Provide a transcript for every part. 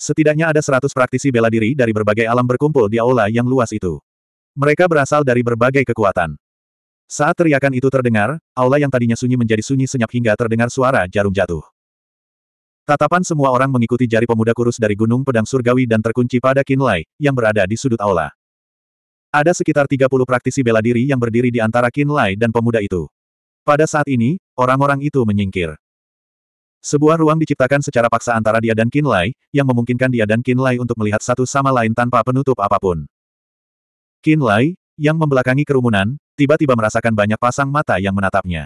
Setidaknya ada seratus praktisi bela diri dari berbagai alam berkumpul di aula yang luas itu. Mereka berasal dari berbagai kekuatan. Saat teriakan itu terdengar, aula yang tadinya sunyi menjadi sunyi senyap hingga terdengar suara jarum jatuh. Tatapan semua orang mengikuti jari pemuda kurus dari Gunung Pedang Surgawi dan terkunci pada kinlay yang berada di sudut aula. Ada sekitar 30 praktisi bela diri yang berdiri di antara kinlay dan pemuda itu. Pada saat ini, orang-orang itu menyingkir. Sebuah ruang diciptakan secara paksa antara dia dan Kinlay, yang memungkinkan dia dan Kinlay untuk melihat satu sama lain tanpa penutup apapun. Kinlay, yang membelakangi kerumunan, tiba-tiba merasakan banyak pasang mata yang menatapnya.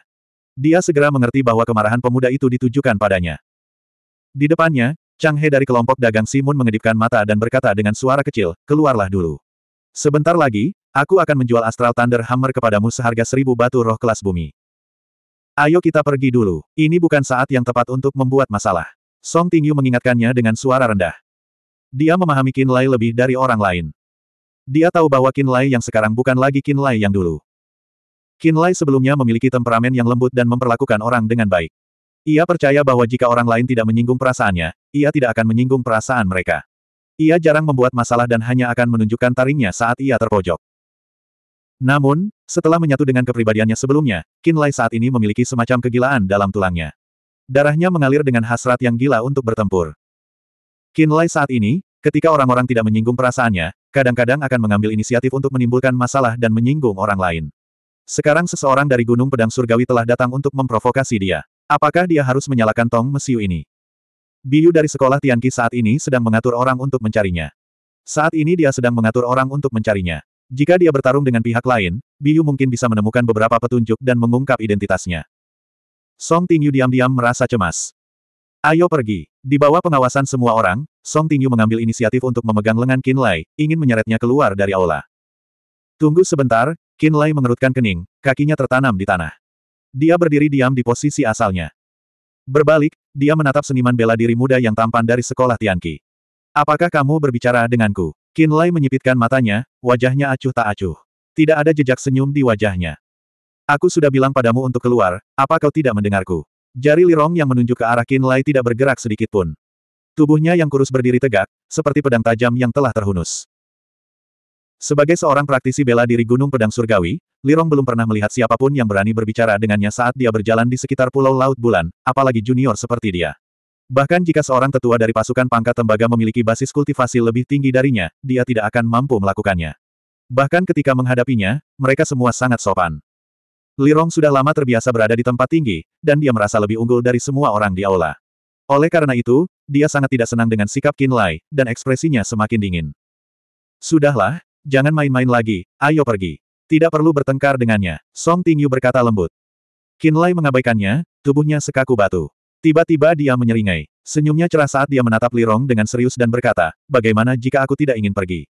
Dia segera mengerti bahwa kemarahan pemuda itu ditujukan padanya. Di depannya, Chang He dari kelompok dagang Simun mengedipkan mata dan berkata dengan suara kecil, keluarlah dulu. Sebentar lagi, aku akan menjual Astral Thunder Hammer kepadamu seharga seribu batu roh kelas bumi. Ayo kita pergi dulu, ini bukan saat yang tepat untuk membuat masalah. Song Tingyu mengingatkannya dengan suara rendah. Dia memahami Qin Lai lebih dari orang lain. Dia tahu bahwa Qin Lai yang sekarang bukan lagi Qin Lai yang dulu. Qin Lai sebelumnya memiliki temperamen yang lembut dan memperlakukan orang dengan baik. Ia percaya bahwa jika orang lain tidak menyinggung perasaannya, ia tidak akan menyinggung perasaan mereka. Ia jarang membuat masalah dan hanya akan menunjukkan taringnya saat ia terpojok. Namun, setelah menyatu dengan kepribadiannya sebelumnya, Lai saat ini memiliki semacam kegilaan dalam tulangnya. Darahnya mengalir dengan hasrat yang gila untuk bertempur. Lai saat ini, ketika orang-orang tidak menyinggung perasaannya, kadang-kadang akan mengambil inisiatif untuk menimbulkan masalah dan menyinggung orang lain. Sekarang seseorang dari Gunung Pedang Surgawi telah datang untuk memprovokasi dia. Apakah dia harus menyalakan tong mesiu ini? Biyu dari sekolah Tianqi saat ini sedang mengatur orang untuk mencarinya. Saat ini dia sedang mengatur orang untuk mencarinya. Jika dia bertarung dengan pihak lain, Biyu mungkin bisa menemukan beberapa petunjuk dan mengungkap identitasnya. Song Tingyu diam-diam merasa cemas. Ayo pergi. Di bawah pengawasan semua orang, Song Tingyu mengambil inisiatif untuk memegang lengan Qin Lai, ingin menyeretnya keluar dari aula. Tunggu sebentar, Qin Lai mengerutkan kening, kakinya tertanam di tanah. Dia berdiri diam di posisi asalnya. Berbalik, dia menatap seniman bela diri muda yang tampan dari sekolah Tianqi. Apakah kamu berbicara denganku? Qin Lai menyipitkan matanya, wajahnya acuh tak acuh. Tidak ada jejak senyum di wajahnya. Aku sudah bilang padamu untuk keluar, apa kau tidak mendengarku? Jari Lirong yang menunjuk ke arah Qin Lai tidak bergerak sedikit pun. Tubuhnya yang kurus berdiri tegak, seperti pedang tajam yang telah terhunus. Sebagai seorang praktisi bela diri Gunung Pedang Surgawi, Lirong belum pernah melihat siapapun yang berani berbicara dengannya saat dia berjalan di sekitar Pulau Laut Bulan, apalagi junior seperti dia. Bahkan jika seorang tetua dari pasukan pangkat tembaga memiliki basis kultivasi lebih tinggi darinya, dia tidak akan mampu melakukannya. Bahkan ketika menghadapinya, mereka semua sangat sopan. Lirong sudah lama terbiasa berada di tempat tinggi, dan dia merasa lebih unggul dari semua orang di aula. Oleh karena itu, dia sangat tidak senang dengan sikap Qin Lai, dan ekspresinya semakin dingin. Sudahlah, jangan main-main lagi, ayo pergi. Tidak perlu bertengkar dengannya, Song Tingyu berkata lembut. Qin Lai mengabaikannya, tubuhnya sekaku batu. Tiba-tiba dia menyeringai. Senyumnya cerah saat dia menatap Lirong dengan serius dan berkata, bagaimana jika aku tidak ingin pergi?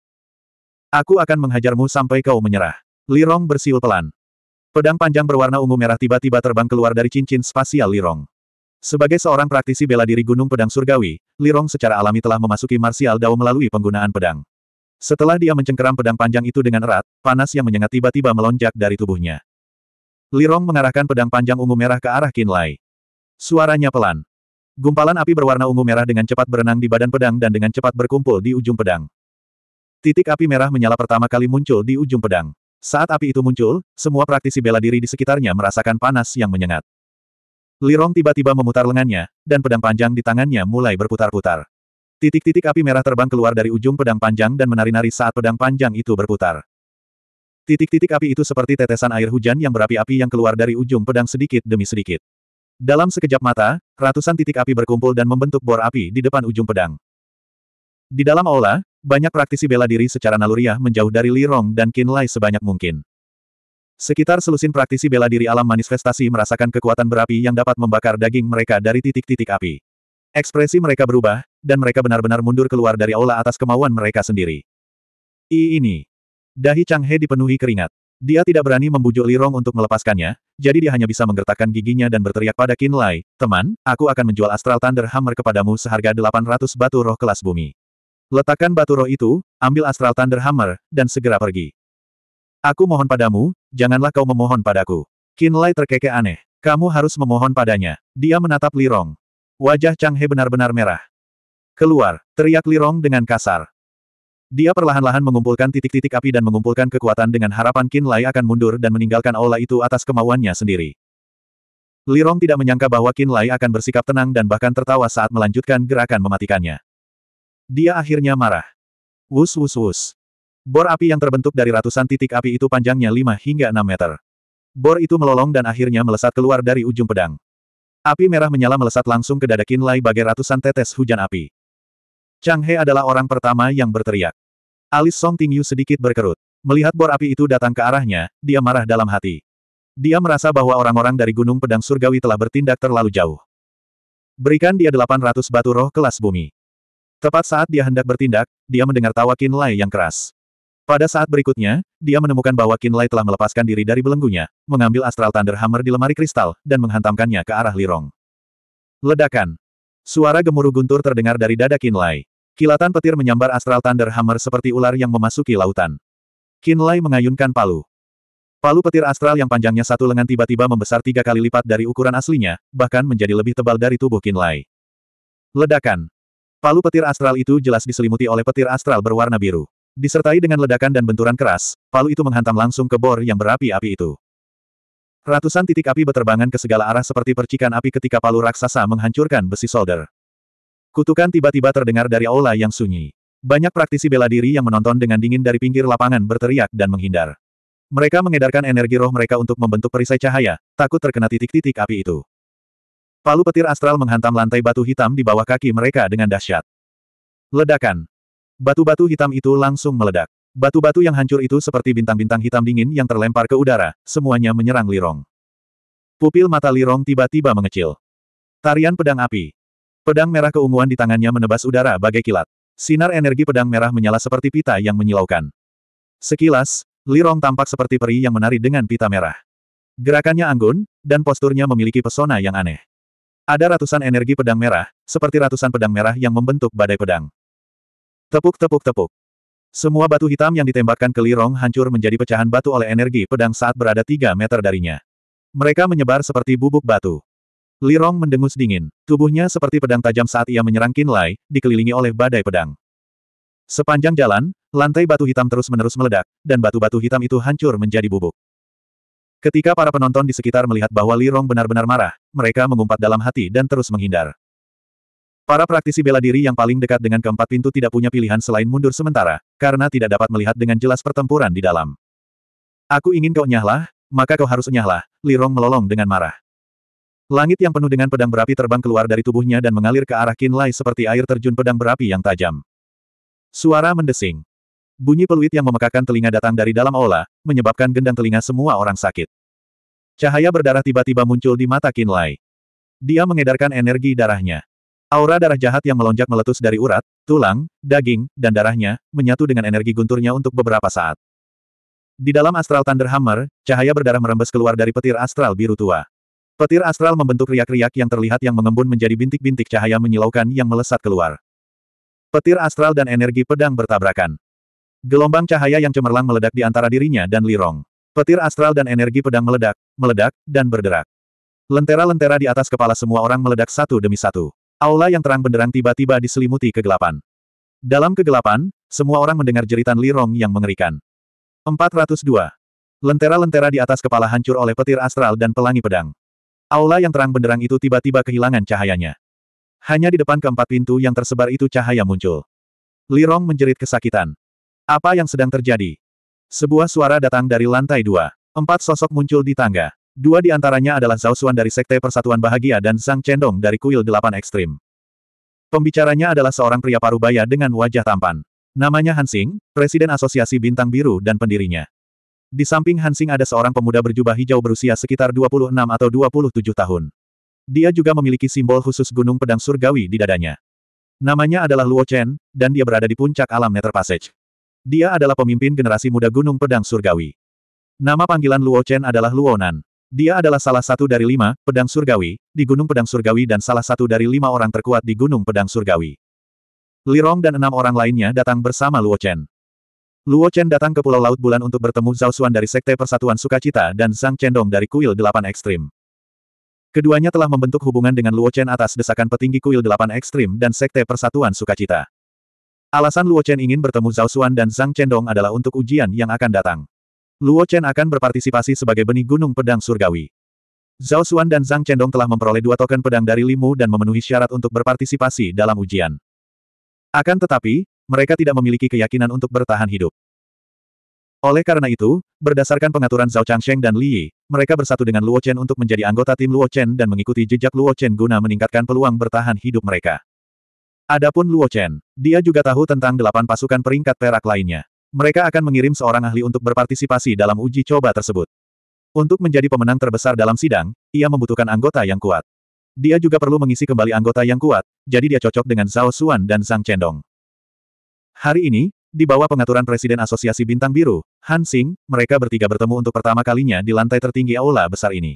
Aku akan menghajarmu sampai kau menyerah. Lirong bersiul pelan. Pedang panjang berwarna ungu merah tiba-tiba terbang keluar dari cincin spasial Lirong. Sebagai seorang praktisi bela diri Gunung Pedang Surgawi, Lirong secara alami telah memasuki martial dao melalui penggunaan pedang. Setelah dia mencengkeram pedang panjang itu dengan erat, panas yang menyengat tiba-tiba melonjak dari tubuhnya. Lirong mengarahkan pedang panjang ungu merah ke arah Kinlai. Suaranya pelan. Gumpalan api berwarna ungu merah dengan cepat berenang di badan pedang dan dengan cepat berkumpul di ujung pedang. Titik api merah menyala pertama kali muncul di ujung pedang. Saat api itu muncul, semua praktisi bela diri di sekitarnya merasakan panas yang menyengat. Lirong tiba-tiba memutar lengannya, dan pedang panjang di tangannya mulai berputar-putar. Titik-titik api merah terbang keluar dari ujung pedang panjang dan menari-nari saat pedang panjang itu berputar. Titik-titik api itu seperti tetesan air hujan yang berapi-api yang keluar dari ujung pedang sedikit demi sedikit. Dalam sekejap mata, ratusan titik api berkumpul dan membentuk bor api di depan ujung pedang. Di dalam aula, banyak praktisi bela diri secara naluriah menjauh dari Li Rong dan Qin Lai sebanyak mungkin. Sekitar selusin praktisi bela diri alam manifestasi merasakan kekuatan berapi yang dapat membakar daging mereka dari titik-titik api. Ekspresi mereka berubah, dan mereka benar-benar mundur keluar dari aula atas kemauan mereka sendiri. I ini. Dahi Chang He dipenuhi keringat. Dia tidak berani membujuk Li Rong untuk melepaskannya, jadi dia hanya bisa menggertakkan giginya dan berteriak pada Kinlay, teman, aku akan menjual Astral Thunder Hammer kepadamu seharga 800 batu roh kelas bumi. Letakkan batu roh itu, ambil Astral Thunder Hammer, dan segera pergi. Aku mohon padamu, janganlah kau memohon padaku. Kinlay terkekeh aneh. Kamu harus memohon padanya. Dia menatap Li Rong. Wajah Chang He benar-benar merah. Keluar, teriak Li Rong dengan kasar. Dia perlahan-lahan mengumpulkan titik-titik api dan mengumpulkan kekuatan dengan harapan Qin Lai akan mundur dan meninggalkan aula itu atas kemauannya sendiri. Li Rong tidak menyangka bahwa Qin Lai akan bersikap tenang dan bahkan tertawa saat melanjutkan gerakan mematikannya. Dia akhirnya marah. Wus wus wus. Bor api yang terbentuk dari ratusan titik api itu panjangnya 5 hingga 6 meter. Bor itu melolong dan akhirnya melesat keluar dari ujung pedang. Api merah menyala melesat langsung ke dada Qin Lai bagai ratusan tetes hujan api. Chang He adalah orang pertama yang berteriak. Alis Song Tingyu sedikit berkerut. Melihat bor api itu datang ke arahnya, dia marah dalam hati. Dia merasa bahwa orang-orang dari Gunung Pedang Surgawi telah bertindak terlalu jauh. Berikan dia 800 batu roh kelas bumi. Tepat saat dia hendak bertindak, dia mendengar tawa Qin Lai yang keras. Pada saat berikutnya, dia menemukan bahwa Qin Lai telah melepaskan diri dari belenggunya, mengambil Astral Thunder Hammer di lemari kristal, dan menghantamkannya ke arah Lirong. Ledakan. Suara gemuruh guntur terdengar dari dada Qin Lai. Kilatan petir menyambar Astral Thunder Hammer seperti ular yang memasuki lautan. Kinlay mengayunkan palu. Palu petir astral yang panjangnya satu lengan tiba-tiba membesar tiga kali lipat dari ukuran aslinya, bahkan menjadi lebih tebal dari tubuh Kinlay. Ledakan. Palu petir astral itu jelas diselimuti oleh petir astral berwarna biru. Disertai dengan ledakan dan benturan keras, palu itu menghantam langsung ke bor yang berapi-api itu. Ratusan titik api beterbangan ke segala arah seperti percikan api ketika palu raksasa menghancurkan besi solder. Kutukan tiba-tiba terdengar dari aula yang sunyi. Banyak praktisi bela diri yang menonton dengan dingin dari pinggir lapangan berteriak dan menghindar. Mereka mengedarkan energi roh mereka untuk membentuk perisai cahaya, takut terkena titik-titik api itu. Palu petir astral menghantam lantai batu hitam di bawah kaki mereka dengan dahsyat. Ledakan. Batu-batu hitam itu langsung meledak. Batu-batu yang hancur itu seperti bintang-bintang hitam dingin yang terlempar ke udara, semuanya menyerang Lirong. Pupil mata Lirong tiba-tiba mengecil. Tarian pedang api. Pedang merah keunguan di tangannya menebas udara bagai kilat. Sinar energi pedang merah menyala seperti pita yang menyilaukan. Sekilas, Lirong tampak seperti peri yang menari dengan pita merah. Gerakannya anggun, dan posturnya memiliki pesona yang aneh. Ada ratusan energi pedang merah, seperti ratusan pedang merah yang membentuk badai pedang. Tepuk-tepuk-tepuk. Semua batu hitam yang ditembakkan ke Lirong hancur menjadi pecahan batu oleh energi pedang saat berada tiga meter darinya. Mereka menyebar seperti bubuk batu. Lirong mendengus dingin. Tubuhnya seperti pedang tajam saat ia menyerang Kinlai, dikelilingi oleh badai pedang. Sepanjang jalan, lantai batu hitam terus-menerus meledak, dan batu-batu hitam itu hancur menjadi bubuk. Ketika para penonton di sekitar melihat bahwa Lirong benar-benar marah, mereka mengumpat dalam hati dan terus menghindar. Para praktisi bela diri yang paling dekat dengan keempat pintu tidak punya pilihan selain mundur sementara, karena tidak dapat melihat dengan jelas pertempuran di dalam. Aku ingin kau nyahlah, maka kau harus nyahlah, Lirong melolong dengan marah. Langit yang penuh dengan pedang berapi terbang keluar dari tubuhnya dan mengalir ke arah Kinlay seperti air terjun pedang berapi yang tajam. Suara mendesing. Bunyi peluit yang memekakan telinga datang dari dalam aula, menyebabkan gendang telinga semua orang sakit. Cahaya berdarah tiba-tiba muncul di mata Kinlay. Dia mengedarkan energi darahnya. Aura darah jahat yang melonjak meletus dari urat, tulang, daging, dan darahnya, menyatu dengan energi gunturnya untuk beberapa saat. Di dalam Astral Thunder Hammer, cahaya berdarah merembes keluar dari petir astral biru tua. Petir astral membentuk riak-riak yang terlihat yang mengembun menjadi bintik-bintik cahaya menyilaukan yang melesat keluar. Petir astral dan energi pedang bertabrakan. Gelombang cahaya yang cemerlang meledak di antara dirinya dan Lirong. Petir astral dan energi pedang meledak, meledak, dan berderak. Lentera-lentera di atas kepala semua orang meledak satu demi satu. Aula yang terang benderang tiba-tiba diselimuti kegelapan. Dalam kegelapan, semua orang mendengar jeritan Lirong yang mengerikan. 402. Lentera-lentera di atas kepala hancur oleh petir astral dan pelangi pedang. Aula yang terang benderang itu tiba-tiba kehilangan cahayanya. Hanya di depan keempat pintu yang tersebar itu cahaya muncul. Lirong menjerit kesakitan. Apa yang sedang terjadi? Sebuah suara datang dari lantai dua. Empat sosok muncul di tangga. Dua di antaranya adalah Zhao Xuan dari Sekte Persatuan Bahagia dan Zhang Cendong dari Kuil Delapan Ekstrim. Pembicaranya adalah seorang pria parubaya dengan wajah tampan. Namanya Han Hansing, Presiden Asosiasi Bintang Biru dan pendirinya. Di samping Hansing ada seorang pemuda berjubah hijau berusia sekitar 26 atau 27 tahun. Dia juga memiliki simbol khusus gunung pedang surgawi di dadanya. Namanya adalah Luo Chen, dan dia berada di puncak alam Nether Passage. Dia adalah pemimpin generasi muda gunung pedang surgawi. Nama panggilan Luo Chen adalah Luo Nan. Dia adalah salah satu dari lima pedang surgawi di Gunung Pedang Surgawi dan salah satu dari lima orang terkuat di Gunung Pedang Surgawi. Lirong dan enam orang lainnya datang bersama Luo Chen. Luo Chen datang ke Pulau Laut Bulan untuk bertemu Zhao Xuan dari Sekte Persatuan Sukacita dan Zhang Chendong dari Kuil Delapan Ekstrim. Keduanya telah membentuk hubungan dengan Luo Chen atas desakan petinggi Kuil Delapan Ekstrim dan Sekte Persatuan Sukacita. Alasan Luo Chen ingin bertemu Zhao Xuan dan Zhang Chendong adalah untuk ujian yang akan datang. Luo Chen akan berpartisipasi sebagai benih gunung pedang surgawi. Zhao Xuan dan Zhang Chendong telah memperoleh dua token pedang dari Limu dan memenuhi syarat untuk berpartisipasi dalam ujian. Akan tetapi, mereka tidak memiliki keyakinan untuk bertahan hidup. Oleh karena itu, berdasarkan pengaturan Zhao Changsheng dan Li Yi, mereka bersatu dengan Luo Chen untuk menjadi anggota tim Luo Chen dan mengikuti jejak Luo Chen guna meningkatkan peluang bertahan hidup mereka. Adapun Luo Chen, dia juga tahu tentang delapan pasukan peringkat perak lainnya. Mereka akan mengirim seorang ahli untuk berpartisipasi dalam uji coba tersebut. Untuk menjadi pemenang terbesar dalam sidang, ia membutuhkan anggota yang kuat. Dia juga perlu mengisi kembali anggota yang kuat, jadi dia cocok dengan Zhao Xuan dan Zhang Chendong. Hari ini, di bawah pengaturan Presiden Asosiasi Bintang Biru, Han Xing, mereka bertiga bertemu untuk pertama kalinya di lantai tertinggi aula besar ini.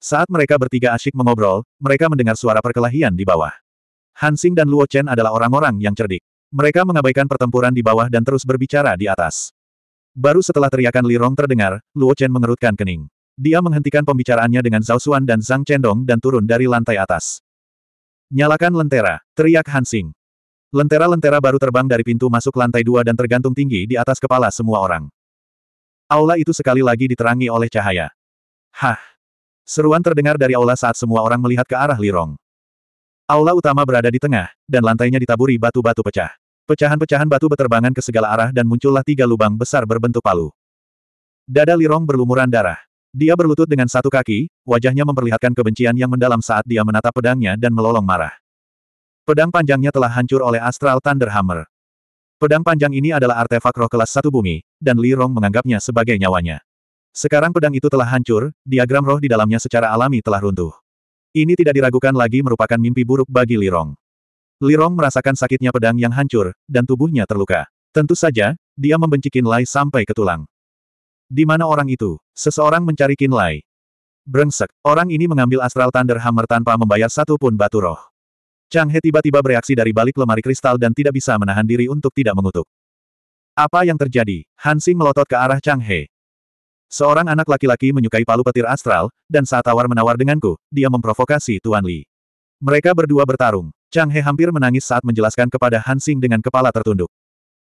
Saat mereka bertiga asyik mengobrol, mereka mendengar suara perkelahian di bawah. Han Xing dan Luo Chen adalah orang-orang yang cerdik. Mereka mengabaikan pertempuran di bawah dan terus berbicara di atas. Baru setelah teriakan Li Rong terdengar, Luo Chen mengerutkan kening. Dia menghentikan pembicaraannya dengan Zhao Xuan dan Zhang Chendong dan turun dari lantai atas. Nyalakan lentera, teriak Han Xing. Lentera-lentera baru terbang dari pintu masuk lantai dua dan tergantung tinggi di atas kepala semua orang. Aula itu sekali lagi diterangi oleh cahaya. Hah! Seruan terdengar dari aula saat semua orang melihat ke arah Lirong. Aula utama berada di tengah, dan lantainya ditaburi batu-batu pecah. Pecahan-pecahan batu berterbangan ke segala arah dan muncullah tiga lubang besar berbentuk palu. Dada Lirong berlumuran darah. Dia berlutut dengan satu kaki, wajahnya memperlihatkan kebencian yang mendalam saat dia menatap pedangnya dan melolong marah. Pedang panjangnya telah hancur oleh Astral Thunder Hammer. Pedang panjang ini adalah artefak roh kelas satu bumi, dan Li Rong menganggapnya sebagai nyawanya. Sekarang pedang itu telah hancur, diagram roh di dalamnya secara alami telah runtuh. Ini tidak diragukan lagi merupakan mimpi buruk bagi Li Rong. Li Rong merasakan sakitnya pedang yang hancur, dan tubuhnya terluka. Tentu saja, dia membenci Qin Lai sampai ke tulang. Di mana orang itu? Seseorang mencari Qin Lai. Brengsek, orang ini mengambil Astral Thunder Hammer tanpa membayar satu pun batu roh. Chang He tiba-tiba bereaksi dari balik lemari kristal dan tidak bisa menahan diri untuk tidak mengutuk. Apa yang terjadi? Hansing melotot ke arah Chang He. Seorang anak laki-laki menyukai palu petir astral, dan saat tawar-menawar denganku, dia memprovokasi Tuan Li. Mereka berdua bertarung. Chang He hampir menangis saat menjelaskan kepada Hansing dengan kepala tertunduk.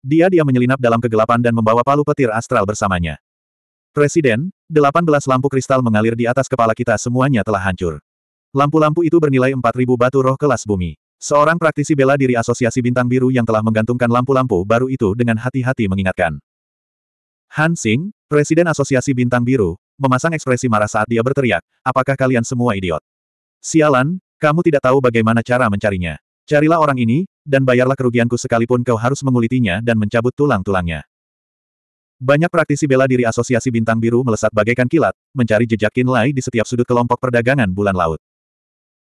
Dia-dia menyelinap dalam kegelapan dan membawa palu petir astral bersamanya. Presiden, 18 lampu kristal mengalir di atas kepala kita semuanya telah hancur. Lampu-lampu itu bernilai 4.000 batu roh kelas bumi. Seorang praktisi bela diri asosiasi bintang biru yang telah menggantungkan lampu-lampu baru itu dengan hati-hati mengingatkan. Han Xing, Presiden Asosiasi Bintang Biru, memasang ekspresi marah saat dia berteriak, apakah kalian semua idiot? Sialan, kamu tidak tahu bagaimana cara mencarinya. Carilah orang ini, dan bayarlah kerugianku sekalipun kau harus mengulitinya dan mencabut tulang-tulangnya. Banyak praktisi bela diri asosiasi bintang biru melesat bagaikan kilat, mencari jejak Qin di setiap sudut kelompok perdagangan bulan laut.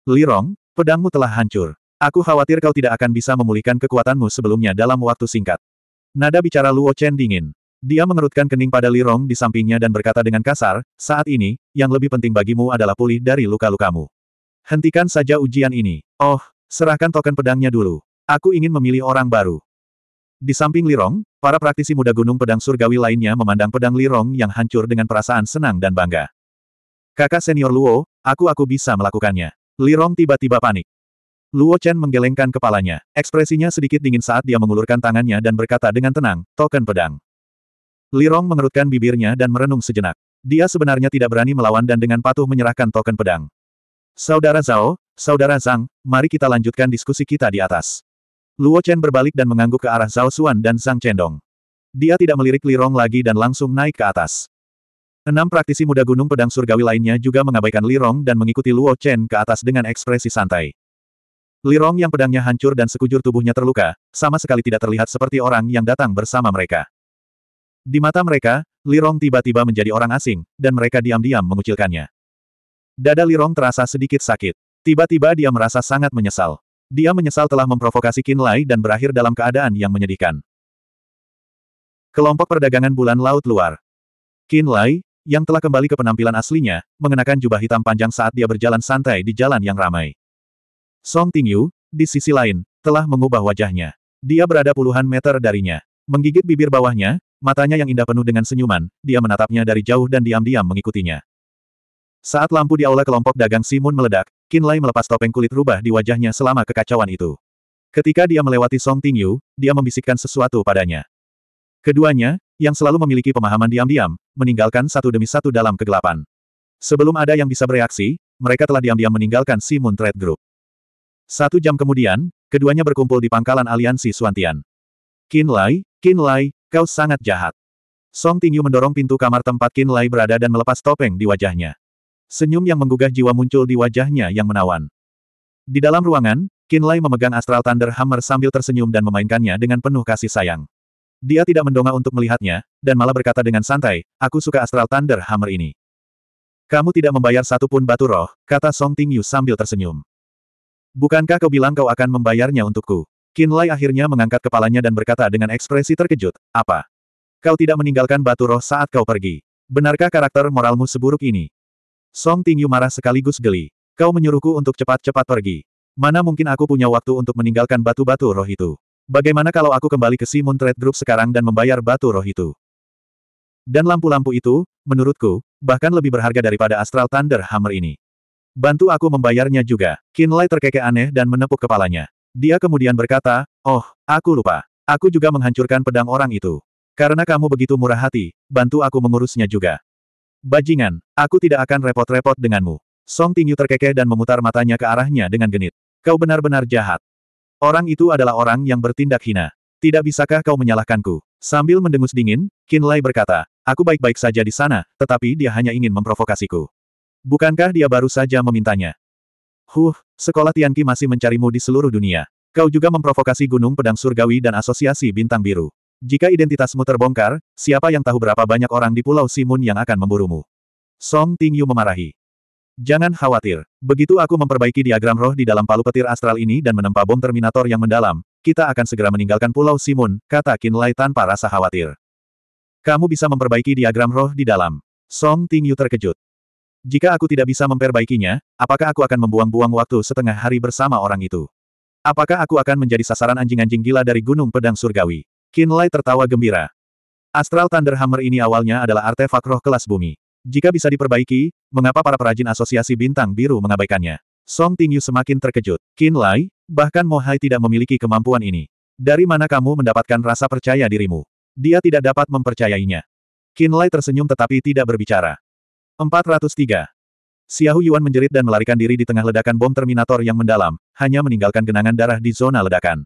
Lirong, pedangmu telah hancur. Aku khawatir kau tidak akan bisa memulihkan kekuatanmu sebelumnya dalam waktu singkat. Nada bicara Luo Chen dingin. Dia mengerutkan kening pada Lirong di sampingnya dan berkata dengan kasar, saat ini, yang lebih penting bagimu adalah pulih dari luka-lukamu. Hentikan saja ujian ini. Oh, serahkan token pedangnya dulu. Aku ingin memilih orang baru. Di samping Lirong, para praktisi muda gunung pedang surgawi lainnya memandang pedang Lirong yang hancur dengan perasaan senang dan bangga. Kakak senior Luo, aku-aku bisa melakukannya. Lirong tiba-tiba panik. Luo Chen menggelengkan kepalanya. Ekspresinya sedikit dingin saat dia mengulurkan tangannya dan berkata dengan tenang, token pedang. Lirong mengerutkan bibirnya dan merenung sejenak. Dia sebenarnya tidak berani melawan dan dengan patuh menyerahkan token pedang. Saudara Zhao, Saudara Zhang, mari kita lanjutkan diskusi kita di atas. Luo Chen berbalik dan mengangguk ke arah Zhao Xuan dan Zhang Chendong. Dia tidak melirik Lirong lagi dan langsung naik ke atas. Enam praktisi muda Gunung Pedang Surgawi lainnya juga mengabaikan Lirong dan mengikuti Luo Chen ke atas dengan ekspresi santai. Lirong yang pedangnya hancur dan sekujur tubuhnya terluka, sama sekali tidak terlihat seperti orang yang datang bersama mereka. Di mata mereka, Lirong tiba-tiba menjadi orang asing, dan mereka diam-diam mengucilkannya. Dada Lirong terasa sedikit sakit. Tiba-tiba dia merasa sangat menyesal. Dia menyesal telah memprovokasi Lai dan berakhir dalam keadaan yang menyedihkan. Kelompok Perdagangan Bulan Laut Luar Lai yang telah kembali ke penampilan aslinya, mengenakan jubah hitam panjang saat dia berjalan santai di jalan yang ramai. Song Tingyu, di sisi lain, telah mengubah wajahnya. Dia berada puluhan meter darinya. Menggigit bibir bawahnya, matanya yang indah penuh dengan senyuman, dia menatapnya dari jauh dan diam-diam mengikutinya. Saat lampu di aula kelompok dagang Simon meledak, Qin Lai melepas topeng kulit rubah di wajahnya selama kekacauan itu. Ketika dia melewati Song Tingyu, dia membisikkan sesuatu padanya. Keduanya, yang selalu memiliki pemahaman diam-diam, meninggalkan satu demi satu dalam kegelapan. Sebelum ada yang bisa bereaksi, mereka telah diam-diam meninggalkan si Moon Trade Group. Satu jam kemudian, keduanya berkumpul di pangkalan aliansi Suantian. Qin Lai, Qin Lai, kau sangat jahat. Song Tingyu mendorong pintu kamar tempat Qin Lai berada dan melepas topeng di wajahnya. Senyum yang menggugah jiwa muncul di wajahnya yang menawan. Di dalam ruangan, Qin Lai memegang Astral Thunder Hammer sambil tersenyum dan memainkannya dengan penuh kasih sayang. Dia tidak mendongak untuk melihatnya, dan malah berkata dengan santai, aku suka Astral Thunder Hammer ini. Kamu tidak membayar satu pun batu roh, kata Song Ting Yu sambil tersenyum. Bukankah kau bilang kau akan membayarnya untukku? Qin Lai akhirnya mengangkat kepalanya dan berkata dengan ekspresi terkejut, apa? Kau tidak meninggalkan batu roh saat kau pergi. Benarkah karakter moralmu seburuk ini? Song Ting Yu marah sekaligus geli. Kau menyuruhku untuk cepat-cepat pergi. Mana mungkin aku punya waktu untuk meninggalkan batu-batu roh itu? Bagaimana kalau aku kembali ke Simon Trade Group sekarang dan membayar batu roh itu? Dan lampu-lampu itu, menurutku, bahkan lebih berharga daripada Astral Thunder Hammer ini. Bantu aku membayarnya juga. Kinlay terkekeh aneh dan menepuk kepalanya. Dia kemudian berkata, Oh, aku lupa. Aku juga menghancurkan pedang orang itu. Karena kamu begitu murah hati, bantu aku mengurusnya juga. Bajingan, aku tidak akan repot-repot denganmu. Song Tingyu terkekeh dan memutar matanya ke arahnya dengan genit. Kau benar-benar jahat. Orang itu adalah orang yang bertindak hina. Tidak bisakah kau menyalahkanku? Sambil mendengus dingin, Lei berkata, aku baik-baik saja di sana, tetapi dia hanya ingin memprovokasiku. Bukankah dia baru saja memintanya? Huh, sekolah Tianqi masih mencarimu di seluruh dunia. Kau juga memprovokasi Gunung Pedang Surgawi dan Asosiasi Bintang Biru. Jika identitasmu terbongkar, siapa yang tahu berapa banyak orang di Pulau Simun yang akan memburumu? Song Tingyu memarahi. Jangan khawatir. Begitu aku memperbaiki diagram roh di dalam palu petir astral ini dan menempa bom Terminator yang mendalam, kita akan segera meninggalkan Pulau Simun, kata Kinlay tanpa rasa khawatir. Kamu bisa memperbaiki diagram roh di dalam. Song Tingyu terkejut. Jika aku tidak bisa memperbaikinya, apakah aku akan membuang-buang waktu setengah hari bersama orang itu? Apakah aku akan menjadi sasaran anjing-anjing gila dari Gunung Pedang Surgawi? Kinlay tertawa gembira. Astral Thunder Hammer ini awalnya adalah artefak roh kelas bumi. Jika bisa diperbaiki, mengapa para perajin asosiasi bintang biru mengabaikannya? Song Tingyu semakin terkejut. Qin Lai, bahkan Mohai tidak memiliki kemampuan ini. Dari mana kamu mendapatkan rasa percaya dirimu? Dia tidak dapat mempercayainya. Qin Lai tersenyum tetapi tidak berbicara. 403. Xiahu Yuan menjerit dan melarikan diri di tengah ledakan bom Terminator yang mendalam, hanya meninggalkan genangan darah di zona ledakan.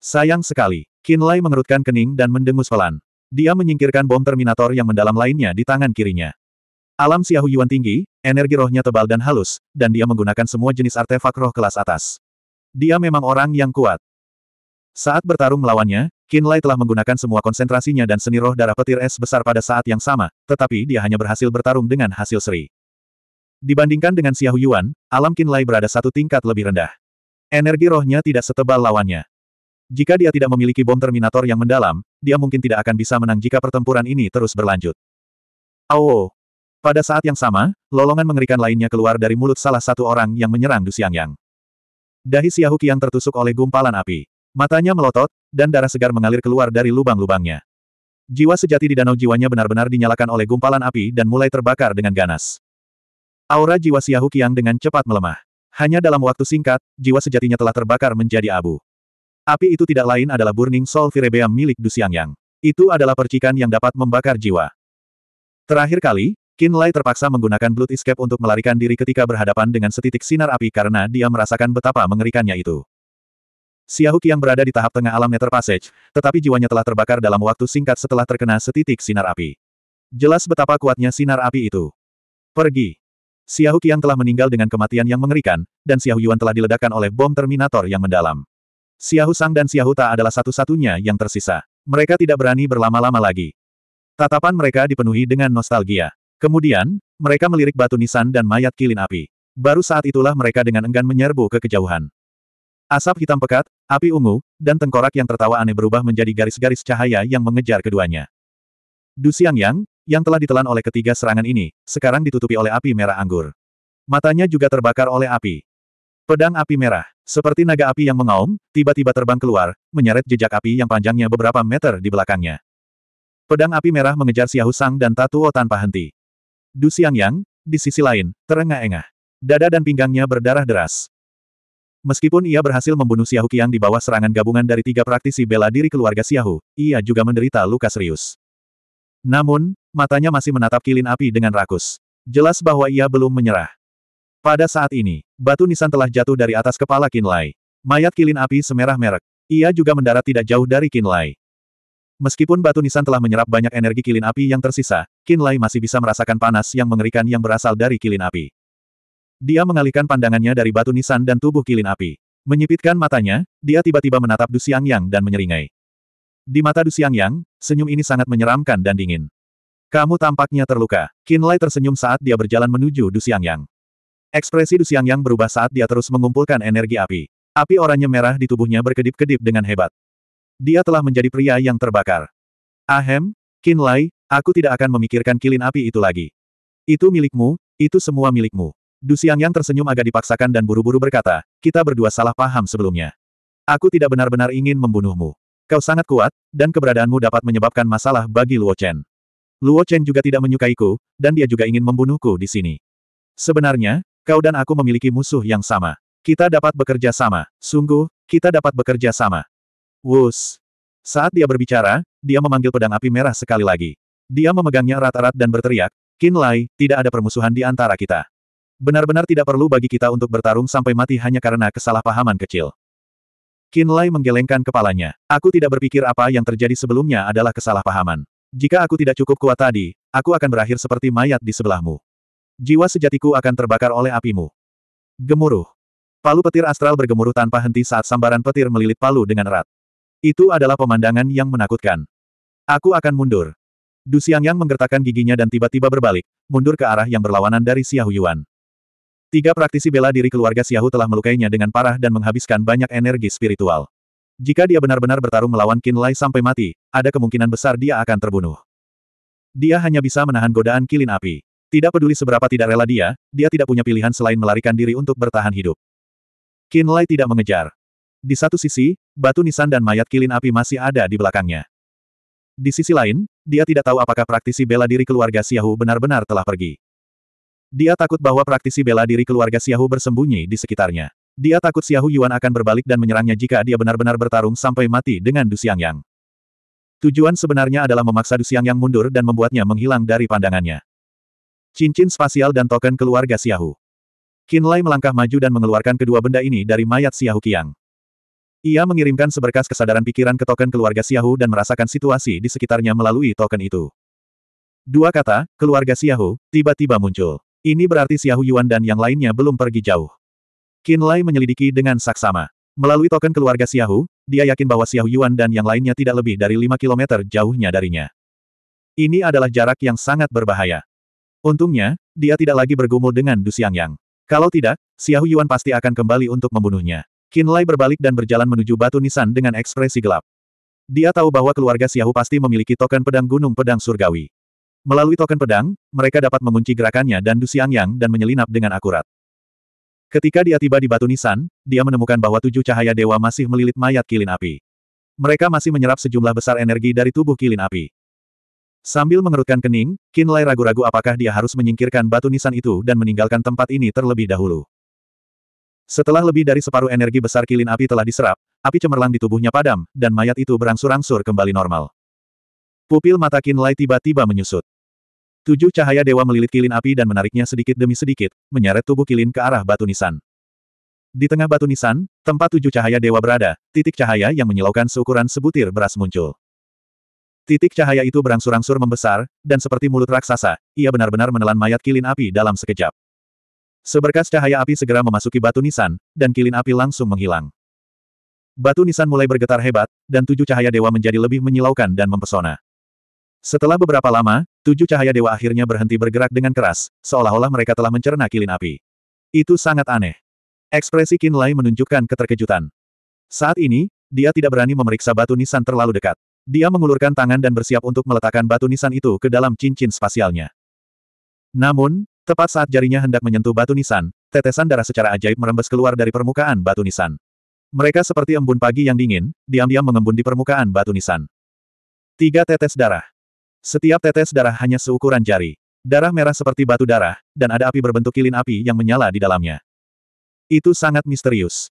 Sayang sekali, Qin Lai mengerutkan kening dan mendengus pelan. Dia menyingkirkan bom Terminator yang mendalam lainnya di tangan kirinya. Alam Xiahu Yuan tinggi, energi rohnya tebal dan halus, dan dia menggunakan semua jenis artefak roh kelas atas. Dia memang orang yang kuat. Saat bertarung melawannya, Lai telah menggunakan semua konsentrasinya dan seni roh darah petir es besar pada saat yang sama, tetapi dia hanya berhasil bertarung dengan hasil seri. Dibandingkan dengan Xiahu Yuan, alam Lai berada satu tingkat lebih rendah. Energi rohnya tidak setebal lawannya. Jika dia tidak memiliki bom Terminator yang mendalam, dia mungkin tidak akan bisa menang jika pertempuran ini terus berlanjut. Oh, pada saat yang sama, lolongan mengerikan lainnya keluar dari mulut salah satu orang yang menyerang Du Xiangyang. Dahi Xiahu Qiang tertusuk oleh gumpalan api. Matanya melotot, dan darah segar mengalir keluar dari lubang-lubangnya. Jiwa sejati di danau jiwanya benar-benar dinyalakan oleh gumpalan api dan mulai terbakar dengan ganas. Aura jiwa Xiahu Qiang dengan cepat melemah. Hanya dalam waktu singkat, jiwa sejatinya telah terbakar menjadi abu. Api itu tidak lain adalah Burning Soul Firebeam milik Du Xiangyang. Itu adalah percikan yang dapat membakar jiwa. Terakhir kali, Qin Lai terpaksa menggunakan Blood Escape untuk melarikan diri ketika berhadapan dengan setitik sinar api karena dia merasakan betapa mengerikannya itu. Xiahuk yang berada di tahap tengah alam Nether Passage, tetapi jiwanya telah terbakar dalam waktu singkat setelah terkena setitik sinar api. Jelas betapa kuatnya sinar api itu. Pergi. Xiahuk yang telah meninggal dengan kematian yang mengerikan, dan Xiahu Yuan telah diledakkan oleh bom Terminator yang mendalam. Xiahu Sang dan Xiahu Ta adalah satu-satunya yang tersisa. Mereka tidak berani berlama-lama lagi. Tatapan mereka dipenuhi dengan nostalgia. Kemudian, mereka melirik batu nisan dan mayat kilin api. Baru saat itulah mereka dengan enggan menyerbu ke kejauhan. Asap hitam pekat, api ungu, dan tengkorak yang tertawa aneh berubah menjadi garis-garis cahaya yang mengejar keduanya. Du Xiang Yang, yang telah ditelan oleh ketiga serangan ini, sekarang ditutupi oleh api merah anggur. Matanya juga terbakar oleh api. Pedang api merah, seperti naga api yang mengaum, tiba-tiba terbang keluar, menyeret jejak api yang panjangnya beberapa meter di belakangnya. Pedang api merah mengejar Xiahu Sang dan Tatuo tanpa henti. Du Xiangyang, di sisi lain, terengah-engah. Dada dan pinggangnya berdarah deras. Meskipun ia berhasil membunuh Xiahu Qiang di bawah serangan gabungan dari tiga praktisi bela diri keluarga Xiahu, ia juga menderita luka serius. Namun, matanya masih menatap kilin api dengan rakus. Jelas bahwa ia belum menyerah. Pada saat ini, batu nisan telah jatuh dari atas kepala Qin Lai. Mayat kilin api semerah merek. Ia juga mendarat tidak jauh dari Qin Lai. Meskipun batu nisan telah menyerap banyak energi kilin api yang tersisa, Qin Lai masih bisa merasakan panas yang mengerikan yang berasal dari kilin api. Dia mengalihkan pandangannya dari batu nisan dan tubuh kilin api. Menyipitkan matanya, dia tiba-tiba menatap Du Xiang Yang dan menyeringai. Di mata Du Xiang Yang, senyum ini sangat menyeramkan dan dingin. Kamu tampaknya terluka. Qin Lai tersenyum saat dia berjalan menuju Du Xiang Yang. Ekspresi Du Xiang Yang berubah saat dia terus mengumpulkan energi api. Api oranye merah di tubuhnya berkedip-kedip dengan hebat. Dia telah menjadi pria yang terbakar. Ahem, Kinlay, Lai, aku tidak akan memikirkan kilin api itu lagi. Itu milikmu, itu semua milikmu. Du Yang tersenyum agak dipaksakan dan buru-buru berkata, kita berdua salah paham sebelumnya. Aku tidak benar-benar ingin membunuhmu. Kau sangat kuat, dan keberadaanmu dapat menyebabkan masalah bagi Luo Chen. Luo Chen juga tidak menyukaiku, dan dia juga ingin membunuhku di sini. Sebenarnya, kau dan aku memiliki musuh yang sama. Kita dapat bekerja sama. Sungguh, kita dapat bekerja sama. Wus. Saat dia berbicara, dia memanggil pedang api merah sekali lagi. Dia memegangnya rata erat dan berteriak, Kinlay, Lai, tidak ada permusuhan di antara kita. Benar-benar tidak perlu bagi kita untuk bertarung sampai mati hanya karena kesalahpahaman kecil. Kinlay Lai menggelengkan kepalanya. Aku tidak berpikir apa yang terjadi sebelumnya adalah kesalahpahaman. Jika aku tidak cukup kuat tadi, aku akan berakhir seperti mayat di sebelahmu. Jiwa sejatiku akan terbakar oleh apimu. Gemuruh. Palu petir astral bergemuruh tanpa henti saat sambaran petir melilit palu dengan erat. Itu adalah pemandangan yang menakutkan. Aku akan mundur. Du yang menggertakkan giginya dan tiba-tiba berbalik, mundur ke arah yang berlawanan dari Xiahu Yuan. Tiga praktisi bela diri keluarga Xiahu telah melukainya dengan parah dan menghabiskan banyak energi spiritual. Jika dia benar-benar bertarung melawan Qin Lai sampai mati, ada kemungkinan besar dia akan terbunuh. Dia hanya bisa menahan godaan kilin api. Tidak peduli seberapa tidak rela dia, dia tidak punya pilihan selain melarikan diri untuk bertahan hidup. Qin Lai tidak mengejar. Di satu sisi, batu nisan dan mayat kilin api masih ada di belakangnya. Di sisi lain, dia tidak tahu apakah praktisi bela diri keluarga Siahu benar-benar telah pergi. Dia takut bahwa praktisi bela diri keluarga Siahu bersembunyi di sekitarnya. Dia takut Siahu Yuan akan berbalik dan menyerangnya jika dia benar-benar bertarung sampai mati dengan Du Yang. Tujuan sebenarnya adalah memaksa Du Yang mundur dan membuatnya menghilang dari pandangannya. Cincin spasial dan token keluarga Siahu. Qin Lai melangkah maju dan mengeluarkan kedua benda ini dari mayat Siahu Qiang. Ia mengirimkan seberkas kesadaran pikiran ke token keluarga Siahu dan merasakan situasi di sekitarnya melalui token itu. Dua kata, keluarga Siahu tiba-tiba muncul. Ini berarti Siahu Yuan dan yang lainnya belum pergi jauh. Qin Lai menyelidiki dengan saksama. Melalui token keluarga Siahu, dia yakin bahwa Siahu Yuan dan yang lainnya tidak lebih dari 5 km jauhnya darinya. Ini adalah jarak yang sangat berbahaya. Untungnya, dia tidak lagi bergumul dengan Du Xiangyang. Kalau tidak, Xiahu Yuan pasti akan kembali untuk membunuhnya. Kinlay berbalik dan berjalan menuju batu nisan dengan ekspresi gelap. Dia tahu bahwa keluarga Xiahu pasti memiliki token pedang gunung pedang surgawi. Melalui token pedang, mereka dapat mengunci gerakannya dan Du Yang dan menyelinap dengan akurat. Ketika dia tiba di batu nisan, dia menemukan bahwa tujuh cahaya dewa masih melilit mayat kilin api. Mereka masih menyerap sejumlah besar energi dari tubuh kilin api. Sambil mengerutkan kening, Kinlay ragu-ragu apakah dia harus menyingkirkan batu nisan itu dan meninggalkan tempat ini terlebih dahulu. Setelah lebih dari separuh energi besar kilin api telah diserap, api cemerlang di tubuhnya padam, dan mayat itu berangsur-angsur kembali normal. Pupil mata Kinlai tiba-tiba menyusut. Tujuh cahaya dewa melilit kilin api dan menariknya sedikit demi sedikit, menyeret tubuh kilin ke arah batu nisan. Di tengah batu nisan, tempat tujuh cahaya dewa berada, titik cahaya yang menyilaukan seukuran sebutir beras muncul. Titik cahaya itu berangsur-angsur membesar, dan seperti mulut raksasa, ia benar-benar menelan mayat kilin api dalam sekejap. Seberkas cahaya api segera memasuki batu nisan, dan kilin api langsung menghilang. Batu nisan mulai bergetar hebat, dan tujuh cahaya dewa menjadi lebih menyilaukan dan mempesona. Setelah beberapa lama, tujuh cahaya dewa akhirnya berhenti bergerak dengan keras, seolah-olah mereka telah mencerna kilin api. Itu sangat aneh. Ekspresi Lai menunjukkan keterkejutan. Saat ini, dia tidak berani memeriksa batu nisan terlalu dekat. Dia mengulurkan tangan dan bersiap untuk meletakkan batu nisan itu ke dalam cincin spasialnya. Namun, Tepat saat jarinya hendak menyentuh batu nisan, tetesan darah secara ajaib merembes keluar dari permukaan batu nisan. Mereka seperti embun pagi yang dingin, diam-diam mengembun di permukaan batu nisan. Tiga tetes darah. Setiap tetes darah hanya seukuran jari. Darah merah seperti batu darah, dan ada api berbentuk kilin api yang menyala di dalamnya. Itu sangat misterius.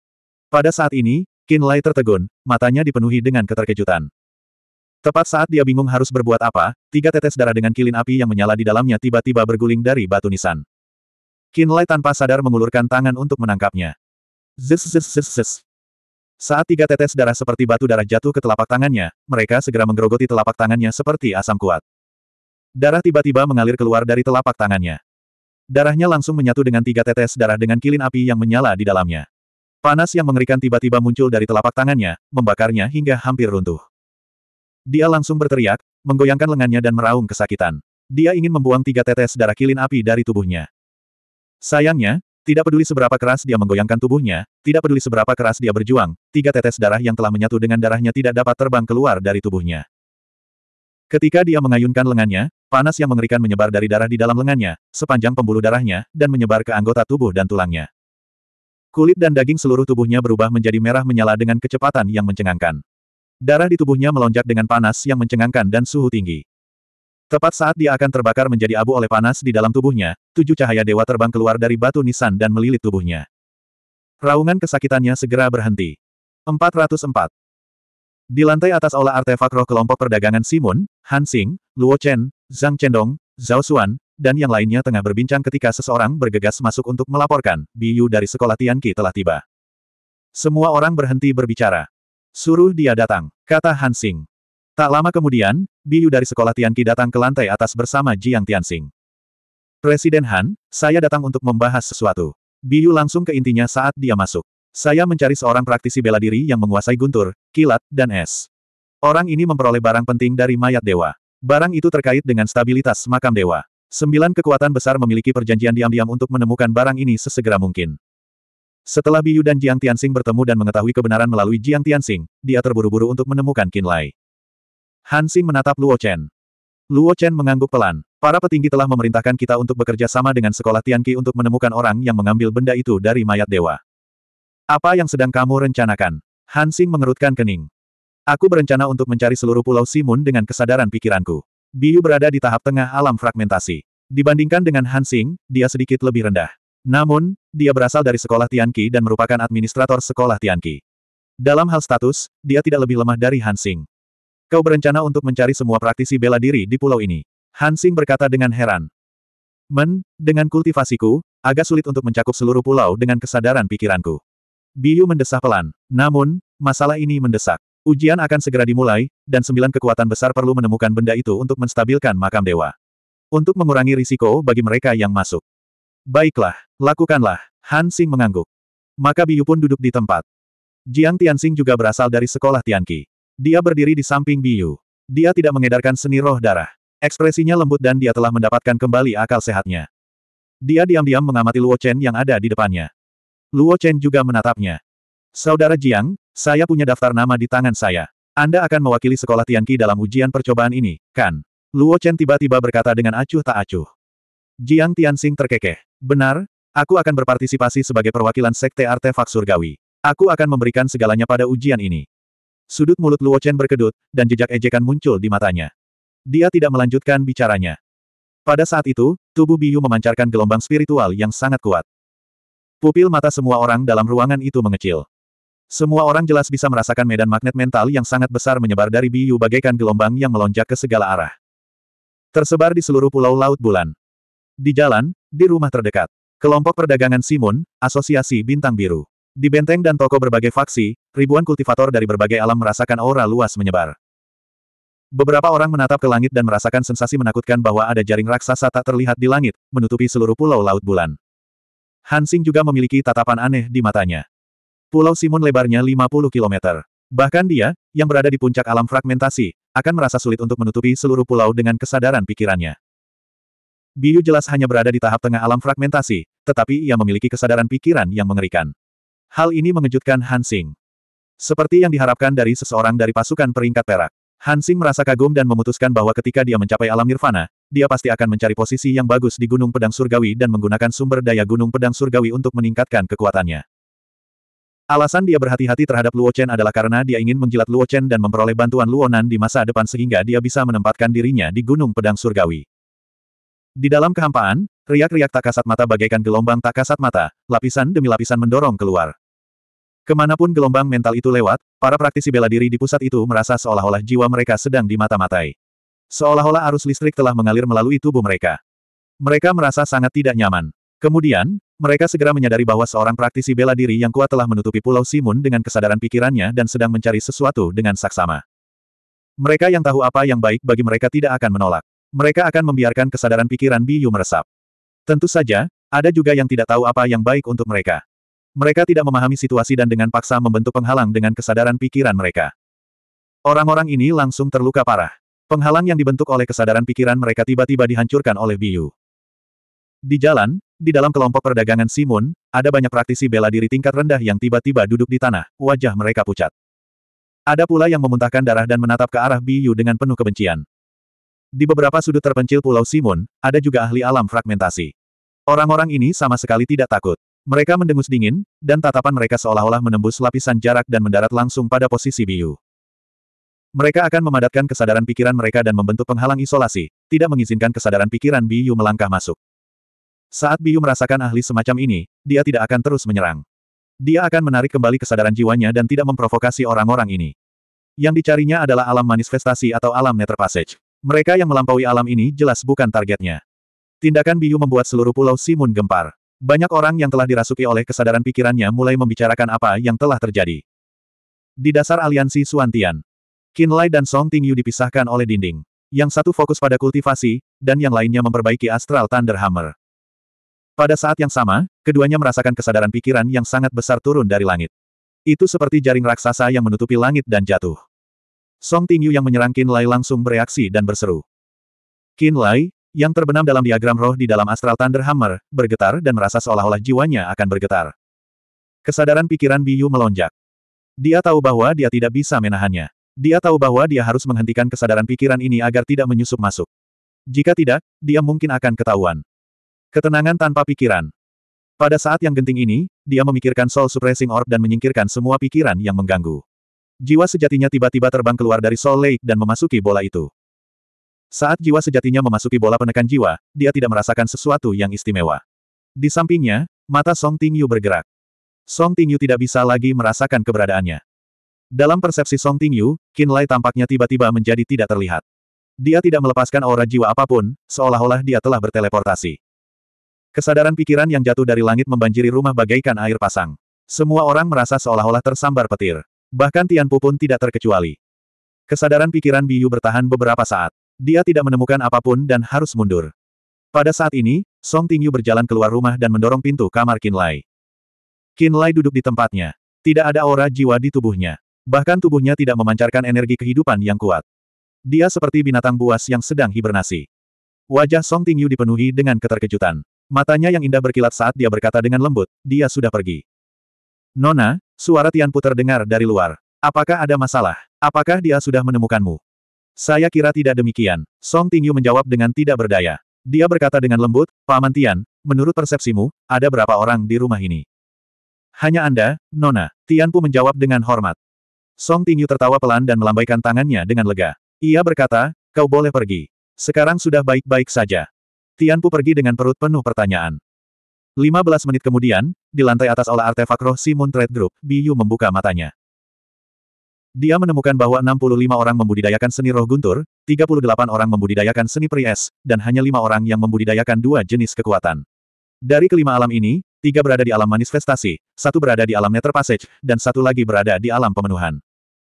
Pada saat ini, Kinlay tertegun, matanya dipenuhi dengan keterkejutan. Tepat saat dia bingung harus berbuat apa, tiga tetes darah dengan kilin api yang menyala di dalamnya tiba-tiba berguling dari batu nisan. Lai tanpa sadar mengulurkan tangan untuk menangkapnya. Zis, zis, zis, zis. Saat tiga tetes darah seperti batu darah jatuh ke telapak tangannya, mereka segera menggerogoti telapak tangannya seperti asam kuat. Darah tiba-tiba mengalir keluar dari telapak tangannya. Darahnya langsung menyatu dengan tiga tetes darah dengan kilin api yang menyala di dalamnya. Panas yang mengerikan tiba-tiba muncul dari telapak tangannya, membakarnya hingga hampir runtuh. Dia langsung berteriak, menggoyangkan lengannya dan meraung kesakitan. Dia ingin membuang tiga tetes darah kilin api dari tubuhnya. Sayangnya, tidak peduli seberapa keras dia menggoyangkan tubuhnya, tidak peduli seberapa keras dia berjuang, tiga tetes darah yang telah menyatu dengan darahnya tidak dapat terbang keluar dari tubuhnya. Ketika dia mengayunkan lengannya, panas yang mengerikan menyebar dari darah di dalam lengannya, sepanjang pembuluh darahnya, dan menyebar ke anggota tubuh dan tulangnya. Kulit dan daging seluruh tubuhnya berubah menjadi merah menyala dengan kecepatan yang mencengangkan. Darah di tubuhnya melonjak dengan panas yang mencengangkan dan suhu tinggi. Tepat saat dia akan terbakar menjadi abu oleh panas di dalam tubuhnya, tujuh cahaya dewa terbang keluar dari batu nisan dan melilit tubuhnya. Raungan kesakitannya segera berhenti. 404. Di lantai atas olah artefak roh kelompok perdagangan Simon, Hansing, Luo Chen, Zhang Chendong, Zhao Xuan, dan yang lainnya tengah berbincang ketika seseorang bergegas masuk untuk melaporkan, Biyu dari sekolah Tianqi telah tiba. Semua orang berhenti berbicara. Suruh dia datang, kata Hansing. Tak lama kemudian, Biu dari sekolah Tianqi datang ke lantai atas bersama Jiang Tianxing. Presiden Han, saya datang untuk membahas sesuatu. biyu langsung ke intinya saat dia masuk. Saya mencari seorang praktisi bela diri yang menguasai guntur, kilat, dan es. Orang ini memperoleh barang penting dari mayat dewa. Barang itu terkait dengan stabilitas makam dewa. Sembilan kekuatan besar memiliki perjanjian diam-diam untuk menemukan barang ini sesegera mungkin. Setelah Biyu dan Jiang Tianxing bertemu dan mengetahui kebenaran melalui Jiang Tianxing, dia terburu-buru untuk menemukan Qin Lai. Han Xing menatap Luo Chen. Luo Chen mengangguk pelan. Para petinggi telah memerintahkan kita untuk bekerja sama dengan sekolah Tianqi untuk menemukan orang yang mengambil benda itu dari mayat dewa. Apa yang sedang kamu rencanakan? Han Xing mengerutkan kening. Aku berencana untuk mencari seluruh pulau Simun dengan kesadaran pikiranku. Biyu berada di tahap tengah alam fragmentasi. Dibandingkan dengan Han Xing, dia sedikit lebih rendah. Namun, dia berasal dari sekolah Tianqi dan merupakan administrator sekolah Tianqi. Dalam hal status, dia tidak lebih lemah dari Hansing. Kau berencana untuk mencari semua praktisi bela diri di pulau ini. Hansing berkata dengan heran. Men, dengan kultivasiku, agak sulit untuk mencakup seluruh pulau dengan kesadaran pikiranku. Biu mendesah pelan. Namun, masalah ini mendesak. Ujian akan segera dimulai, dan sembilan kekuatan besar perlu menemukan benda itu untuk menstabilkan makam dewa. Untuk mengurangi risiko bagi mereka yang masuk. Baiklah, lakukanlah, Han Xing mengangguk. Maka Biyu pun duduk di tempat. Jiang Tianxing juga berasal dari sekolah Tianqi. Dia berdiri di samping Biyu. Dia tidak mengedarkan seni roh darah. Ekspresinya lembut dan dia telah mendapatkan kembali akal sehatnya. Dia diam-diam mengamati Luo Chen yang ada di depannya. Luo Chen juga menatapnya. Saudara Jiang, saya punya daftar nama di tangan saya. Anda akan mewakili sekolah Tianqi dalam ujian percobaan ini, kan? Luo Chen tiba-tiba berkata dengan acuh tak acuh. Jiang Tianxing terkekeh. Benar, aku akan berpartisipasi sebagai perwakilan Sekte Artefak Surgawi. Aku akan memberikan segalanya pada ujian ini. Sudut mulut Luo Chen berkedut, dan jejak ejekan muncul di matanya. Dia tidak melanjutkan bicaranya. Pada saat itu, tubuh Biyu memancarkan gelombang spiritual yang sangat kuat. Pupil mata semua orang dalam ruangan itu mengecil. Semua orang jelas bisa merasakan medan magnet mental yang sangat besar menyebar dari Biyu bagaikan gelombang yang melonjak ke segala arah. Tersebar di seluruh pulau Laut Bulan. Di jalan, di rumah terdekat. Kelompok perdagangan Simon, Asosiasi Bintang Biru. Di benteng dan toko berbagai faksi, ribuan kultivator dari berbagai alam merasakan aura luas menyebar. Beberapa orang menatap ke langit dan merasakan sensasi menakutkan bahwa ada jaring raksasa tak terlihat di langit, menutupi seluruh pulau Laut Bulan. Hansing juga memiliki tatapan aneh di matanya. Pulau Simon lebarnya 50 km. Bahkan dia, yang berada di puncak alam fragmentasi, akan merasa sulit untuk menutupi seluruh pulau dengan kesadaran pikirannya. Biu jelas hanya berada di tahap tengah alam fragmentasi, tetapi ia memiliki kesadaran pikiran yang mengerikan. Hal ini mengejutkan Hansing. Seperti yang diharapkan dari seseorang dari pasukan peringkat perak, Hansing merasa kagum dan memutuskan bahwa ketika dia mencapai alam nirvana, dia pasti akan mencari posisi yang bagus di Gunung Pedang Surgawi dan menggunakan sumber daya Gunung Pedang Surgawi untuk meningkatkan kekuatannya. Alasan dia berhati-hati terhadap Luo Chen adalah karena dia ingin menjilat Luo Chen dan memperoleh bantuan Luonan di masa depan sehingga dia bisa menempatkan dirinya di Gunung Pedang Surgawi. Di dalam kehampaan, riak-riak tak kasat mata bagaikan gelombang tak kasat mata, lapisan demi lapisan mendorong keluar. Kemanapun gelombang mental itu lewat, para praktisi bela diri di pusat itu merasa seolah-olah jiwa mereka sedang dimata-matai. Seolah-olah arus listrik telah mengalir melalui tubuh mereka. Mereka merasa sangat tidak nyaman. Kemudian, mereka segera menyadari bahwa seorang praktisi bela diri yang kuat telah menutupi Pulau Simun dengan kesadaran pikirannya dan sedang mencari sesuatu dengan saksama. Mereka yang tahu apa yang baik bagi mereka tidak akan menolak. Mereka akan membiarkan kesadaran pikiran Biyu meresap. Tentu saja, ada juga yang tidak tahu apa yang baik untuk mereka. Mereka tidak memahami situasi dan dengan paksa membentuk penghalang dengan kesadaran pikiran mereka. Orang-orang ini langsung terluka parah. Penghalang yang dibentuk oleh kesadaran pikiran mereka tiba-tiba dihancurkan oleh Biyu. Di jalan, di dalam kelompok perdagangan Simon, ada banyak praktisi bela diri tingkat rendah yang tiba-tiba duduk di tanah, wajah mereka pucat. Ada pula yang memuntahkan darah dan menatap ke arah Biyu dengan penuh kebencian. Di beberapa sudut terpencil Pulau Simon, ada juga ahli alam fragmentasi. Orang-orang ini sama sekali tidak takut. Mereka mendengus dingin, dan tatapan mereka seolah-olah menembus lapisan jarak dan mendarat langsung pada posisi Biu. Mereka akan memadatkan kesadaran pikiran mereka dan membentuk penghalang isolasi, tidak mengizinkan kesadaran pikiran Biu melangkah masuk. Saat Biu merasakan ahli semacam ini, dia tidak akan terus menyerang. Dia akan menarik kembali kesadaran jiwanya dan tidak memprovokasi orang-orang ini. Yang dicarinya adalah alam manifestasi atau alam nether passage. Mereka yang melampaui alam ini jelas bukan targetnya. Tindakan Biyu membuat seluruh pulau Simun gempar. Banyak orang yang telah dirasuki oleh kesadaran pikirannya mulai membicarakan apa yang telah terjadi. Di dasar aliansi Suantian, Lai dan Song Tingyu dipisahkan oleh dinding. Yang satu fokus pada kultivasi, dan yang lainnya memperbaiki Astral Thunder Hammer. Pada saat yang sama, keduanya merasakan kesadaran pikiran yang sangat besar turun dari langit. Itu seperti jaring raksasa yang menutupi langit dan jatuh. Song Tingyu yang menyerang Qin Lai langsung bereaksi dan berseru. Qin Lai, yang terbenam dalam diagram roh di dalam Astral Thunder Hammer, bergetar dan merasa seolah-olah jiwanya akan bergetar. Kesadaran pikiran Biyu melonjak. Dia tahu bahwa dia tidak bisa menahannya. Dia tahu bahwa dia harus menghentikan kesadaran pikiran ini agar tidak menyusup masuk. Jika tidak, dia mungkin akan ketahuan. Ketenangan tanpa pikiran. Pada saat yang genting ini, dia memikirkan Soul Suppressing Orb dan menyingkirkan semua pikiran yang mengganggu. Jiwa sejatinya tiba-tiba terbang keluar dari Soul Lake dan memasuki bola itu. Saat jiwa sejatinya memasuki bola penekan jiwa, dia tidak merasakan sesuatu yang istimewa. Di sampingnya, mata Song Tingyu bergerak. Song Tingyu tidak bisa lagi merasakan keberadaannya. Dalam persepsi Song Tingyu, Qin Lai tampaknya tiba-tiba menjadi tidak terlihat. Dia tidak melepaskan aura jiwa apapun, seolah-olah dia telah berteleportasi. Kesadaran pikiran yang jatuh dari langit membanjiri rumah bagaikan air pasang. Semua orang merasa seolah-olah tersambar petir. Bahkan Tianpu pun tidak terkecuali. Kesadaran pikiran Biyu bertahan beberapa saat. Dia tidak menemukan apapun dan harus mundur. Pada saat ini, Song Tingyu berjalan keluar rumah dan mendorong pintu kamar Kinlai. Kinlai duduk di tempatnya. Tidak ada aura jiwa di tubuhnya. Bahkan tubuhnya tidak memancarkan energi kehidupan yang kuat. Dia seperti binatang buas yang sedang hibernasi. Wajah Song Tingyu dipenuhi dengan keterkejutan. Matanya yang indah berkilat saat dia berkata dengan lembut, dia sudah pergi. Nona, Suara Tianpu terdengar dari luar. Apakah ada masalah? Apakah dia sudah menemukanmu? Saya kira tidak demikian. Song Tingyu menjawab dengan tidak berdaya. Dia berkata dengan lembut, Paman Tian, menurut persepsimu, ada berapa orang di rumah ini? Hanya Anda, Nona. Tianpu menjawab dengan hormat. Song Tingyu tertawa pelan dan melambaikan tangannya dengan lega. Ia berkata, kau boleh pergi. Sekarang sudah baik-baik saja. Tianpu pergi dengan perut penuh pertanyaan. 15 menit kemudian, di lantai atas aula artefak roh Simon Trade Group, Biyu membuka matanya. Dia menemukan bahwa 65 orang membudidayakan seni roh guntur, 38 orang membudidayakan seni pries, dan hanya lima orang yang membudidayakan dua jenis kekuatan. Dari kelima alam ini, tiga berada di alam manifestasi, satu berada di alam nether passage, dan satu lagi berada di alam pemenuhan.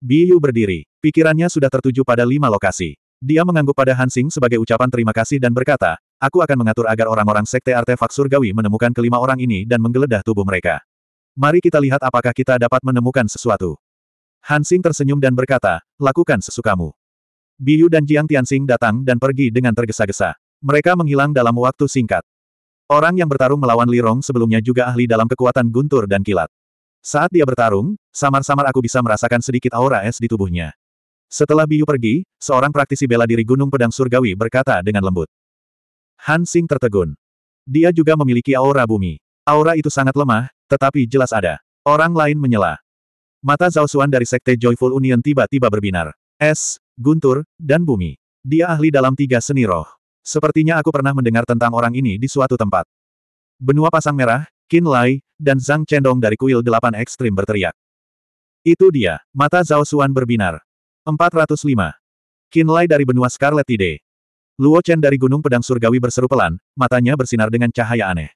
Biyu berdiri, pikirannya sudah tertuju pada lima lokasi. Dia mengangguk pada Hansing sebagai ucapan terima kasih dan berkata, aku akan mengatur agar orang-orang sekte artefak surgawi menemukan kelima orang ini dan menggeledah tubuh mereka. Mari kita lihat apakah kita dapat menemukan sesuatu. Hansing tersenyum dan berkata, lakukan sesukamu. Biyu dan Jiang Tianxing datang dan pergi dengan tergesa-gesa. Mereka menghilang dalam waktu singkat. Orang yang bertarung melawan Li Rong sebelumnya juga ahli dalam kekuatan guntur dan kilat. Saat dia bertarung, samar-samar aku bisa merasakan sedikit aura es di tubuhnya. Setelah Biyu pergi, seorang praktisi bela diri Gunung Pedang Surgawi berkata dengan lembut. Han Sing tertegun. Dia juga memiliki aura bumi. Aura itu sangat lemah, tetapi jelas ada. Orang lain menyela. Mata Zhao Xuan dari Sekte Joyful Union tiba-tiba berbinar. Es, guntur, dan bumi. Dia ahli dalam tiga seni roh. Sepertinya aku pernah mendengar tentang orang ini di suatu tempat. Benua Pasang Merah, Qin Lai, dan Zhang Cendong dari kuil delapan ekstrim berteriak. Itu dia, mata Zhao Xuan berbinar. 405. Kinlai dari benua Scarlet Tide. Luo Chen dari Gunung Pedang Surgawi berseru pelan, matanya bersinar dengan cahaya aneh.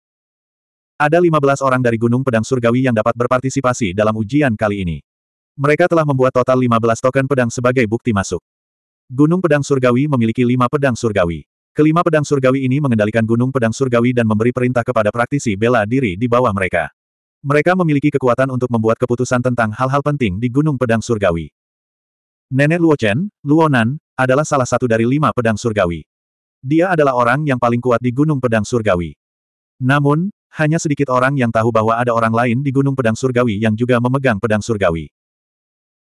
Ada 15 orang dari Gunung Pedang Surgawi yang dapat berpartisipasi dalam ujian kali ini. Mereka telah membuat total 15 token pedang sebagai bukti masuk. Gunung Pedang Surgawi memiliki 5 pedang surgawi. Kelima pedang surgawi ini mengendalikan Gunung Pedang Surgawi dan memberi perintah kepada praktisi bela diri di bawah mereka. Mereka memiliki kekuatan untuk membuat keputusan tentang hal-hal penting di Gunung Pedang Surgawi. Nenek Luo Chen, Luonan, adalah salah satu dari lima pedang surgawi. Dia adalah orang yang paling kuat di Gunung Pedang Surgawi. Namun, hanya sedikit orang yang tahu bahwa ada orang lain di Gunung Pedang Surgawi yang juga memegang pedang surgawi.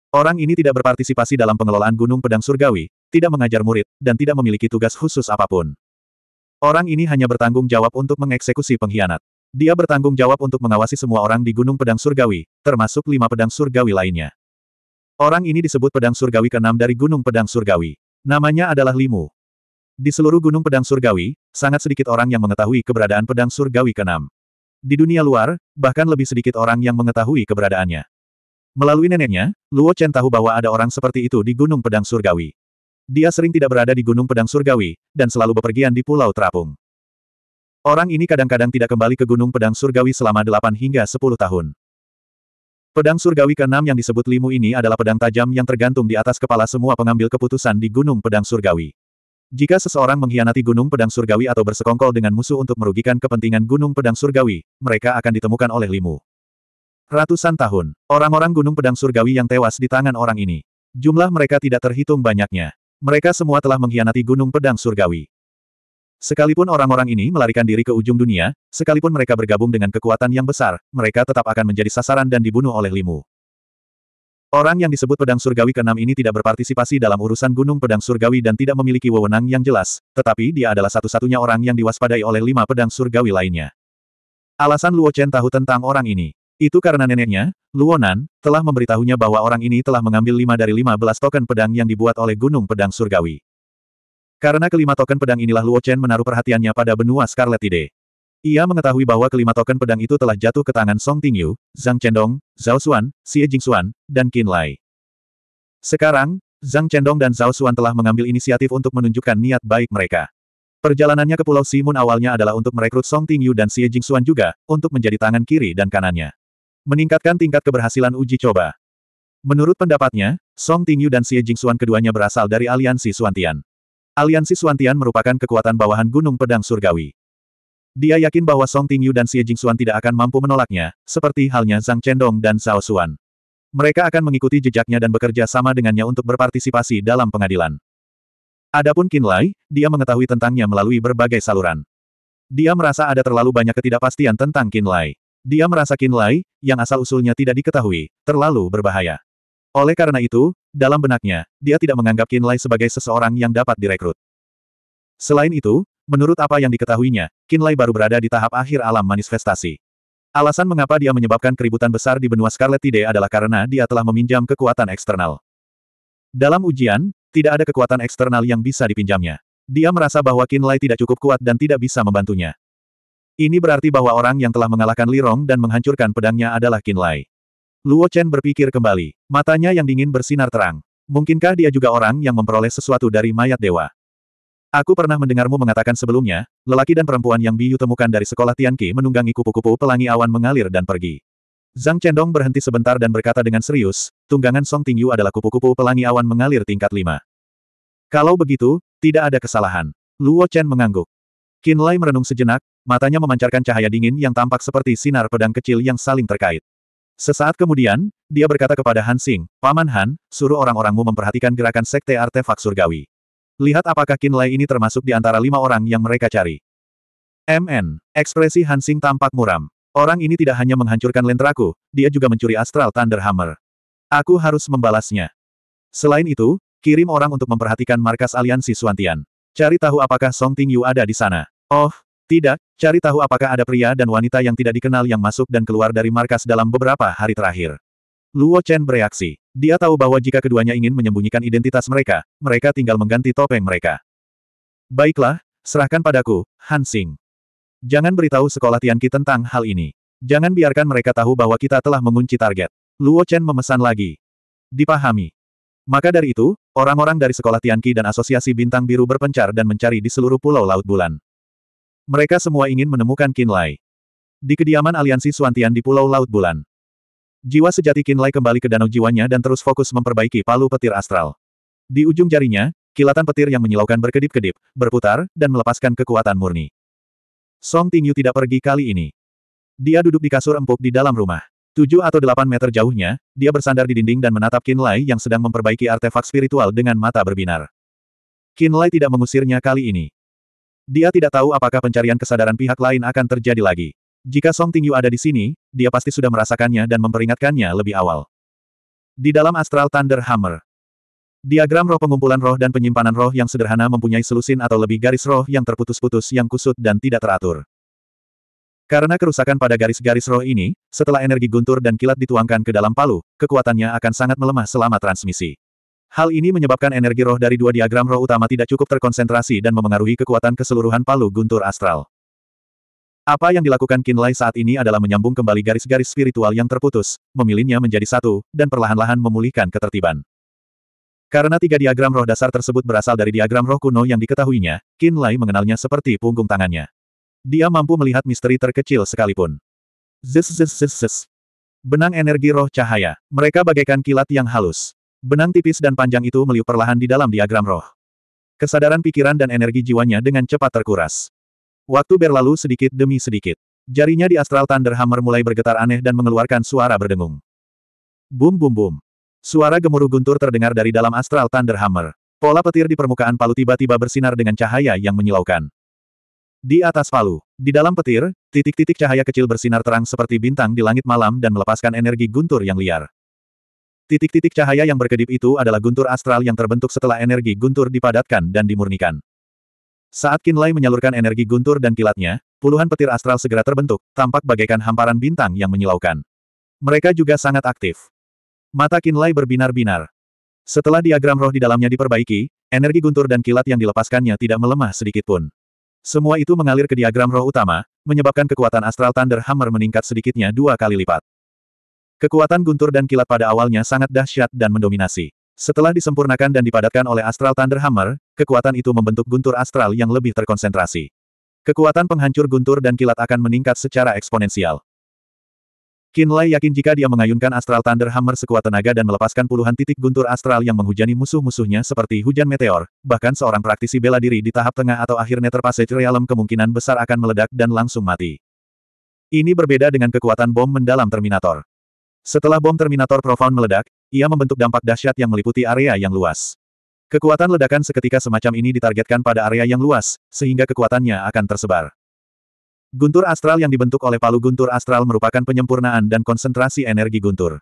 Orang ini tidak berpartisipasi dalam pengelolaan Gunung Pedang Surgawi, tidak mengajar murid, dan tidak memiliki tugas khusus apapun. Orang ini hanya bertanggung jawab untuk mengeksekusi pengkhianat. Dia bertanggung jawab untuk mengawasi semua orang di Gunung Pedang Surgawi, termasuk lima pedang surgawi lainnya. Orang ini disebut pedang surgawi keenam dari Gunung Pedang Surgawi. Namanya adalah Limu. Di seluruh Gunung Pedang Surgawi, sangat sedikit orang yang mengetahui keberadaan pedang surgawi keenam. Di dunia luar, bahkan lebih sedikit orang yang mengetahui keberadaannya. Melalui neneknya, Luo Chen tahu bahwa ada orang seperti itu di Gunung Pedang Surgawi. Dia sering tidak berada di Gunung Pedang Surgawi, dan selalu bepergian di Pulau Terapung. Orang ini kadang-kadang tidak kembali ke Gunung Pedang Surgawi selama 8 hingga 10 tahun. Pedang surgawi ke-6 yang disebut limu ini adalah pedang tajam yang tergantung di atas kepala semua pengambil keputusan di Gunung Pedang Surgawi. Jika seseorang mengkhianati Gunung Pedang Surgawi atau bersekongkol dengan musuh untuk merugikan kepentingan Gunung Pedang Surgawi, mereka akan ditemukan oleh limu. Ratusan tahun, orang-orang Gunung Pedang Surgawi yang tewas di tangan orang ini. Jumlah mereka tidak terhitung banyaknya. Mereka semua telah mengkhianati Gunung Pedang Surgawi. Sekalipun orang-orang ini melarikan diri ke ujung dunia, sekalipun mereka bergabung dengan kekuatan yang besar, mereka tetap akan menjadi sasaran dan dibunuh oleh Limu. Orang yang disebut pedang surgawi keenam ini tidak berpartisipasi dalam urusan gunung pedang surgawi dan tidak memiliki wewenang yang jelas, tetapi dia adalah satu-satunya orang yang diwaspadai oleh lima pedang surgawi lainnya. Alasan Luo Chen tahu tentang orang ini. Itu karena neneknya, Luonan, telah memberitahunya bahwa orang ini telah mengambil lima dari lima belas token pedang yang dibuat oleh Gunung Pedang Surgawi. Karena kelima token pedang inilah Luo Chen menaruh perhatiannya pada benua Scarlet Tide. Ia mengetahui bahwa kelima token pedang itu telah jatuh ke tangan Song Tingyu, Zhang Chendong, Zhao Xuan, Xie Jingxuan, dan Qin Lai. Sekarang, Zhang Chendong dan Zhao Xuan telah mengambil inisiatif untuk menunjukkan niat baik mereka. Perjalanannya ke Pulau Simun awalnya adalah untuk merekrut Song Tingyu dan Xie Jingxuan juga, untuk menjadi tangan kiri dan kanannya. Meningkatkan tingkat keberhasilan uji coba. Menurut pendapatnya, Song Tingyu dan Xie Jingxuan keduanya berasal dari aliansi Suantian. Aliansi Suantian merupakan kekuatan bawahan Gunung Pedang Surgawi. Dia yakin bahwa Song Tingyu dan Xie Jingxuan tidak akan mampu menolaknya, seperti halnya Zhang Chendong dan Zhao Xuan. Mereka akan mengikuti jejaknya dan bekerja sama dengannya untuk berpartisipasi dalam pengadilan. Adapun Qin Lai, dia mengetahui tentangnya melalui berbagai saluran. Dia merasa ada terlalu banyak ketidakpastian tentang Qin Lai. Dia merasa Qin Lai, yang asal-usulnya tidak diketahui, terlalu berbahaya. Oleh karena itu, dalam benaknya, dia tidak menganggap Qin Lai sebagai seseorang yang dapat direkrut. Selain itu, menurut apa yang diketahuinya, Qin Lai baru berada di tahap akhir alam manifestasi. Alasan mengapa dia menyebabkan keributan besar di benua Scarlet Tide adalah karena dia telah meminjam kekuatan eksternal. Dalam ujian, tidak ada kekuatan eksternal yang bisa dipinjamnya. Dia merasa bahwa Qin Lai tidak cukup kuat dan tidak bisa membantunya. Ini berarti bahwa orang yang telah mengalahkan Lirong dan menghancurkan pedangnya adalah Qin Lai. Luo Chen berpikir kembali. Matanya yang dingin bersinar terang. Mungkinkah dia juga orang yang memperoleh sesuatu dari mayat dewa? Aku pernah mendengarmu mengatakan sebelumnya, lelaki dan perempuan yang Biyu temukan dari sekolah Tianqi menunggangi kupu-kupu pelangi awan mengalir dan pergi. Zhang Chendong berhenti sebentar dan berkata dengan serius, tunggangan Song Tingyu adalah kupu-kupu pelangi awan mengalir tingkat lima. Kalau begitu, tidak ada kesalahan. Luo Chen mengangguk. Qin Lai merenung sejenak, matanya memancarkan cahaya dingin yang tampak seperti sinar pedang kecil yang saling terkait. Sesaat kemudian, dia berkata kepada Han Sing, Paman Han, suruh orang-orangmu memperhatikan gerakan sekte artefak surgawi. Lihat apakah Kinlay ini termasuk di antara lima orang yang mereka cari. MN. Ekspresi Han Sing tampak muram. Orang ini tidak hanya menghancurkan lentraku, dia juga mencuri Astral Thunder Hammer. Aku harus membalasnya. Selain itu, kirim orang untuk memperhatikan markas aliansi Suantian. Cari tahu apakah Song Ting Yu ada di sana. Oh, tidak, cari tahu apakah ada pria dan wanita yang tidak dikenal yang masuk dan keluar dari markas dalam beberapa hari terakhir. Luo Chen bereaksi. Dia tahu bahwa jika keduanya ingin menyembunyikan identitas mereka, mereka tinggal mengganti topeng mereka. Baiklah, serahkan padaku, Han Xing. Jangan beritahu sekolah Tianqi tentang hal ini. Jangan biarkan mereka tahu bahwa kita telah mengunci target. Luo Chen memesan lagi. Dipahami. Maka dari itu, orang-orang dari sekolah Tianqi dan asosiasi bintang biru berpencar dan mencari di seluruh pulau Laut Bulan. Mereka semua ingin menemukan Kinlay. Di kediaman aliansi Suantian di Pulau Laut Bulan. Jiwa sejati Kinlay kembali ke danau jiwanya dan terus fokus memperbaiki palu petir astral. Di ujung jarinya, kilatan petir yang menyilaukan berkedip-kedip, berputar, dan melepaskan kekuatan murni. Song Tingyu tidak pergi kali ini. Dia duduk di kasur empuk di dalam rumah. Tujuh atau delapan meter jauhnya, dia bersandar di dinding dan menatap Kinlay yang sedang memperbaiki artefak spiritual dengan mata berbinar. Kinlay tidak mengusirnya kali ini. Dia tidak tahu apakah pencarian kesadaran pihak lain akan terjadi lagi. Jika Song Tingyu ada di sini, dia pasti sudah merasakannya dan memperingatkannya lebih awal. Di dalam Astral Thunder Hammer, Diagram roh pengumpulan roh dan penyimpanan roh yang sederhana mempunyai selusin atau lebih garis roh yang terputus-putus yang kusut dan tidak teratur. Karena kerusakan pada garis-garis roh ini, setelah energi guntur dan kilat dituangkan ke dalam palu, kekuatannya akan sangat melemah selama transmisi. Hal ini menyebabkan energi roh dari dua diagram roh utama tidak cukup terkonsentrasi dan memengaruhi kekuatan keseluruhan palu guntur astral. Apa yang dilakukan Kinlay saat ini adalah menyambung kembali garis-garis spiritual yang terputus, memilinnya menjadi satu, dan perlahan-lahan memulihkan ketertiban. Karena tiga diagram roh dasar tersebut berasal dari diagram roh kuno yang diketahuinya, Kinlay mengenalnya seperti punggung tangannya. Dia mampu melihat misteri terkecil sekalipun. Zes Benang energi roh cahaya. Mereka bagaikan kilat yang halus. Benang tipis dan panjang itu meliuk perlahan di dalam diagram roh. Kesadaran pikiran dan energi jiwanya dengan cepat terkuras. Waktu berlalu sedikit demi sedikit. Jarinya di Astral thunder hammer mulai bergetar aneh dan mengeluarkan suara berdengung. Bum bum bum. Suara gemuruh guntur terdengar dari dalam Astral thunder hammer. Pola petir di permukaan palu tiba-tiba bersinar dengan cahaya yang menyilaukan. Di atas palu, di dalam petir, titik-titik cahaya kecil bersinar terang seperti bintang di langit malam dan melepaskan energi guntur yang liar. Titik-titik cahaya yang berkedip itu adalah guntur astral yang terbentuk setelah energi guntur dipadatkan dan dimurnikan. Saat Kinlay menyalurkan energi guntur dan kilatnya, puluhan petir astral segera terbentuk, tampak bagaikan hamparan bintang yang menyilaukan. Mereka juga sangat aktif. Mata Kinlay berbinar-binar. Setelah diagram roh di dalamnya diperbaiki, energi guntur dan kilat yang dilepaskannya tidak melemah sedikit pun. Semua itu mengalir ke diagram roh utama, menyebabkan kekuatan astral Thunder Hammer meningkat sedikitnya dua kali lipat. Kekuatan guntur dan kilat pada awalnya sangat dahsyat dan mendominasi. Setelah disempurnakan dan dipadatkan oleh Astral Thunder Hammer, kekuatan itu membentuk guntur astral yang lebih terkonsentrasi. Kekuatan penghancur guntur dan kilat akan meningkat secara eksponensial. Kinlay yakin jika dia mengayunkan Astral Thunder Hammer sekuat tenaga dan melepaskan puluhan titik guntur astral yang menghujani musuh-musuhnya seperti hujan meteor, bahkan seorang praktisi bela diri di tahap tengah atau akhirnya terpaset realem kemungkinan besar akan meledak dan langsung mati. Ini berbeda dengan kekuatan bom mendalam Terminator. Setelah bom Terminator Profound meledak, ia membentuk dampak dahsyat yang meliputi area yang luas. Kekuatan ledakan seketika semacam ini ditargetkan pada area yang luas, sehingga kekuatannya akan tersebar. Guntur astral yang dibentuk oleh palu guntur astral merupakan penyempurnaan dan konsentrasi energi guntur.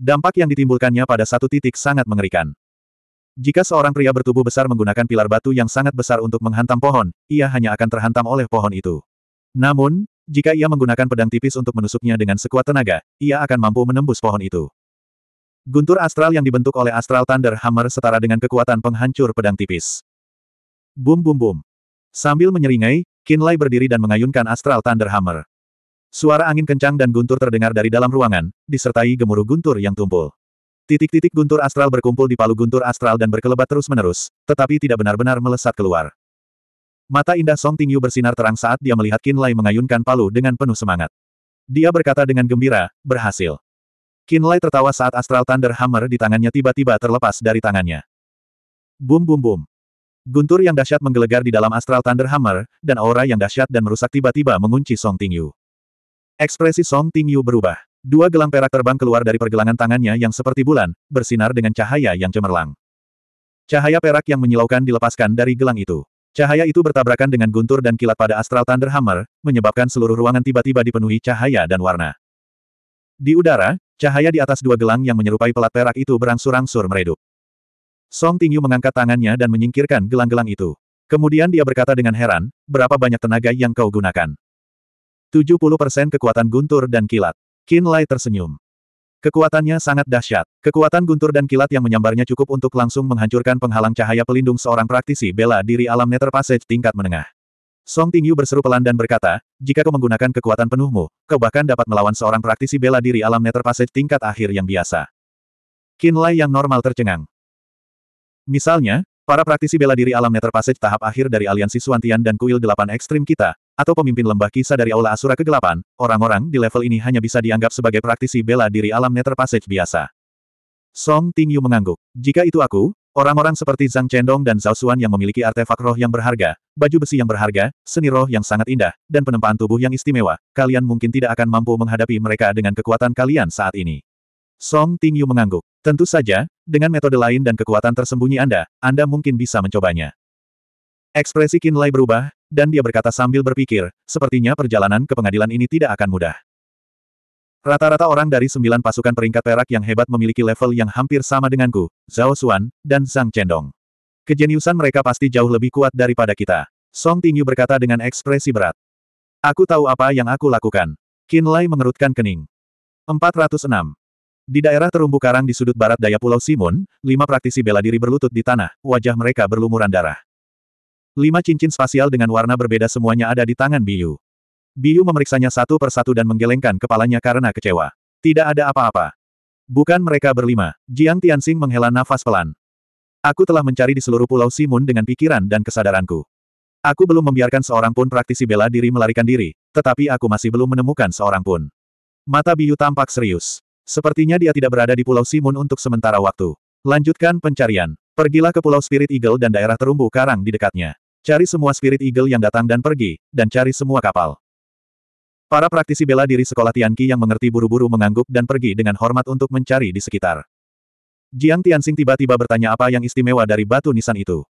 Dampak yang ditimbulkannya pada satu titik sangat mengerikan. Jika seorang pria bertubuh besar menggunakan pilar batu yang sangat besar untuk menghantam pohon, ia hanya akan terhantam oleh pohon itu. Namun, jika ia menggunakan pedang tipis untuk menusuknya dengan sekuat tenaga, ia akan mampu menembus pohon itu. Guntur astral yang dibentuk oleh Astral Thunder Hammer setara dengan kekuatan penghancur pedang tipis. Bum bum bum. Sambil menyeringai, Kinlay berdiri dan mengayunkan Astral Thunder Hammer. Suara angin kencang dan guntur terdengar dari dalam ruangan, disertai gemuruh guntur yang tumpul. Titik-titik guntur astral berkumpul di palu guntur astral dan berkelebat terus-menerus, tetapi tidak benar-benar melesat keluar. Mata indah Song Tingyu bersinar terang saat dia melihat Qin Lai mengayunkan palu dengan penuh semangat. Dia berkata dengan gembira, berhasil. Qin Lai tertawa saat Astral Thunder Hammer di tangannya tiba-tiba terlepas dari tangannya. Bum bum bum. Guntur yang dahsyat menggelegar di dalam Astral Thunder Hammer, dan aura yang dahsyat dan merusak tiba-tiba mengunci Song Tingyu. Ekspresi Song Tingyu berubah. Dua gelang perak terbang keluar dari pergelangan tangannya yang seperti bulan, bersinar dengan cahaya yang cemerlang. Cahaya perak yang menyilaukan dilepaskan dari gelang itu. Cahaya itu bertabrakan dengan guntur dan kilat pada Astral Thunder Hammer, menyebabkan seluruh ruangan tiba-tiba dipenuhi cahaya dan warna. Di udara, cahaya di atas dua gelang yang menyerupai pelat perak itu berangsur-angsur meredup. Song Tingyu mengangkat tangannya dan menyingkirkan gelang-gelang itu. Kemudian dia berkata dengan heran, berapa banyak tenaga yang kau gunakan? 70% kekuatan guntur dan kilat. Qin Lai tersenyum. Kekuatannya sangat dahsyat. Kekuatan guntur dan kilat yang menyambarnya cukup untuk langsung menghancurkan penghalang cahaya pelindung seorang praktisi bela diri alam Nether Passage tingkat menengah. Song Tingyu berseru pelan dan berkata, jika kau menggunakan kekuatan penuhmu, kau bahkan dapat melawan seorang praktisi bela diri alam Nether Passage tingkat akhir yang biasa. Kinlay yang normal tercengang. Misalnya, Para praktisi bela diri alam Nether Passage tahap akhir dari aliansi Suantian dan Kuil 8 Ekstrim kita, atau pemimpin lembah kisah dari Aula Asura Kegelapan, orang-orang di level ini hanya bisa dianggap sebagai praktisi bela diri alam Nether Passage biasa. Song Tingyu mengangguk. Jika itu aku, orang-orang seperti Zhang Chendong dan Zhao Xuan yang memiliki artefak roh yang berharga, baju besi yang berharga, seni roh yang sangat indah, dan penempaan tubuh yang istimewa, kalian mungkin tidak akan mampu menghadapi mereka dengan kekuatan kalian saat ini. Song Tingyu mengangguk. Tentu saja, dengan metode lain dan kekuatan tersembunyi Anda, Anda mungkin bisa mencobanya. Ekspresi Lai berubah, dan dia berkata sambil berpikir, sepertinya perjalanan ke pengadilan ini tidak akan mudah. Rata-rata orang dari sembilan pasukan peringkat perak yang hebat memiliki level yang hampir sama denganku, Zhao Xuan, dan Zhang Chendong. Kejeniusan mereka pasti jauh lebih kuat daripada kita. Song Tingyu berkata dengan ekspresi berat. Aku tahu apa yang aku lakukan. Qin Lai mengerutkan kening. 406. Di daerah terumbu karang di sudut barat daya Pulau Simun, lima praktisi bela diri berlutut di tanah, wajah mereka berlumuran darah. Lima cincin spasial dengan warna berbeda semuanya ada di tangan Biyu. Biyu memeriksanya satu persatu dan menggelengkan kepalanya karena kecewa. Tidak ada apa-apa. Bukan mereka berlima, Jiang Tianxing menghela nafas pelan. Aku telah mencari di seluruh Pulau Simun dengan pikiran dan kesadaranku. Aku belum membiarkan seorang pun praktisi bela diri melarikan diri, tetapi aku masih belum menemukan seorang pun. Mata Biyu tampak serius. Sepertinya dia tidak berada di Pulau Simun untuk sementara waktu. Lanjutkan pencarian. Pergilah ke Pulau Spirit Eagle dan daerah terumbu karang di dekatnya. Cari semua Spirit Eagle yang datang dan pergi, dan cari semua kapal. Para praktisi bela diri sekolah Tianqi yang mengerti buru-buru mengangguk dan pergi dengan hormat untuk mencari di sekitar. Jiang Tianxing tiba-tiba bertanya apa yang istimewa dari batu nisan itu.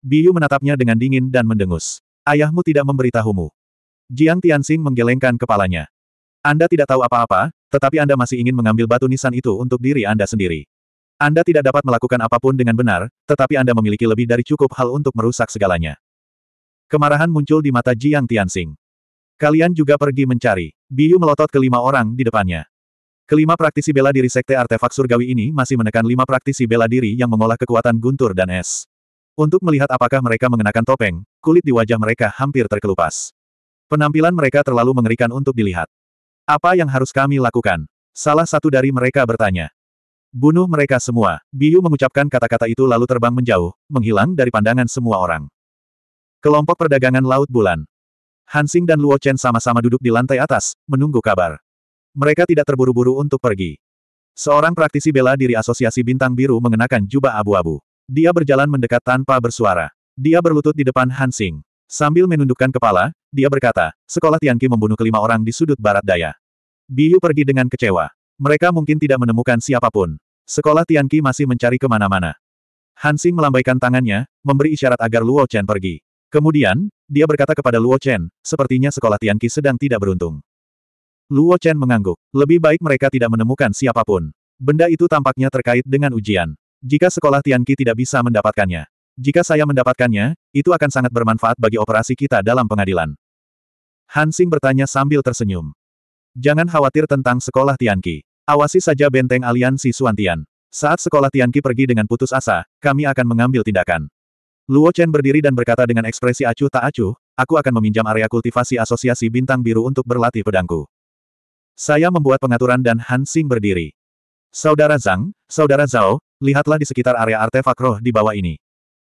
Biyu menatapnya dengan dingin dan mendengus. Ayahmu tidak memberitahumu. Jiang Tianxing menggelengkan kepalanya. Anda tidak tahu apa-apa, tetapi Anda masih ingin mengambil batu nisan itu untuk diri Anda sendiri. Anda tidak dapat melakukan apapun dengan benar, tetapi Anda memiliki lebih dari cukup hal untuk merusak segalanya. Kemarahan muncul di mata Jiang Tianxing. Kalian juga pergi mencari. Biu melotot kelima orang di depannya. Kelima praktisi bela diri Sekte Artefak Surgawi ini masih menekan lima praktisi bela diri yang mengolah kekuatan guntur dan es. Untuk melihat apakah mereka mengenakan topeng, kulit di wajah mereka hampir terkelupas. Penampilan mereka terlalu mengerikan untuk dilihat. Apa yang harus kami lakukan? Salah satu dari mereka bertanya. Bunuh mereka semua. Biu mengucapkan kata-kata itu lalu terbang menjauh, menghilang dari pandangan semua orang. Kelompok perdagangan Laut Bulan. Hansing dan Luo Chen sama-sama duduk di lantai atas, menunggu kabar. Mereka tidak terburu-buru untuk pergi. Seorang praktisi bela diri asosiasi bintang biru mengenakan jubah abu-abu. Dia berjalan mendekat tanpa bersuara. Dia berlutut di depan Hansing. Sambil menundukkan kepala, dia berkata, sekolah Tianqi membunuh kelima orang di sudut barat daya. Biyu pergi dengan kecewa. Mereka mungkin tidak menemukan siapapun. Sekolah Tianqi masih mencari kemana-mana. Hansing melambaikan tangannya, memberi isyarat agar Luo Chen pergi. Kemudian, dia berkata kepada Luo Chen, sepertinya sekolah Tianqi sedang tidak beruntung. Luo Chen mengangguk. Lebih baik mereka tidak menemukan siapapun. Benda itu tampaknya terkait dengan ujian. Jika sekolah Tianqi tidak bisa mendapatkannya, jika saya mendapatkannya, itu akan sangat bermanfaat bagi operasi kita dalam pengadilan. Hansing bertanya sambil tersenyum. Jangan khawatir tentang sekolah Tianqi. Awasi saja benteng aliansi Suantian. Saat sekolah Tianqi pergi dengan putus asa, kami akan mengambil tindakan. Luo Chen berdiri dan berkata dengan ekspresi acuh tak acuh, aku akan meminjam area kultivasi asosiasi bintang biru untuk berlatih pedangku. Saya membuat pengaturan dan Hansing berdiri. Saudara Zhang, Saudara Zhao, lihatlah di sekitar area artefak roh di bawah ini.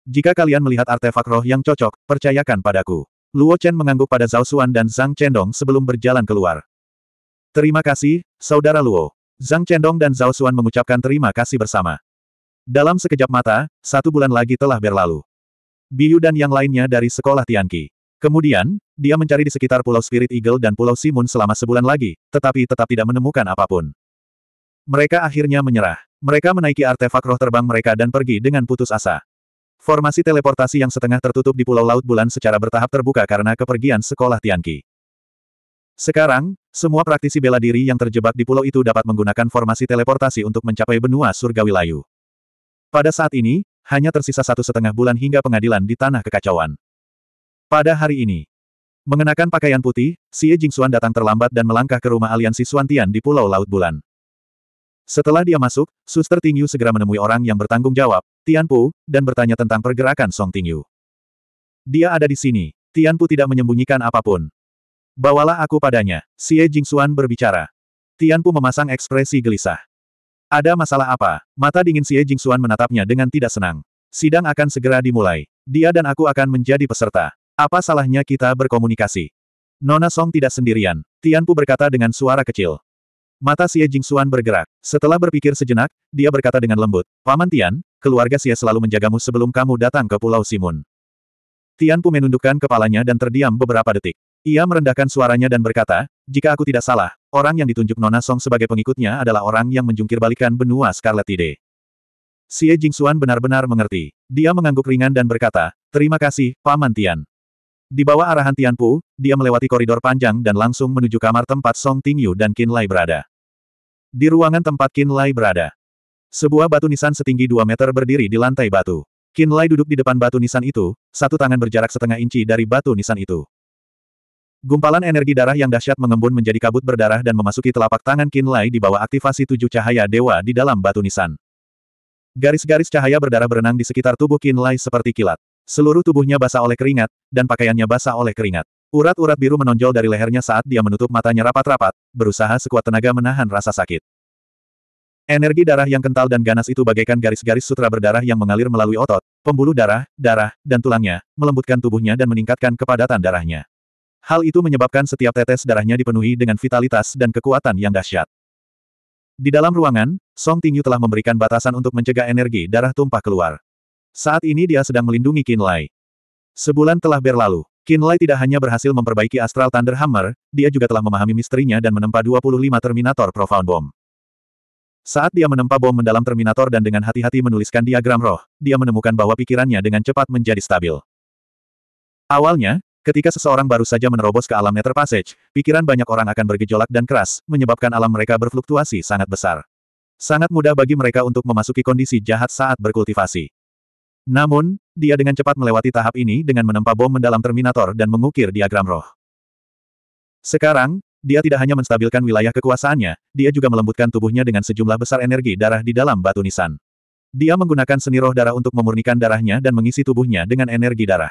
Jika kalian melihat artefak roh yang cocok, percayakan padaku. Luo Chen mengangguk pada Zhao Xuan dan Zhang Chendong sebelum berjalan keluar. Terima kasih, Saudara Luo. Zhang Chendong dan Zhao Xuan mengucapkan terima kasih bersama. Dalam sekejap mata, satu bulan lagi telah berlalu. Biu dan yang lainnya dari sekolah Tianqi. Kemudian, dia mencari di sekitar Pulau Spirit Eagle dan Pulau Simun selama sebulan lagi, tetapi tetap tidak menemukan apapun. Mereka akhirnya menyerah. Mereka menaiki artefak roh terbang mereka dan pergi dengan putus asa. Formasi teleportasi yang setengah tertutup di Pulau Laut Bulan secara bertahap terbuka karena kepergian sekolah Tianqi. Sekarang, semua praktisi bela diri yang terjebak di pulau itu dapat menggunakan formasi teleportasi untuk mencapai benua surgawi layu. Pada saat ini, hanya tersisa satu setengah bulan hingga pengadilan di Tanah Kekacauan. Pada hari ini, mengenakan pakaian putih, Xie Jingxuan datang terlambat dan melangkah ke rumah aliansi Suantian di Pulau Laut Bulan. Setelah dia masuk, Suster Tingyu segera menemui orang yang bertanggung jawab, Tianpu, dan bertanya tentang pergerakan Song Tingyu. Dia ada di sini. Tianpu tidak menyembunyikan apapun. Bawalah aku padanya. Xie Jingxuan berbicara. Tianpu memasang ekspresi gelisah. Ada masalah apa? Mata dingin Xie Jingxuan menatapnya dengan tidak senang. Sidang akan segera dimulai. Dia dan aku akan menjadi peserta. Apa salahnya kita berkomunikasi? Nona Song tidak sendirian. Tianpu berkata dengan suara kecil. Mata Xie Jingxuan bergerak. Setelah berpikir sejenak, dia berkata dengan lembut, Paman Tian, keluarga Xie selalu menjagamu sebelum kamu datang ke Pulau Simun. Tian Pu menundukkan kepalanya dan terdiam beberapa detik. Ia merendahkan suaranya dan berkata, jika aku tidak salah, orang yang ditunjuk Nona Song sebagai pengikutnya adalah orang yang menjungkirbalikan benua Scarlet Tide. Xie Jingxuan benar-benar mengerti. Dia mengangguk ringan dan berkata, terima kasih, Paman Tian. Di bawah arahan Tianpu, dia melewati koridor panjang dan langsung menuju kamar tempat Song Tingyu dan Qin Lai berada. Di ruangan tempat Qin Lai berada, sebuah batu nisan setinggi 2 meter berdiri di lantai batu. Qin Lai duduk di depan batu nisan itu, satu tangan berjarak setengah inci dari batu nisan itu. Gumpalan energi darah yang dahsyat mengembun menjadi kabut berdarah dan memasuki telapak tangan Qin Lai di bawah aktivasi tujuh cahaya dewa di dalam batu nisan. Garis-garis cahaya berdarah berenang di sekitar tubuh Qin Lai seperti kilat. Seluruh tubuhnya basah oleh keringat, dan pakaiannya basah oleh keringat. Urat-urat biru menonjol dari lehernya saat dia menutup matanya rapat-rapat, berusaha sekuat tenaga menahan rasa sakit. Energi darah yang kental dan ganas itu bagaikan garis-garis sutra berdarah yang mengalir melalui otot, pembuluh darah, darah, dan tulangnya, melembutkan tubuhnya dan meningkatkan kepadatan darahnya. Hal itu menyebabkan setiap tetes darahnya dipenuhi dengan vitalitas dan kekuatan yang dahsyat. Di dalam ruangan, Song Tingyu telah memberikan batasan untuk mencegah energi darah tumpah keluar. Saat ini dia sedang melindungi Kinlay. Sebulan telah berlalu. Kinlay tidak hanya berhasil memperbaiki Astral Thunder Hammer, dia juga telah memahami misterinya dan menempa 25 Terminator Profound Bomb. Saat dia menempa bom mendalam Terminator dan dengan hati-hati menuliskan diagram roh, dia menemukan bahwa pikirannya dengan cepat menjadi stabil. Awalnya, Ketika seseorang baru saja menerobos ke alam Nether Passage, pikiran banyak orang akan bergejolak dan keras, menyebabkan alam mereka berfluktuasi sangat besar. Sangat mudah bagi mereka untuk memasuki kondisi jahat saat berkultivasi. Namun, dia dengan cepat melewati tahap ini dengan menempa bom mendalam Terminator dan mengukir diagram roh. Sekarang, dia tidak hanya menstabilkan wilayah kekuasaannya, dia juga melembutkan tubuhnya dengan sejumlah besar energi darah di dalam batu nisan. Dia menggunakan seni roh darah untuk memurnikan darahnya dan mengisi tubuhnya dengan energi darah.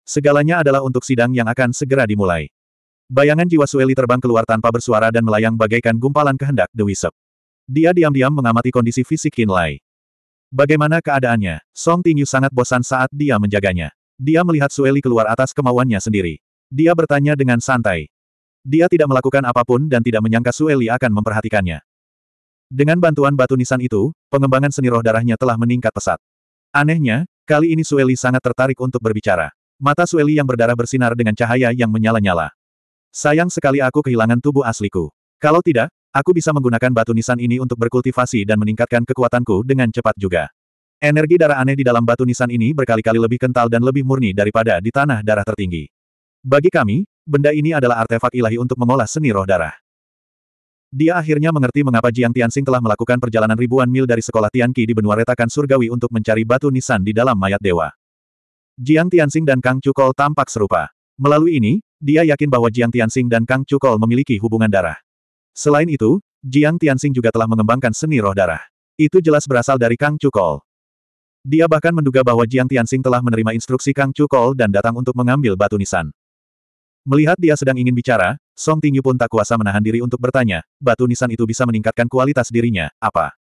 Segalanya adalah untuk sidang yang akan segera dimulai. Bayangan jiwa Sueli terbang keluar tanpa bersuara dan melayang bagaikan gumpalan kehendak The Sep. Dia diam-diam mengamati kondisi fisik Kinlay. Bagaimana keadaannya? Song Tingyu sangat bosan saat dia menjaganya. Dia melihat Sueli keluar atas kemauannya sendiri. Dia bertanya dengan santai. Dia tidak melakukan apapun dan tidak menyangka Sueli akan memperhatikannya. Dengan bantuan batu nisan itu, pengembangan seni roh darahnya telah meningkat pesat. Anehnya, kali ini Sueli sangat tertarik untuk berbicara. Mata Sueli yang berdarah bersinar dengan cahaya yang menyala-nyala. Sayang sekali aku kehilangan tubuh asliku. Kalau tidak, Aku bisa menggunakan batu nisan ini untuk berkultivasi dan meningkatkan kekuatanku dengan cepat juga. Energi darah aneh di dalam batu nisan ini berkali-kali lebih kental dan lebih murni daripada di tanah darah tertinggi. Bagi kami, benda ini adalah artefak ilahi untuk mengolah seni roh darah. Dia akhirnya mengerti mengapa Jiang Tianxing telah melakukan perjalanan ribuan mil dari sekolah Tianqi di benua retakan surgawi untuk mencari batu nisan di dalam mayat dewa. Jiang Tianxing dan Kang Chukol tampak serupa. Melalui ini, dia yakin bahwa Jiang Tianxing dan Kang Chukol memiliki hubungan darah. Selain itu, Jiang Tianxing juga telah mengembangkan seni roh darah. Itu jelas berasal dari Kang Chukol. Dia bahkan menduga bahwa Jiang Tianxing telah menerima instruksi Kang Chukol dan datang untuk mengambil batu nisan. Melihat dia sedang ingin bicara, Song Tingyu pun tak kuasa menahan diri untuk bertanya, batu nisan itu bisa meningkatkan kualitas dirinya, apa?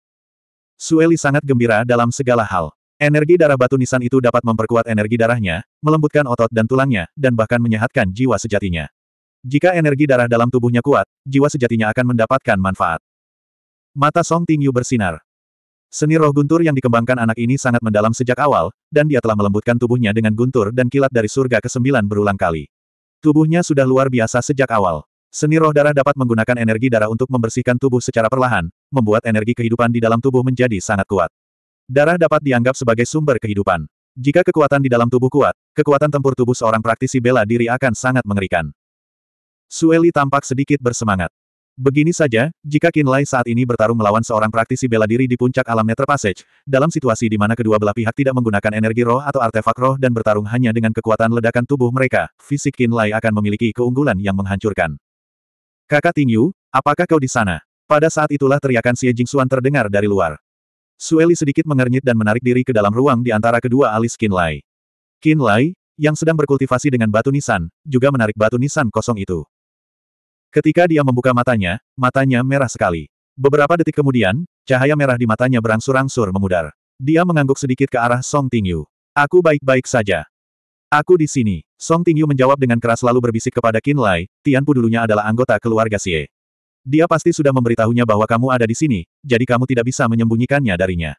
Sueli sangat gembira dalam segala hal. Energi darah batu nisan itu dapat memperkuat energi darahnya, melembutkan otot dan tulangnya, dan bahkan menyehatkan jiwa sejatinya. Jika energi darah dalam tubuhnya kuat, jiwa sejatinya akan mendapatkan manfaat. Mata Song Tingyu bersinar. Seni roh guntur yang dikembangkan anak ini sangat mendalam sejak awal, dan dia telah melembutkan tubuhnya dengan guntur dan kilat dari surga ke-9 berulang kali. Tubuhnya sudah luar biasa sejak awal. Seni roh darah dapat menggunakan energi darah untuk membersihkan tubuh secara perlahan, membuat energi kehidupan di dalam tubuh menjadi sangat kuat. Darah dapat dianggap sebagai sumber kehidupan. Jika kekuatan di dalam tubuh kuat, kekuatan tempur tubuh seorang praktisi bela diri akan sangat mengerikan. Sueli tampak sedikit bersemangat. Begini saja, jika Kinlay saat ini bertarung melawan seorang praktisi bela diri di puncak alam Nether Passage, dalam situasi di mana kedua belah pihak tidak menggunakan energi roh atau artefak roh dan bertarung hanya dengan kekuatan ledakan tubuh mereka, fisik Kinlay akan memiliki keunggulan yang menghancurkan. Kakak Tingyu, apakah kau di sana? Pada saat itulah teriakan Xie Jingxuan terdengar dari luar. Sueli sedikit mengernyit dan menarik diri ke dalam ruang di antara kedua alis Kinlay. Kinlay yang sedang berkultivasi dengan batu nisan, juga menarik batu nisan kosong itu. Ketika dia membuka matanya, matanya merah sekali. Beberapa detik kemudian, cahaya merah di matanya berangsur-angsur memudar. Dia mengangguk sedikit ke arah Song Tingyu. Aku baik-baik saja. Aku di sini. Song Tingyu menjawab dengan keras lalu berbisik kepada Qin Lai, Tianpu dulunya adalah anggota keluarga Xie. Dia pasti sudah memberitahunya bahwa kamu ada di sini, jadi kamu tidak bisa menyembunyikannya darinya.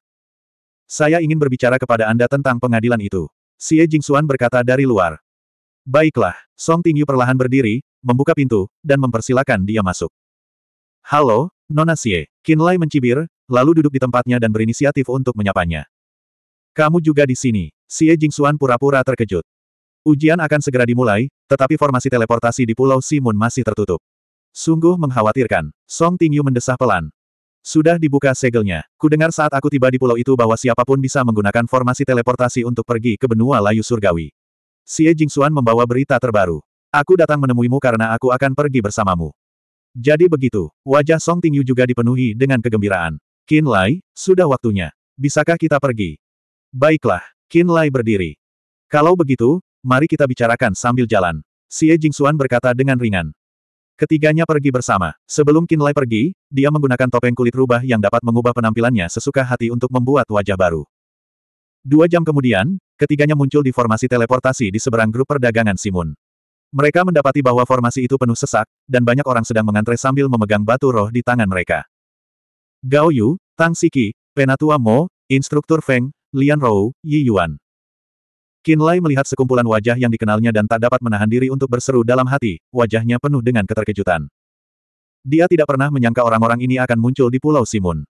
Saya ingin berbicara kepada Anda tentang pengadilan itu. Xie Jingxuan berkata dari luar. Baiklah, Song Tingyu perlahan berdiri, membuka pintu, dan mempersilakan dia masuk. Halo, Nona Xie. Qin Lai mencibir, lalu duduk di tempatnya dan berinisiatif untuk menyapanya. Kamu juga di sini. Xie Jingxuan pura-pura terkejut. Ujian akan segera dimulai, tetapi formasi teleportasi di Pulau Simun masih tertutup. Sungguh mengkhawatirkan. Song Tingyu mendesah pelan. Sudah dibuka segelnya. Kudengar saat aku tiba di pulau itu bahwa siapapun bisa menggunakan formasi teleportasi untuk pergi ke benua layu surgawi. Xie Jingxuan membawa berita terbaru. Aku datang menemuimu karena aku akan pergi bersamamu. Jadi begitu, wajah Song Tingyu juga dipenuhi dengan kegembiraan. Qin Lai, sudah waktunya. Bisakah kita pergi? Baiklah, Qin Lai berdiri. Kalau begitu, mari kita bicarakan sambil jalan. Xie Jingxuan berkata dengan ringan. Ketiganya pergi bersama. Sebelum Qin Lai pergi, dia menggunakan topeng kulit rubah yang dapat mengubah penampilannya sesuka hati untuk membuat wajah baru. Dua jam kemudian, ketiganya muncul di formasi teleportasi di seberang grup perdagangan Simun. Mereka mendapati bahwa formasi itu penuh sesak, dan banyak orang sedang mengantre sambil memegang batu roh di tangan mereka. Gao Yu, Tang Siki, Penatua Mo, Instruktur Feng, Lian Rou, Yi Yuan. Qin Lai melihat sekumpulan wajah yang dikenalnya dan tak dapat menahan diri untuk berseru dalam hati, wajahnya penuh dengan keterkejutan. Dia tidak pernah menyangka orang-orang ini akan muncul di Pulau Simun.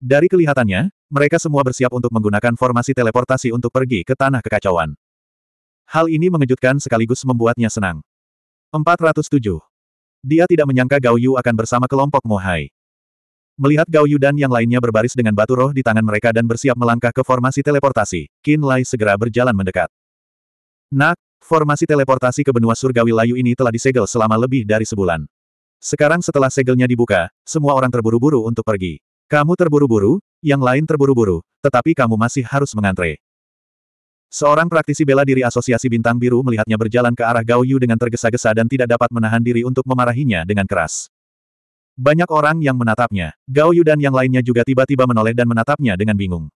Dari kelihatannya, mereka semua bersiap untuk menggunakan formasi teleportasi untuk pergi ke tanah kekacauan. Hal ini mengejutkan sekaligus membuatnya senang. 407. Dia tidak menyangka Gao Yu akan bersama kelompok Mohai. Melihat Gao Yu dan yang lainnya berbaris dengan batu roh di tangan mereka dan bersiap melangkah ke formasi teleportasi, Qin Lai segera berjalan mendekat. Nak, formasi teleportasi ke benua surgawi layu ini telah disegel selama lebih dari sebulan. Sekarang setelah segelnya dibuka, semua orang terburu-buru untuk pergi. Kamu terburu-buru, yang lain terburu-buru, tetapi kamu masih harus mengantre. Seorang praktisi bela diri Asosiasi Bintang Biru melihatnya berjalan ke arah Gao Yu dengan tergesa-gesa dan tidak dapat menahan diri untuk memarahinya dengan keras. Banyak orang yang menatapnya. Gao Yu dan yang lainnya juga tiba-tiba menoleh dan menatapnya dengan bingung.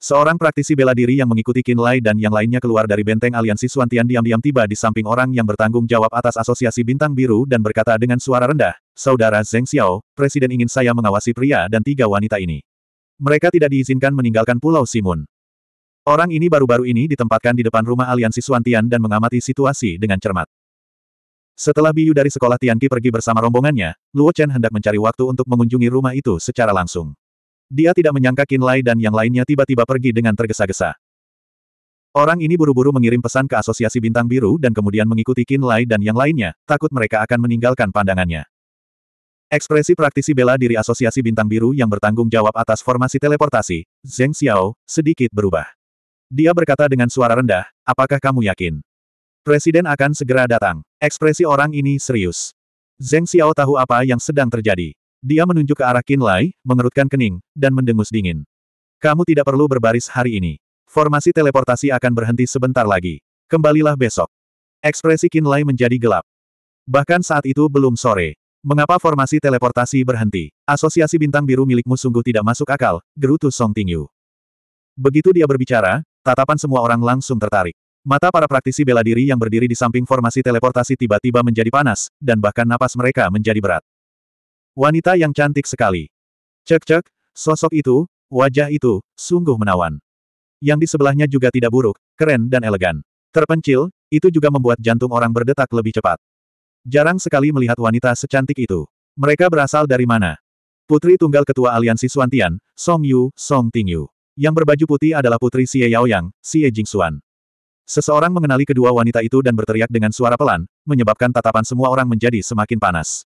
Seorang praktisi bela diri yang mengikuti Qin Lai dan yang lainnya keluar dari benteng aliansi Suantian diam-diam tiba di samping orang yang bertanggung jawab atas asosiasi bintang biru dan berkata dengan suara rendah, Saudara Zheng Xiao, Presiden ingin saya mengawasi pria dan tiga wanita ini. Mereka tidak diizinkan meninggalkan Pulau Simun. Orang ini baru-baru ini ditempatkan di depan rumah aliansi Suantian dan mengamati situasi dengan cermat. Setelah Biyu dari sekolah Tianqi pergi bersama rombongannya, Luo Chen hendak mencari waktu untuk mengunjungi rumah itu secara langsung. Dia tidak menyangka Kinlai dan yang lainnya tiba-tiba pergi dengan tergesa-gesa. Orang ini buru-buru mengirim pesan ke Asosiasi Bintang Biru dan kemudian mengikuti Kinlai dan yang lainnya, takut mereka akan meninggalkan pandangannya. Ekspresi praktisi bela diri Asosiasi Bintang Biru yang bertanggung jawab atas formasi teleportasi, Zheng Xiao, sedikit berubah. Dia berkata dengan suara rendah, apakah kamu yakin? Presiden akan segera datang. Ekspresi orang ini serius. Zheng Xiao tahu apa yang sedang terjadi. Dia menunjuk ke arah Lai, mengerutkan kening, dan mendengus dingin. Kamu tidak perlu berbaris hari ini. Formasi teleportasi akan berhenti sebentar lagi. Kembalilah besok. Ekspresi Lai menjadi gelap. Bahkan saat itu belum sore. Mengapa formasi teleportasi berhenti? Asosiasi bintang biru milikmu sungguh tidak masuk akal, gerutu Song Tingyu. Begitu dia berbicara, tatapan semua orang langsung tertarik. Mata para praktisi bela diri yang berdiri di samping formasi teleportasi tiba-tiba menjadi panas, dan bahkan napas mereka menjadi berat. Wanita yang cantik sekali. Cek-cek, sosok itu, wajah itu, sungguh menawan. Yang di sebelahnya juga tidak buruk, keren dan elegan. Terpencil, itu juga membuat jantung orang berdetak lebih cepat. Jarang sekali melihat wanita secantik itu. Mereka berasal dari mana? Putri tunggal ketua aliansi Suantian, Song Yu, Song Tingyu. Yang berbaju putih adalah putri Xie Yang, Xie Xuan. Seseorang mengenali kedua wanita itu dan berteriak dengan suara pelan, menyebabkan tatapan semua orang menjadi semakin panas.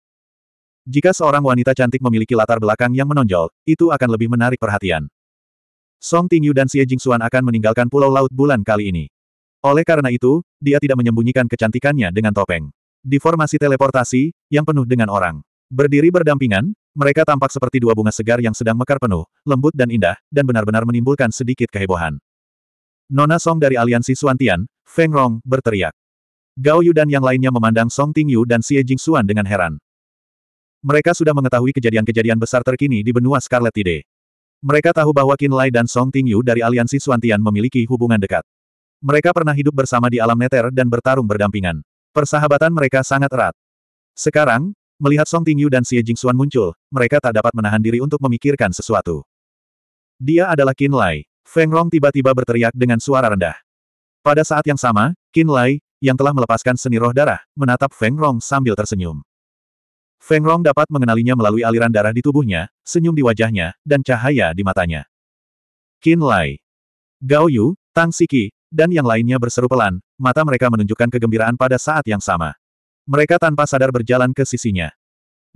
Jika seorang wanita cantik memiliki latar belakang yang menonjol, itu akan lebih menarik perhatian. Song Tingyu dan Xie Jingxuan akan meninggalkan Pulau Laut Bulan kali ini. Oleh karena itu, dia tidak menyembunyikan kecantikannya dengan topeng. Di formasi teleportasi, yang penuh dengan orang. Berdiri berdampingan, mereka tampak seperti dua bunga segar yang sedang mekar penuh, lembut dan indah, dan benar-benar menimbulkan sedikit kehebohan. Nona Song dari aliansi Suantian, Feng Rong, berteriak. Gao Yu dan yang lainnya memandang Song Tingyu dan Xie Jingxuan dengan heran. Mereka sudah mengetahui kejadian-kejadian besar terkini di benua Scarlet Tide. Mereka tahu bahwa Qin Lai dan Song Tingyu dari aliansi Suantian memiliki hubungan dekat. Mereka pernah hidup bersama di alam neter dan bertarung berdampingan. Persahabatan mereka sangat erat. Sekarang, melihat Song Tingyu dan Xie Jingxuan muncul, mereka tak dapat menahan diri untuk memikirkan sesuatu. Dia adalah Qin Lai. Feng Rong tiba-tiba berteriak dengan suara rendah. Pada saat yang sama, Qin Lai, yang telah melepaskan seni roh darah, menatap Feng Rong sambil tersenyum. Feng Rong dapat mengenalinya melalui aliran darah di tubuhnya, senyum di wajahnya, dan cahaya di matanya. Qin Lai, Gao Yu, Tang Siki, dan yang lainnya berseru pelan, mata mereka menunjukkan kegembiraan pada saat yang sama. Mereka tanpa sadar berjalan ke sisinya.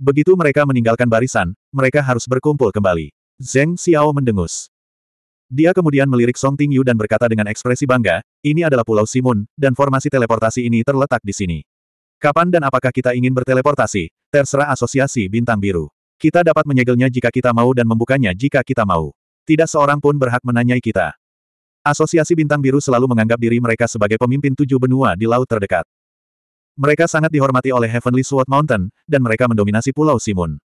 Begitu mereka meninggalkan barisan, mereka harus berkumpul kembali. Zeng Xiao mendengus. Dia kemudian melirik Song Tingyu dan berkata dengan ekspresi bangga, ini adalah Pulau Simun, dan formasi teleportasi ini terletak di sini. Kapan dan apakah kita ingin berteleportasi, terserah asosiasi bintang biru. Kita dapat menyegelnya jika kita mau dan membukanya jika kita mau. Tidak seorang pun berhak menanyai kita. Asosiasi Bintang Biru selalu menganggap diri mereka sebagai pemimpin tujuh benua di laut terdekat. Mereka sangat dihormati oleh Heavenly Sword Mountain, dan mereka mendominasi Pulau Simun.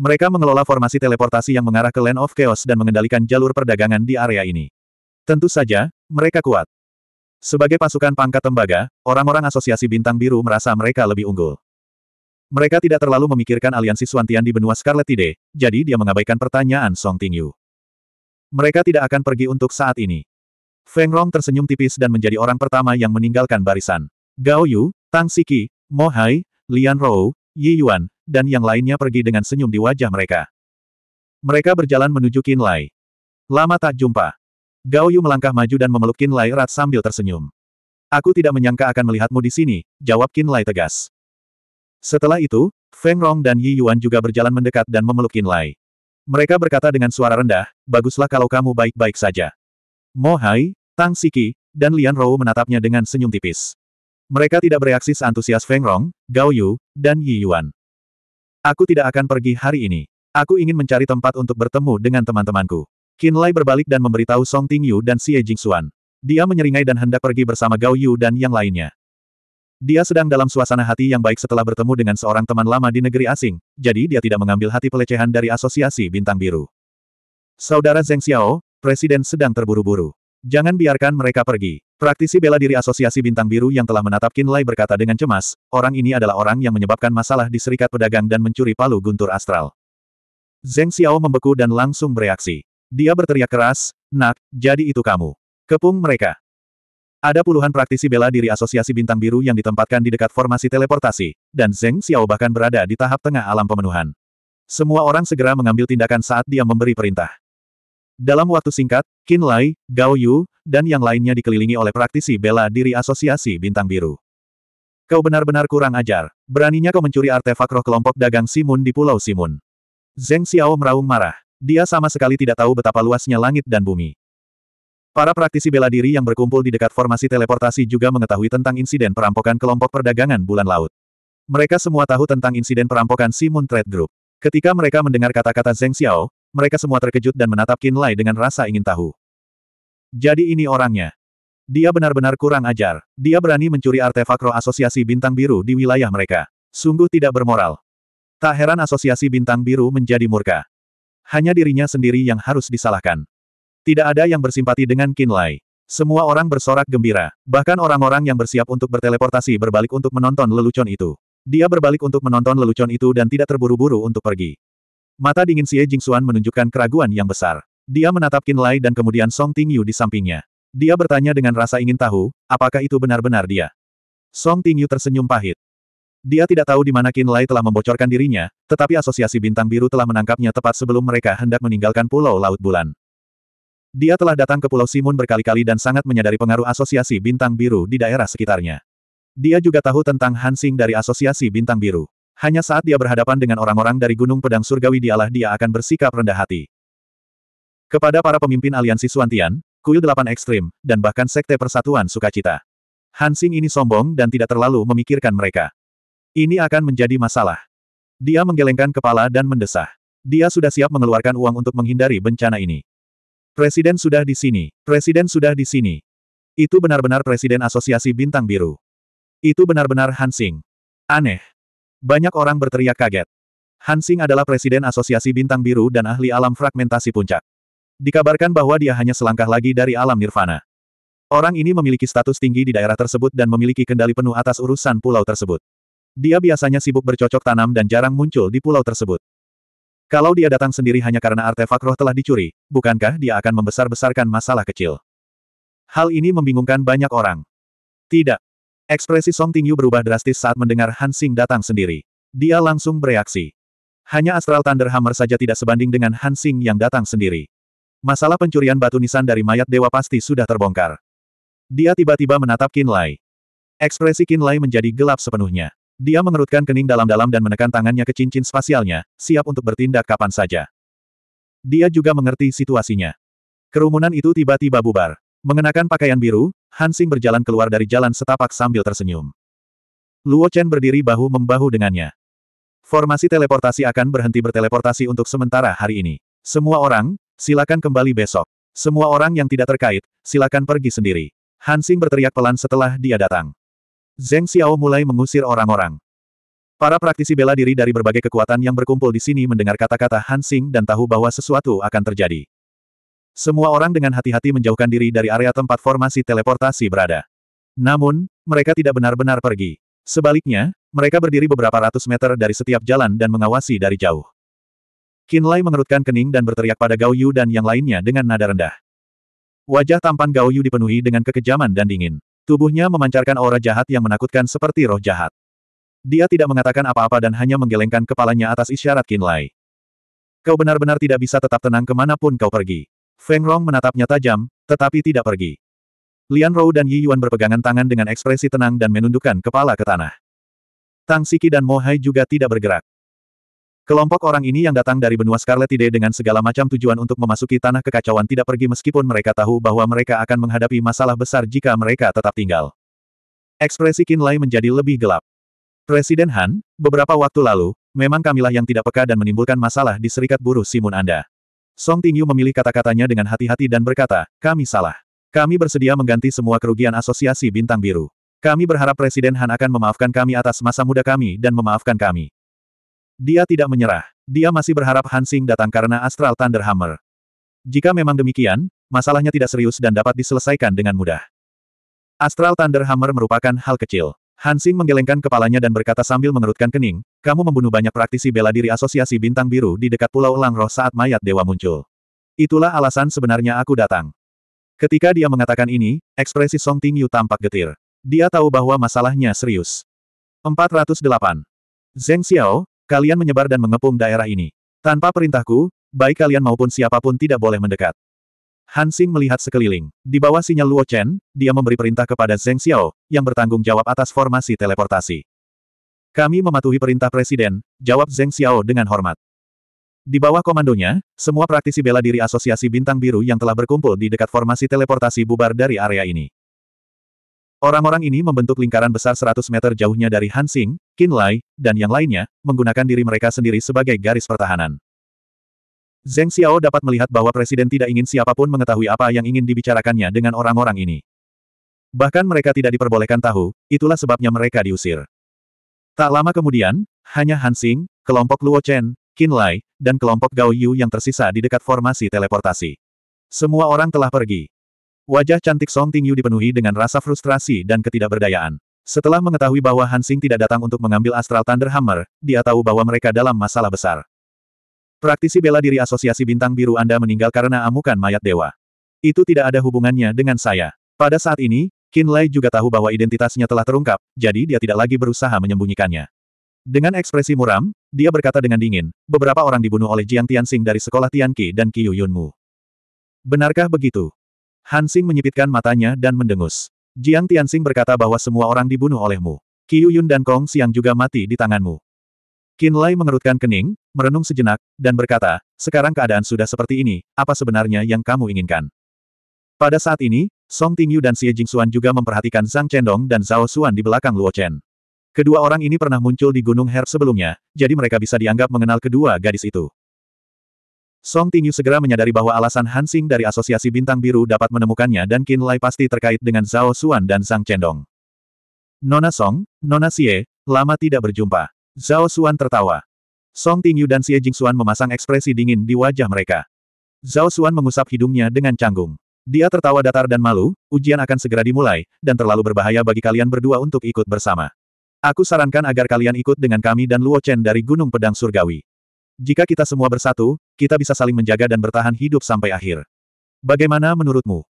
Mereka mengelola formasi teleportasi yang mengarah ke Land of Chaos dan mengendalikan jalur perdagangan di area ini. Tentu saja, mereka kuat. Sebagai pasukan pangkat tembaga, orang-orang asosiasi bintang biru merasa mereka lebih unggul. Mereka tidak terlalu memikirkan aliansi Suantian di benua Scarlet Tide, jadi dia mengabaikan pertanyaan Song Tingyu. Mereka tidak akan pergi untuk saat ini. Feng Rong tersenyum tipis dan menjadi orang pertama yang meninggalkan barisan. Gao Yu, Tang Siki, Mo Hai, Lian Rou, Yi Yuan, dan yang lainnya pergi dengan senyum di wajah mereka. Mereka berjalan menuju Qin Lai. Lama tak jumpa. Gao Yu melangkah maju dan memeluk Qin Lai erat sambil tersenyum. Aku tidak menyangka akan melihatmu di sini, jawab Qin Lai tegas. Setelah itu, Feng Rong dan Yi Yuan juga berjalan mendekat dan memeluk Qin Lai. Mereka berkata dengan suara rendah, baguslah kalau kamu baik-baik saja. Mo Hai, Tang Siki, dan Lian Rou menatapnya dengan senyum tipis. Mereka tidak bereaksi seantusias Feng Rong, Gao Yu, dan Yi Yuan. Aku tidak akan pergi hari ini. Aku ingin mencari tempat untuk bertemu dengan teman-temanku. Qin Lai berbalik dan memberitahu Song Ting Yu dan Xie Xuan. Dia menyeringai dan hendak pergi bersama Gao Yu dan yang lainnya. Dia sedang dalam suasana hati yang baik setelah bertemu dengan seorang teman lama di negeri asing, jadi dia tidak mengambil hati pelecehan dari asosiasi bintang biru. Saudara Zheng Xiao, Presiden sedang terburu-buru. Jangan biarkan mereka pergi. Praktisi bela diri asosiasi bintang biru yang telah menatap Qin Lai berkata dengan cemas, orang ini adalah orang yang menyebabkan masalah di serikat pedagang dan mencuri palu guntur astral. Zheng Xiao membeku dan langsung bereaksi. Dia berteriak keras, Nak, jadi itu kamu. Kepung mereka. Ada puluhan praktisi bela diri asosiasi bintang biru yang ditempatkan di dekat formasi teleportasi, dan Zeng Xiao bahkan berada di tahap tengah alam pemenuhan. Semua orang segera mengambil tindakan saat dia memberi perintah. Dalam waktu singkat, Qin Lai, Gao Yu, dan yang lainnya dikelilingi oleh praktisi bela diri asosiasi bintang biru. Kau benar-benar kurang ajar. Beraninya kau mencuri artefak roh kelompok dagang Simun di Pulau Simun. Zeng Xiao meraung marah. Dia sama sekali tidak tahu betapa luasnya langit dan bumi. Para praktisi bela diri yang berkumpul di dekat formasi teleportasi juga mengetahui tentang insiden perampokan kelompok perdagangan bulan laut. Mereka semua tahu tentang insiden perampokan Simon Trade Group. Ketika mereka mendengar kata-kata Zeng Xiao, mereka semua terkejut dan menatap Qin Lai dengan rasa ingin tahu. Jadi ini orangnya. Dia benar-benar kurang ajar. Dia berani mencuri artefak roh asosiasi bintang biru di wilayah mereka. Sungguh tidak bermoral. Tak heran asosiasi bintang biru menjadi murka. Hanya dirinya sendiri yang harus disalahkan. Tidak ada yang bersimpati dengan Qin Lai. Semua orang bersorak gembira, bahkan orang-orang yang bersiap untuk berteleportasi berbalik untuk menonton lelucon itu. Dia berbalik untuk menonton lelucon itu dan tidak terburu-buru untuk pergi. Mata dingin Xie Jingxuan menunjukkan keraguan yang besar. Dia menatap Qin Lai dan kemudian Song Tingyu di sampingnya. Dia bertanya dengan rasa ingin tahu, apakah itu benar-benar dia. Song Tingyu tersenyum pahit. Dia tidak tahu di mana Qin Lai telah membocorkan dirinya, tetapi asosiasi bintang biru telah menangkapnya tepat sebelum mereka hendak meninggalkan Pulau Laut Bulan. Dia telah datang ke Pulau Simun berkali-kali dan sangat menyadari pengaruh asosiasi bintang biru di daerah sekitarnya. Dia juga tahu tentang Hansing dari asosiasi bintang biru. Hanya saat dia berhadapan dengan orang-orang dari Gunung Pedang Surgawi dialah dia akan bersikap rendah hati. Kepada para pemimpin aliansi Suantian, Kuil Delapan Ekstrim, dan bahkan Sekte Persatuan Sukacita. Hansing ini sombong dan tidak terlalu memikirkan mereka. Ini akan menjadi masalah. Dia menggelengkan kepala dan mendesah. Dia sudah siap mengeluarkan uang untuk menghindari bencana ini. Presiden sudah di sini. Presiden sudah di sini. Itu benar-benar Presiden Asosiasi Bintang Biru. Itu benar-benar Hansing. Aneh. Banyak orang berteriak kaget. Hansing adalah Presiden Asosiasi Bintang Biru dan ahli alam fragmentasi puncak. Dikabarkan bahwa dia hanya selangkah lagi dari alam nirvana. Orang ini memiliki status tinggi di daerah tersebut dan memiliki kendali penuh atas urusan pulau tersebut. Dia biasanya sibuk bercocok tanam dan jarang muncul di pulau tersebut. Kalau dia datang sendiri hanya karena artefak roh telah dicuri, bukankah dia akan membesar-besarkan masalah kecil? Hal ini membingungkan banyak orang. Tidak. Ekspresi Song Tingyu berubah drastis saat mendengar Han Xing datang sendiri. Dia langsung bereaksi. Hanya Astral Thunder Hammer saja tidak sebanding dengan Han Xing yang datang sendiri. Masalah pencurian batu nisan dari mayat dewa pasti sudah terbongkar. Dia tiba-tiba menatap Qin Lai. Ekspresi Qin Lai menjadi gelap sepenuhnya. Dia mengerutkan kening dalam-dalam dan menekan tangannya ke cincin spasialnya, siap untuk bertindak kapan saja. Dia juga mengerti situasinya. Kerumunan itu tiba-tiba bubar. Mengenakan pakaian biru, Hansing berjalan keluar dari jalan setapak sambil tersenyum. Luo Chen berdiri bahu-membahu dengannya. Formasi teleportasi akan berhenti berteleportasi untuk sementara hari ini. Semua orang, silakan kembali besok. Semua orang yang tidak terkait, silakan pergi sendiri. Hansing berteriak pelan setelah dia datang. Zeng Xiao mulai mengusir orang-orang. Para praktisi bela diri dari berbagai kekuatan yang berkumpul di sini mendengar kata-kata Han Xing dan tahu bahwa sesuatu akan terjadi. Semua orang dengan hati-hati menjauhkan diri dari area tempat formasi teleportasi berada. Namun, mereka tidak benar-benar pergi. Sebaliknya, mereka berdiri beberapa ratus meter dari setiap jalan dan mengawasi dari jauh. Qin Lai mengerutkan kening dan berteriak pada Gao Yu dan yang lainnya dengan nada rendah. Wajah tampan Gao Yu dipenuhi dengan kekejaman dan dingin. Tubuhnya memancarkan aura jahat yang menakutkan seperti roh jahat. Dia tidak mengatakan apa-apa dan hanya menggelengkan kepalanya atas isyarat Lai. Kau benar-benar tidak bisa tetap tenang kemanapun kau pergi. Feng Rong menatapnya tajam, tetapi tidak pergi. Lian Rou dan Yi Yuan berpegangan tangan dengan ekspresi tenang dan menundukkan kepala ke tanah. Tang Siki dan Mo Hai juga tidak bergerak. Kelompok orang ini yang datang dari benua Scarlet Tide dengan segala macam tujuan untuk memasuki tanah kekacauan tidak pergi meskipun mereka tahu bahwa mereka akan menghadapi masalah besar jika mereka tetap tinggal. Ekspresi Kinlay menjadi lebih gelap. Presiden Han, beberapa waktu lalu, memang kamilah yang tidak peka dan menimbulkan masalah di serikat buruh Simun Anda. Song Tingyu memilih kata-katanya dengan hati-hati dan berkata, kami salah. Kami bersedia mengganti semua kerugian asosiasi bintang biru. Kami berharap Presiden Han akan memaafkan kami atas masa muda kami dan memaafkan kami. Dia tidak menyerah. Dia masih berharap Hansing datang karena Astral Thunder Hammer. Jika memang demikian, masalahnya tidak serius dan dapat diselesaikan dengan mudah. Astral Thunder Hammer merupakan hal kecil. Hansing menggelengkan kepalanya dan berkata sambil mengerutkan kening, kamu membunuh banyak praktisi bela diri asosiasi bintang biru di dekat Pulau Elang Roh saat mayat dewa muncul. Itulah alasan sebenarnya aku datang. Ketika dia mengatakan ini, ekspresi Song Ting Yu tampak getir. Dia tahu bahwa masalahnya serius. 408. Zeng Xiao, Kalian menyebar dan mengepung daerah ini. Tanpa perintahku, baik kalian maupun siapapun tidak boleh mendekat. Han Xing melihat sekeliling. Di bawah sinyal Luo Chen, dia memberi perintah kepada Zheng Xiao, yang bertanggung jawab atas formasi teleportasi. Kami mematuhi perintah Presiden, jawab Zheng Xiao dengan hormat. Di bawah komandonya, semua praktisi bela diri asosiasi bintang biru yang telah berkumpul di dekat formasi teleportasi bubar dari area ini. Orang-orang ini membentuk lingkaran besar 100 meter jauhnya dari Hansing, Lai, dan yang lainnya, menggunakan diri mereka sendiri sebagai garis pertahanan. Zeng Xiao dapat melihat bahwa Presiden tidak ingin siapapun mengetahui apa yang ingin dibicarakannya dengan orang-orang ini. Bahkan mereka tidak diperbolehkan tahu, itulah sebabnya mereka diusir. Tak lama kemudian, hanya Hansing, kelompok Luo Chen, Lai, dan kelompok Gao Yu yang tersisa di dekat formasi teleportasi. Semua orang telah pergi. Wajah cantik Song Ting Yu dipenuhi dengan rasa frustrasi dan ketidakberdayaan. Setelah mengetahui bahwa Hansing tidak datang untuk mengambil Astral Thunder Hammer, dia tahu bahwa mereka dalam masalah besar. Praktisi bela diri Asosiasi Bintang Biru Anda meninggal karena amukan mayat dewa. Itu tidak ada hubungannya dengan saya. Pada saat ini, Qin Lei juga tahu bahwa identitasnya telah terungkap, jadi dia tidak lagi berusaha menyembunyikannya. Dengan ekspresi muram, dia berkata dengan dingin, beberapa orang dibunuh oleh Jiang Tianxing dari sekolah Tianqi dan Qiu Yunmu. Benarkah begitu? Hansing menyipitkan matanya dan mendengus. Jiang Tianxing berkata bahwa semua orang dibunuh olehmu. Qiu Yun dan Kong Xiang juga mati di tanganmu. Qin Lai mengerutkan kening, merenung sejenak, dan berkata, sekarang keadaan sudah seperti ini, apa sebenarnya yang kamu inginkan? Pada saat ini, Song Tingyu dan Xie Jingxuan juga memperhatikan Zhang Chendong dan Zhao Xuan di belakang Luo Chen. Kedua orang ini pernah muncul di Gunung Her sebelumnya, jadi mereka bisa dianggap mengenal kedua gadis itu. Song Tingyu segera menyadari bahwa alasan Hansing dari Asosiasi Bintang Biru dapat menemukannya dan Qin Lai pasti terkait dengan Zhao Xuan dan Sang Cendong. Nona Song, Nona Xie, lama tidak berjumpa. Zhao Xuan tertawa. Song Tingyu dan Xie Jingxuan memasang ekspresi dingin di wajah mereka. Zhao Xuan mengusap hidungnya dengan canggung. Dia tertawa datar dan malu, ujian akan segera dimulai, dan terlalu berbahaya bagi kalian berdua untuk ikut bersama. Aku sarankan agar kalian ikut dengan kami dan Luo Chen dari Gunung Pedang Surgawi. Jika kita semua bersatu, kita bisa saling menjaga dan bertahan hidup sampai akhir. Bagaimana menurutmu?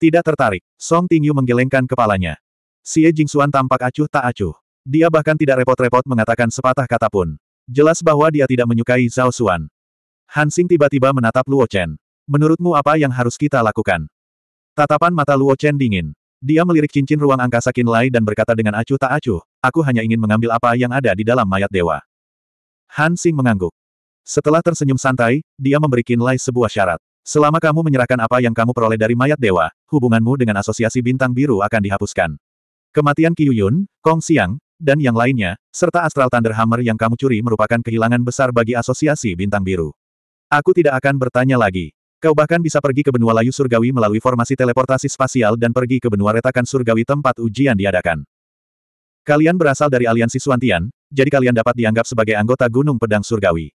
Tidak tertarik, Song Tingyu menggelengkan kepalanya. Xie Jingxuan tampak acuh tak acuh. Dia bahkan tidak repot-repot mengatakan sepatah kata pun. Jelas bahwa dia tidak menyukai Zhao Xuan. Han Xing tiba-tiba menatap Luo Chen. Menurutmu apa yang harus kita lakukan? Tatapan mata Luo Chen dingin. Dia melirik cincin ruang angkasa Lai dan berkata dengan acuh tak acuh, aku hanya ingin mengambil apa yang ada di dalam mayat dewa. Han Xing mengangguk. Setelah tersenyum santai, dia memberi Kinlai sebuah syarat. Selama kamu menyerahkan apa yang kamu peroleh dari mayat dewa, hubunganmu dengan asosiasi bintang biru akan dihapuskan. Kematian Yun, Kong Xiang, dan yang lainnya, serta Astral Thunder Hammer yang kamu curi merupakan kehilangan besar bagi asosiasi bintang biru. Aku tidak akan bertanya lagi. Kau bahkan bisa pergi ke benua layu surgawi melalui formasi teleportasi spasial dan pergi ke benua retakan surgawi tempat ujian diadakan. Kalian berasal dari aliansi Suantian, jadi kalian dapat dianggap sebagai anggota Gunung Pedang Surgawi.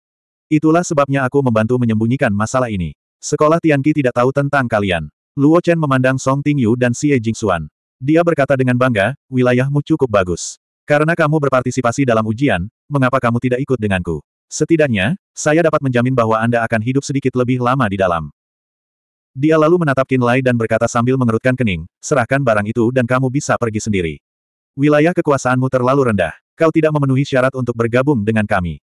Itulah sebabnya aku membantu menyembunyikan masalah ini. Sekolah Tianqi tidak tahu tentang kalian. Luo Chen memandang Song Tingyu dan Xie Jingxuan. Dia berkata dengan bangga, wilayahmu cukup bagus. Karena kamu berpartisipasi dalam ujian, mengapa kamu tidak ikut denganku? Setidaknya, saya dapat menjamin bahwa Anda akan hidup sedikit lebih lama di dalam. Dia lalu menatap Qin Lai dan berkata sambil mengerutkan kening, serahkan barang itu dan kamu bisa pergi sendiri. Wilayah kekuasaanmu terlalu rendah. Kau tidak memenuhi syarat untuk bergabung dengan kami.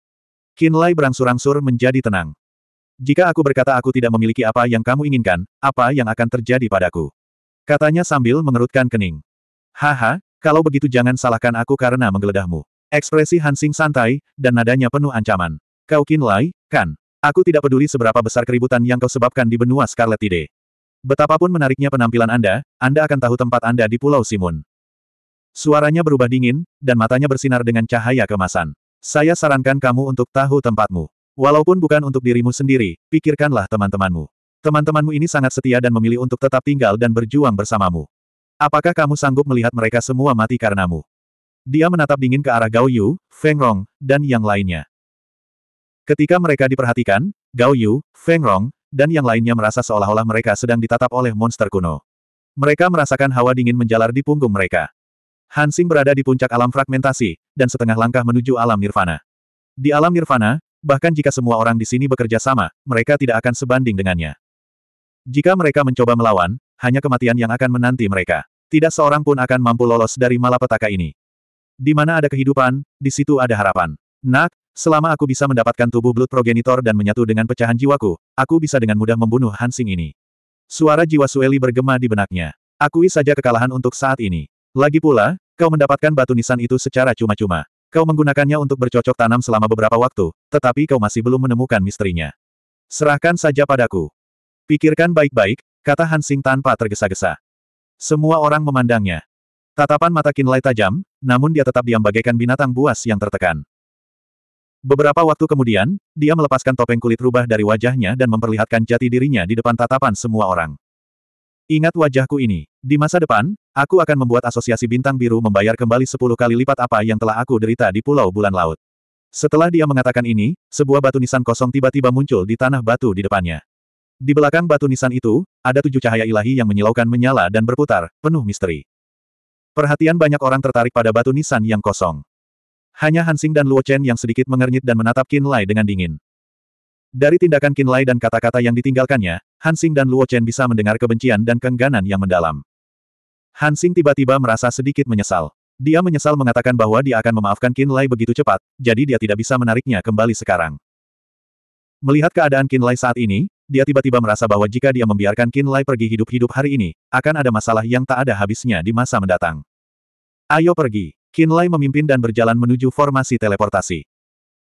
Kinlay berangsur-angsur menjadi tenang. Jika aku berkata aku tidak memiliki apa yang kamu inginkan, apa yang akan terjadi padaku? Katanya sambil mengerutkan kening. Haha, kalau begitu jangan salahkan aku karena menggeledahmu. Ekspresi Hansing santai, dan nadanya penuh ancaman. Kau Kinlay, kan? Aku tidak peduli seberapa besar keributan yang kau sebabkan di benua Scarlet Tide. Betapapun menariknya penampilan Anda, Anda akan tahu tempat Anda di Pulau Simun. Suaranya berubah dingin, dan matanya bersinar dengan cahaya kemasan. Saya sarankan kamu untuk tahu tempatmu. Walaupun bukan untuk dirimu sendiri, pikirkanlah teman-temanmu. Teman-temanmu ini sangat setia dan memilih untuk tetap tinggal dan berjuang bersamamu. Apakah kamu sanggup melihat mereka semua mati karenamu? Dia menatap dingin ke arah Gao Yu, Feng Rong, dan yang lainnya. Ketika mereka diperhatikan, Gao Yu, Feng Rong, dan yang lainnya merasa seolah-olah mereka sedang ditatap oleh monster kuno. Mereka merasakan hawa dingin menjalar di punggung mereka. Hansing berada di puncak alam fragmentasi, dan setengah langkah menuju alam nirvana. Di alam nirvana, bahkan jika semua orang di sini bekerja sama, mereka tidak akan sebanding dengannya. Jika mereka mencoba melawan, hanya kematian yang akan menanti mereka. Tidak seorang pun akan mampu lolos dari malapetaka ini. Di mana ada kehidupan, di situ ada harapan. Nak, selama aku bisa mendapatkan tubuh Blood Progenitor dan menyatu dengan pecahan jiwaku, aku bisa dengan mudah membunuh Hansing ini. Suara jiwa Sueli bergema di benaknya. Akui saja kekalahan untuk saat ini. Lagi pula, kau mendapatkan batu nisan itu secara cuma-cuma. Kau menggunakannya untuk bercocok tanam selama beberapa waktu, tetapi kau masih belum menemukan misterinya. Serahkan saja padaku. Pikirkan baik-baik, kata Hansing tanpa tergesa-gesa. Semua orang memandangnya. Tatapan mata Kinlay tajam, namun dia tetap diam bagaikan binatang buas yang tertekan. Beberapa waktu kemudian, dia melepaskan topeng kulit rubah dari wajahnya dan memperlihatkan jati dirinya di depan tatapan semua orang. Ingat wajahku ini. Di masa depan, aku akan membuat asosiasi bintang biru membayar kembali 10 kali lipat apa yang telah aku derita di Pulau Bulan Laut. Setelah dia mengatakan ini, sebuah batu nisan kosong tiba-tiba muncul di tanah batu di depannya. Di belakang batu nisan itu, ada tujuh cahaya ilahi yang menyilaukan menyala dan berputar, penuh misteri. Perhatian banyak orang tertarik pada batu nisan yang kosong. Hanya Hansing dan Luo Chen yang sedikit mengernyit dan menatap Qin Lai dengan dingin. Dari tindakan Kinlay dan kata-kata yang ditinggalkannya, Hansing dan Luo Chen bisa mendengar kebencian dan kengganan yang mendalam. Hansing tiba-tiba merasa sedikit menyesal. Dia menyesal mengatakan bahwa dia akan memaafkan Kinlay begitu cepat, jadi dia tidak bisa menariknya kembali sekarang. Melihat keadaan Kinlay saat ini, dia tiba-tiba merasa bahwa jika dia membiarkan Kinlay pergi hidup-hidup hari ini, akan ada masalah yang tak ada habisnya di masa mendatang. Ayo pergi. Kinlay memimpin dan berjalan menuju formasi teleportasi.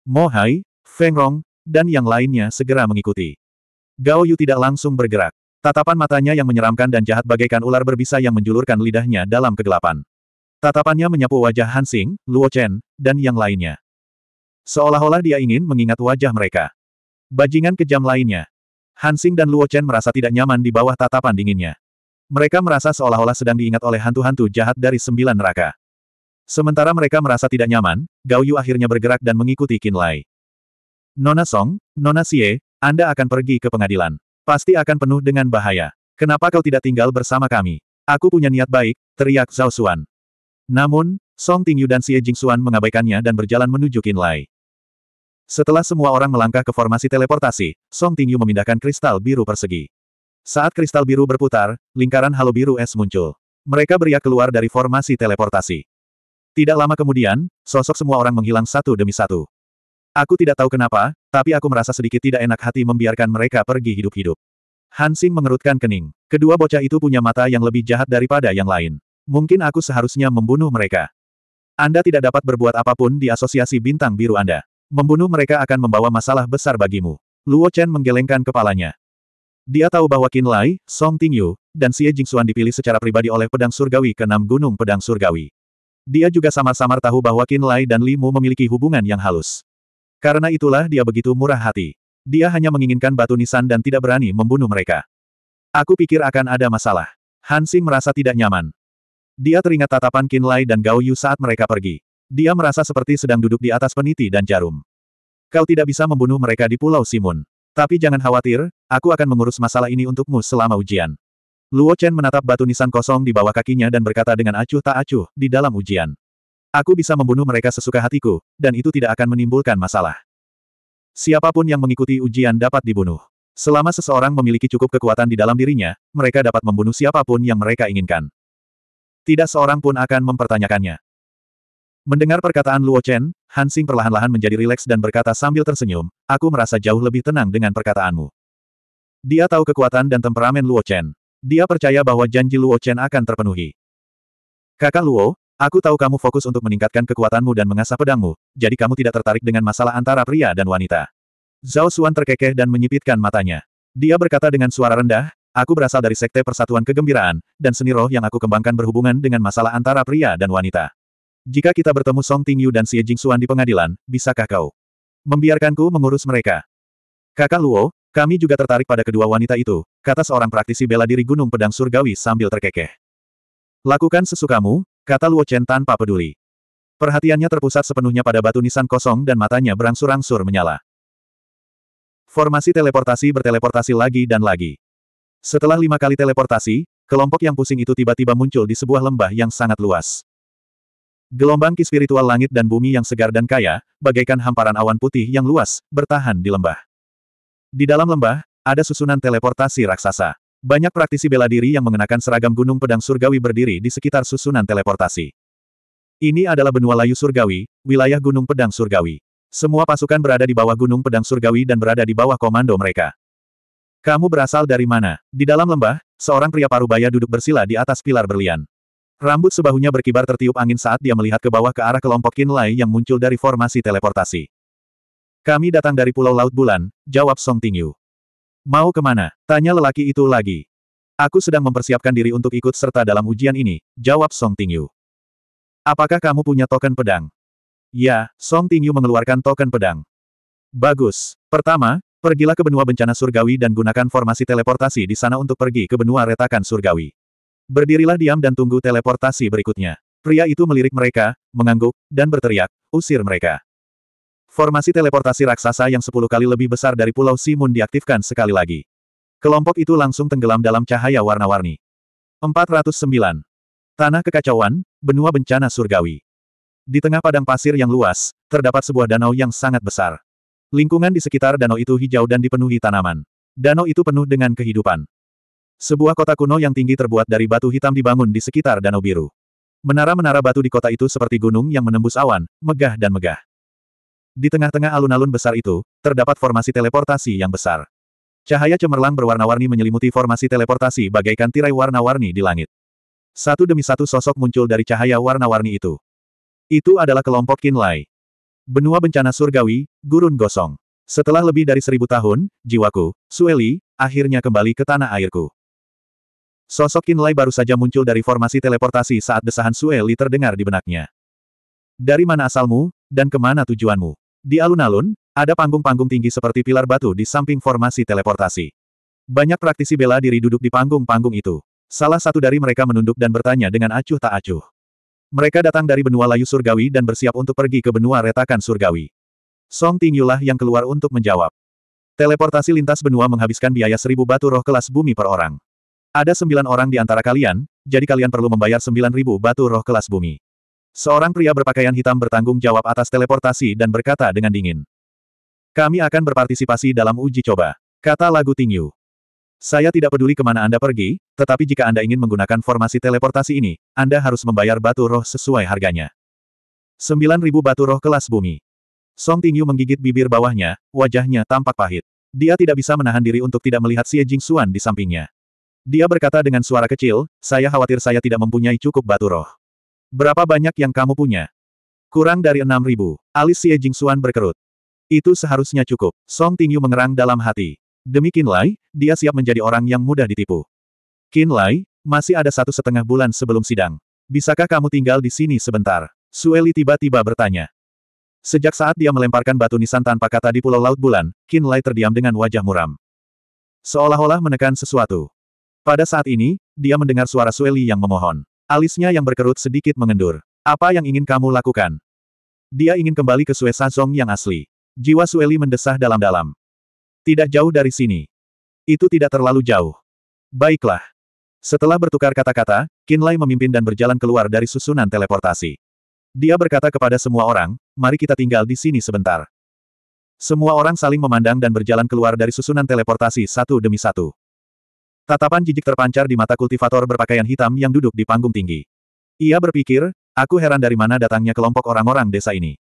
Mohai, Feng Rong, dan yang lainnya segera mengikuti. Gao Yu tidak langsung bergerak. Tatapan matanya yang menyeramkan dan jahat bagaikan ular berbisa yang menjulurkan lidahnya dalam kegelapan. Tatapannya menyapu wajah Han Xing, Luo Chen, dan yang lainnya. Seolah-olah dia ingin mengingat wajah mereka. Bajingan kejam lainnya. Han Xing dan Luo Chen merasa tidak nyaman di bawah tatapan dinginnya. Mereka merasa seolah-olah sedang diingat oleh hantu-hantu jahat dari sembilan neraka. Sementara mereka merasa tidak nyaman, Gao Yu akhirnya bergerak dan mengikuti Qin Lai. Nona Song, Nona Xie, Anda akan pergi ke pengadilan. Pasti akan penuh dengan bahaya. Kenapa kau tidak tinggal bersama kami? Aku punya niat baik, teriak Zhao Xuan. Namun, Song Tingyu dan Xie Jingxuan mengabaikannya dan berjalan menuju Lai. Setelah semua orang melangkah ke formasi teleportasi, Song Tingyu memindahkan kristal biru persegi. Saat kristal biru berputar, lingkaran halo biru es muncul. Mereka beriak keluar dari formasi teleportasi. Tidak lama kemudian, sosok semua orang menghilang satu demi satu. Aku tidak tahu kenapa, tapi aku merasa sedikit tidak enak hati membiarkan mereka pergi hidup-hidup. Hansing mengerutkan kening. Kedua bocah itu punya mata yang lebih jahat daripada yang lain. Mungkin aku seharusnya membunuh mereka. Anda tidak dapat berbuat apapun di asosiasi bintang biru Anda. Membunuh mereka akan membawa masalah besar bagimu. Luo Chen menggelengkan kepalanya. Dia tahu bahwa Qin Lai, Song Tingyu, dan Xie Jingxuan dipilih secara pribadi oleh pedang surgawi ke enam gunung pedang surgawi. Dia juga samar-samar tahu bahwa Qin Lai dan Li Mu memiliki hubungan yang halus. Karena itulah dia begitu murah hati. Dia hanya menginginkan batu nisan dan tidak berani membunuh mereka. Aku pikir akan ada masalah. Hansi merasa tidak nyaman. Dia teringat tatapan Qin Lai dan Gao Yu saat mereka pergi. Dia merasa seperti sedang duduk di atas peniti dan jarum. Kau tidak bisa membunuh mereka di Pulau Simun. Tapi jangan khawatir, aku akan mengurus masalah ini untukmu selama ujian. Luo Chen menatap batu nisan kosong di bawah kakinya dan berkata dengan acuh tak acuh, di dalam ujian. Aku bisa membunuh mereka sesuka hatiku, dan itu tidak akan menimbulkan masalah. Siapapun yang mengikuti ujian dapat dibunuh. Selama seseorang memiliki cukup kekuatan di dalam dirinya, mereka dapat membunuh siapapun yang mereka inginkan. Tidak seorang pun akan mempertanyakannya. Mendengar perkataan Luo Chen, Han perlahan-lahan menjadi rileks dan berkata sambil tersenyum, aku merasa jauh lebih tenang dengan perkataanmu. Dia tahu kekuatan dan temperamen Luo Chen. Dia percaya bahwa janji Luo Chen akan terpenuhi. Kakak Luo, Aku tahu kamu fokus untuk meningkatkan kekuatanmu dan mengasah pedangmu, jadi kamu tidak tertarik dengan masalah antara pria dan wanita. Zhao Xuan terkekeh dan menyipitkan matanya. Dia berkata dengan suara rendah, aku berasal dari Sekte Persatuan Kegembiraan, dan seni roh yang aku kembangkan berhubungan dengan masalah antara pria dan wanita. Jika kita bertemu Song Tingyu dan Xie Xuan di pengadilan, bisakah kau membiarkanku mengurus mereka? Kakak Luo, kami juga tertarik pada kedua wanita itu, kata seorang praktisi bela diri Gunung Pedang Surgawi sambil terkekeh. Lakukan sesukamu, kata Luo Chen tanpa peduli. Perhatiannya terpusat sepenuhnya pada batu nisan kosong dan matanya berangsur-angsur menyala. Formasi teleportasi berteleportasi lagi dan lagi. Setelah lima kali teleportasi, kelompok yang pusing itu tiba-tiba muncul di sebuah lembah yang sangat luas. Gelombang ki spiritual langit dan bumi yang segar dan kaya, bagaikan hamparan awan putih yang luas, bertahan di lembah. Di dalam lembah, ada susunan teleportasi raksasa. Banyak praktisi bela diri yang mengenakan seragam gunung pedang surgawi berdiri di sekitar susunan teleportasi. Ini adalah benua layu surgawi, wilayah gunung pedang surgawi. Semua pasukan berada di bawah gunung pedang surgawi dan berada di bawah komando mereka. Kamu berasal dari mana? Di dalam lembah, seorang pria parubaya duduk bersila di atas pilar berlian. Rambut sebahunya berkibar tertiup angin saat dia melihat ke bawah ke arah kelompok Kinlay yang muncul dari formasi teleportasi. Kami datang dari Pulau Laut Bulan, jawab Song Tingyu. Mau kemana? Tanya lelaki itu lagi. Aku sedang mempersiapkan diri untuk ikut serta dalam ujian ini, jawab Song Tingyu. Apakah kamu punya token pedang? Ya, Song Tingyu mengeluarkan token pedang. Bagus. Pertama, pergilah ke benua bencana surgawi dan gunakan formasi teleportasi di sana untuk pergi ke benua retakan surgawi. Berdirilah diam dan tunggu teleportasi berikutnya. Pria itu melirik mereka, mengangguk, dan berteriak, usir mereka. Formasi teleportasi raksasa yang sepuluh kali lebih besar dari Pulau Simun diaktifkan sekali lagi. Kelompok itu langsung tenggelam dalam cahaya warna-warni. 409. Tanah kekacauan, benua bencana surgawi. Di tengah padang pasir yang luas, terdapat sebuah danau yang sangat besar. Lingkungan di sekitar danau itu hijau dan dipenuhi tanaman. Danau itu penuh dengan kehidupan. Sebuah kota kuno yang tinggi terbuat dari batu hitam dibangun di sekitar danau biru. Menara-menara batu di kota itu seperti gunung yang menembus awan, megah dan megah. Di tengah-tengah alun-alun besar itu, terdapat formasi teleportasi yang besar. Cahaya cemerlang berwarna-warni menyelimuti formasi teleportasi bagaikan tirai warna-warni di langit. Satu demi satu sosok muncul dari cahaya warna-warni itu. Itu adalah kelompok kinlay. Benua bencana surgawi, gurun gosong. Setelah lebih dari seribu tahun, jiwaku, Sueli, akhirnya kembali ke tanah airku. Sosok kinlay baru saja muncul dari formasi teleportasi saat desahan Sueli terdengar di benaknya. Dari mana asalmu, dan kemana tujuanmu? Di alun-alun, ada panggung-panggung tinggi seperti pilar batu di samping formasi teleportasi. Banyak praktisi bela diri duduk di panggung-panggung itu. Salah satu dari mereka menunduk dan bertanya dengan acuh tak acuh. Mereka datang dari benua layu surgawi dan bersiap untuk pergi ke benua retakan surgawi. Song Tingyulah yang keluar untuk menjawab. Teleportasi lintas benua menghabiskan biaya seribu batu roh kelas bumi per orang. Ada sembilan orang di antara kalian, jadi kalian perlu membayar sembilan ribu batu roh kelas bumi. Seorang pria berpakaian hitam bertanggung jawab atas teleportasi dan berkata dengan dingin. Kami akan berpartisipasi dalam uji coba. Kata lagu Tingyu. Saya tidak peduli kemana Anda pergi, tetapi jika Anda ingin menggunakan formasi teleportasi ini, Anda harus membayar batu roh sesuai harganya. 9.000 batu roh kelas bumi. Song Tingyu menggigit bibir bawahnya, wajahnya tampak pahit. Dia tidak bisa menahan diri untuk tidak melihat Xie Jingxuan di sampingnya. Dia berkata dengan suara kecil, saya khawatir saya tidak mempunyai cukup batu roh. Berapa banyak yang kamu punya? Kurang dari enam ribu. Alis Xie Jingxuan berkerut. Itu seharusnya cukup. Song Tingyu mengerang dalam hati. Demi Qin Lai, dia siap menjadi orang yang mudah ditipu. Qin Lai, masih ada satu setengah bulan sebelum sidang. Bisakah kamu tinggal di sini sebentar? Sueli tiba-tiba bertanya. Sejak saat dia melemparkan batu nisan tanpa kata di Pulau Laut Bulan, Qin Lai terdiam dengan wajah muram. Seolah-olah menekan sesuatu. Pada saat ini, dia mendengar suara Sueli yang memohon. Alisnya yang berkerut sedikit mengendur. Apa yang ingin kamu lakukan? Dia ingin kembali ke Sue Sazong yang asli. Jiwa Sueli mendesah dalam-dalam. Tidak jauh dari sini. Itu tidak terlalu jauh. Baiklah. Setelah bertukar kata-kata, Kinlay memimpin dan berjalan keluar dari susunan teleportasi. Dia berkata kepada semua orang, mari kita tinggal di sini sebentar. Semua orang saling memandang dan berjalan keluar dari susunan teleportasi satu demi satu. Tatapan jijik terpancar di mata kultivator berpakaian hitam yang duduk di panggung tinggi. Ia berpikir, aku heran dari mana datangnya kelompok orang-orang desa ini.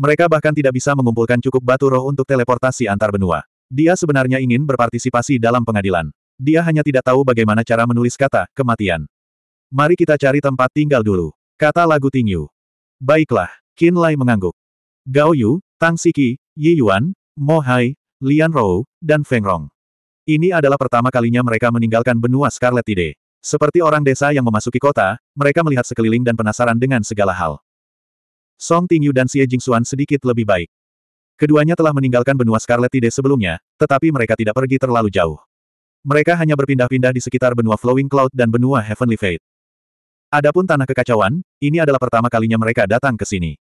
Mereka bahkan tidak bisa mengumpulkan cukup batu roh untuk teleportasi antar benua. Dia sebenarnya ingin berpartisipasi dalam pengadilan. Dia hanya tidak tahu bagaimana cara menulis kata, kematian. Mari kita cari tempat tinggal dulu. Kata lagu Tingyu. Baiklah, Qin Lai mengangguk. Gao Yu, Tang Siki, Yi Yuan, Mo Hai, Lian Rou, dan Feng Rong. Ini adalah pertama kalinya mereka meninggalkan benua Scarlet Tide. Seperti orang desa yang memasuki kota, mereka melihat sekeliling dan penasaran dengan segala hal. Song Tingyu dan Xie Jingxuan sedikit lebih baik. Keduanya telah meninggalkan benua Scarlet Tide sebelumnya, tetapi mereka tidak pergi terlalu jauh. Mereka hanya berpindah-pindah di sekitar benua Flowing Cloud dan benua Heavenly Fate. Adapun Tanah Kekacauan, ini adalah pertama kalinya mereka datang ke sini.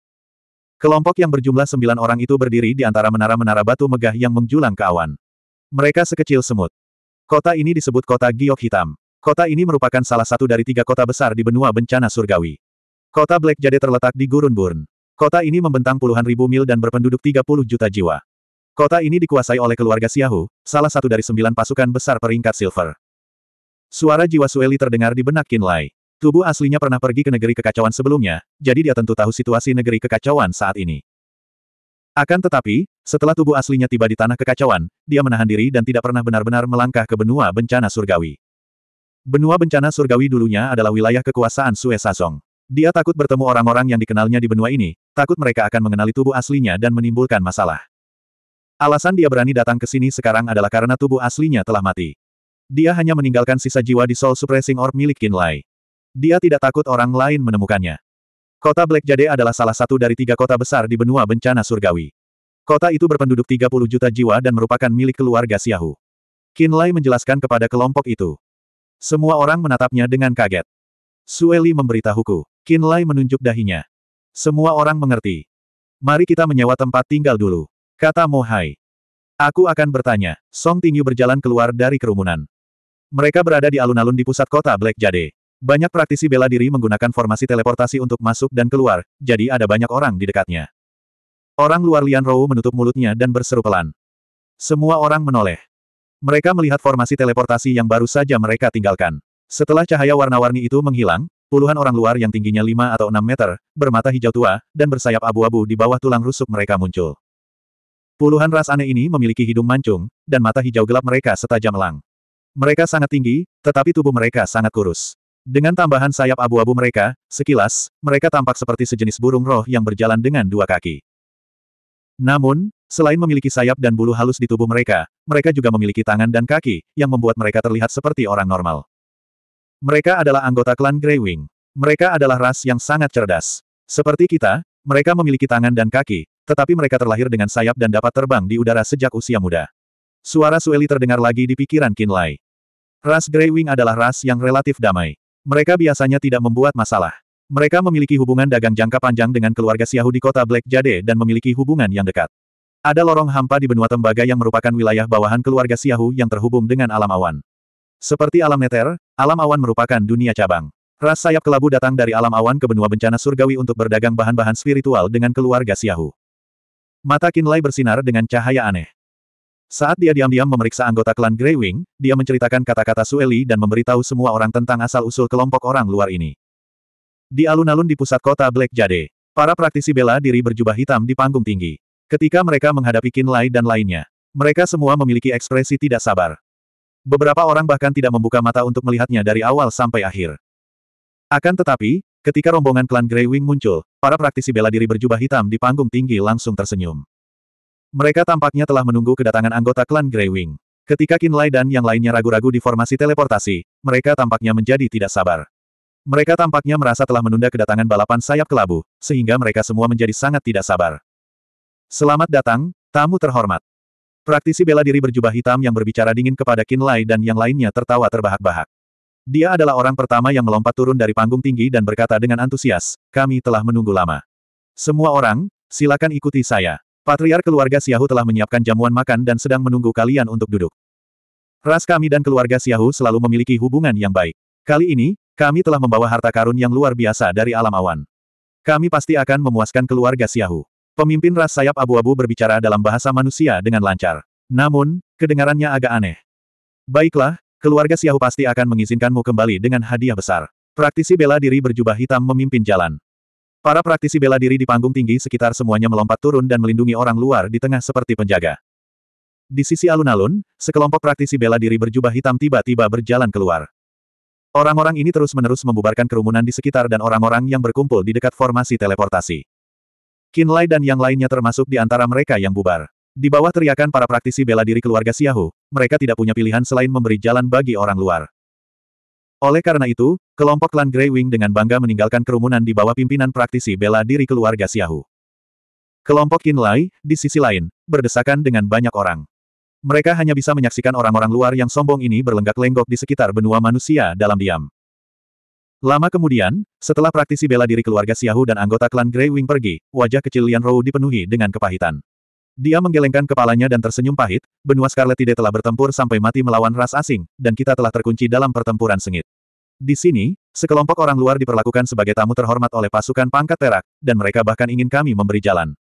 Kelompok yang berjumlah sembilan orang itu berdiri di antara menara-menara batu megah yang menjulang ke awan. Mereka sekecil semut. Kota ini disebut kota Giok Hitam. Kota ini merupakan salah satu dari tiga kota besar di benua bencana surgawi. Kota Black Jade terletak di Gurun Burn. Kota ini membentang puluhan ribu mil dan berpenduduk 30 juta jiwa. Kota ini dikuasai oleh keluarga Siahu, salah satu dari sembilan pasukan besar peringkat silver. Suara jiwa Sueli terdengar di benak Lai. Tubuh aslinya pernah pergi ke negeri kekacauan sebelumnya, jadi dia tentu tahu situasi negeri kekacauan saat ini. Akan tetapi, setelah tubuh aslinya tiba di tanah kekacauan, dia menahan diri dan tidak pernah benar-benar melangkah ke benua bencana surgawi. Benua bencana surgawi dulunya adalah wilayah kekuasaan Sue Sazong. Dia takut bertemu orang-orang yang dikenalnya di benua ini, takut mereka akan mengenali tubuh aslinya dan menimbulkan masalah. Alasan dia berani datang ke sini sekarang adalah karena tubuh aslinya telah mati. Dia hanya meninggalkan sisa jiwa di Soul Suppressing Orb milik Qin Lai. Dia tidak takut orang lain menemukannya. Kota Black Jade adalah salah satu dari tiga kota besar di benua bencana surgawi. Kota itu berpenduduk 30 juta jiwa dan merupakan milik keluarga Xiahu. Qin Lai menjelaskan kepada kelompok itu. Semua orang menatapnya dengan kaget. Sueli memberitahuku. Qin Lai menunjuk dahinya. Semua orang mengerti. Mari kita menyewa tempat tinggal dulu. Kata Mohai. Aku akan bertanya. Song Tingyu berjalan keluar dari kerumunan. Mereka berada di alun-alun di pusat kota Black Jade. Banyak praktisi bela diri menggunakan formasi teleportasi untuk masuk dan keluar, jadi ada banyak orang di dekatnya. Orang luar Lian Rou menutup mulutnya dan berseru pelan. Semua orang menoleh. Mereka melihat formasi teleportasi yang baru saja mereka tinggalkan. Setelah cahaya warna-warni itu menghilang, puluhan orang luar yang tingginya 5 atau 6 meter, bermata hijau tua, dan bersayap abu-abu di bawah tulang rusuk mereka muncul. Puluhan ras aneh ini memiliki hidung mancung, dan mata hijau gelap mereka setajam elang. Mereka sangat tinggi, tetapi tubuh mereka sangat kurus. Dengan tambahan sayap abu-abu mereka, sekilas, mereka tampak seperti sejenis burung roh yang berjalan dengan dua kaki. Namun, selain memiliki sayap dan bulu halus di tubuh mereka, mereka juga memiliki tangan dan kaki, yang membuat mereka terlihat seperti orang normal. Mereka adalah anggota klan Grey Mereka adalah ras yang sangat cerdas. Seperti kita, mereka memiliki tangan dan kaki, tetapi mereka terlahir dengan sayap dan dapat terbang di udara sejak usia muda. Suara Sueli terdengar lagi di pikiran Kinlay. Ras Grey adalah ras yang relatif damai. Mereka biasanya tidak membuat masalah. Mereka memiliki hubungan dagang jangka panjang dengan keluarga Xiahu di kota Black Jade dan memiliki hubungan yang dekat. Ada lorong hampa di benua tembaga yang merupakan wilayah bawahan keluarga Xiahu yang terhubung dengan alam awan. Seperti alam neter, alam awan merupakan dunia cabang. Ras sayap kelabu datang dari alam awan ke benua bencana surgawi untuk berdagang bahan-bahan spiritual dengan keluarga Xiahu. Mata Kinlay bersinar dengan cahaya aneh. Saat dia diam-diam memeriksa anggota klan Grey dia menceritakan kata-kata Sueli dan memberitahu semua orang tentang asal-usul kelompok orang luar ini. Di alun-alun di pusat kota Black Jade, para praktisi bela diri berjubah hitam di panggung tinggi. Ketika mereka menghadapi Lai dan lainnya, mereka semua memiliki ekspresi tidak sabar. Beberapa orang bahkan tidak membuka mata untuk melihatnya dari awal sampai akhir. Akan tetapi, ketika rombongan klan Grey Wing muncul, para praktisi bela diri berjubah hitam di panggung tinggi langsung tersenyum. Mereka tampaknya telah menunggu kedatangan anggota klan Grey Wing. Ketika Kinlai dan yang lainnya ragu-ragu di formasi teleportasi, mereka tampaknya menjadi tidak sabar. Mereka tampaknya merasa telah menunda kedatangan balapan sayap kelabu, sehingga mereka semua menjadi sangat tidak sabar. Selamat datang, tamu terhormat. Praktisi bela diri berjubah hitam yang berbicara dingin kepada Lai dan yang lainnya tertawa terbahak-bahak. Dia adalah orang pertama yang melompat turun dari panggung tinggi dan berkata dengan antusias, kami telah menunggu lama. Semua orang, silakan ikuti saya. Patriar keluarga Siahu telah menyiapkan jamuan makan dan sedang menunggu kalian untuk duduk. Ras kami dan keluarga Siahu selalu memiliki hubungan yang baik. Kali ini, kami telah membawa harta karun yang luar biasa dari alam awan. Kami pasti akan memuaskan keluarga Siahu. Pemimpin ras sayap abu-abu berbicara dalam bahasa manusia dengan lancar. Namun, kedengarannya agak aneh. Baiklah, keluarga Siahu pasti akan mengizinkanmu kembali dengan hadiah besar. Praktisi bela diri berjubah hitam memimpin jalan. Para praktisi bela diri di panggung tinggi sekitar semuanya melompat turun dan melindungi orang luar di tengah seperti penjaga. Di sisi alun-alun, sekelompok praktisi bela diri berjubah hitam tiba-tiba berjalan keluar. Orang-orang ini terus-menerus membubarkan kerumunan di sekitar dan orang-orang yang berkumpul di dekat formasi teleportasi. Kinlay dan yang lainnya termasuk di antara mereka yang bubar. Di bawah teriakan para praktisi bela diri keluarga Siahu, mereka tidak punya pilihan selain memberi jalan bagi orang luar. Oleh karena itu, kelompok klan Grey dengan bangga meninggalkan kerumunan di bawah pimpinan praktisi bela diri keluarga Siahu. Kelompok Kinlay, di sisi lain, berdesakan dengan banyak orang. Mereka hanya bisa menyaksikan orang-orang luar yang sombong ini berlenggak-lenggok di sekitar benua manusia dalam diam. Lama kemudian, setelah praktisi bela diri keluarga Xiahu dan anggota klan Grey Wing pergi, wajah kecil Lian Rou dipenuhi dengan kepahitan. Dia menggelengkan kepalanya dan tersenyum pahit, benua Scarlet tidak telah bertempur sampai mati melawan ras asing, dan kita telah terkunci dalam pertempuran sengit. Di sini, sekelompok orang luar diperlakukan sebagai tamu terhormat oleh pasukan pangkat perak, dan mereka bahkan ingin kami memberi jalan.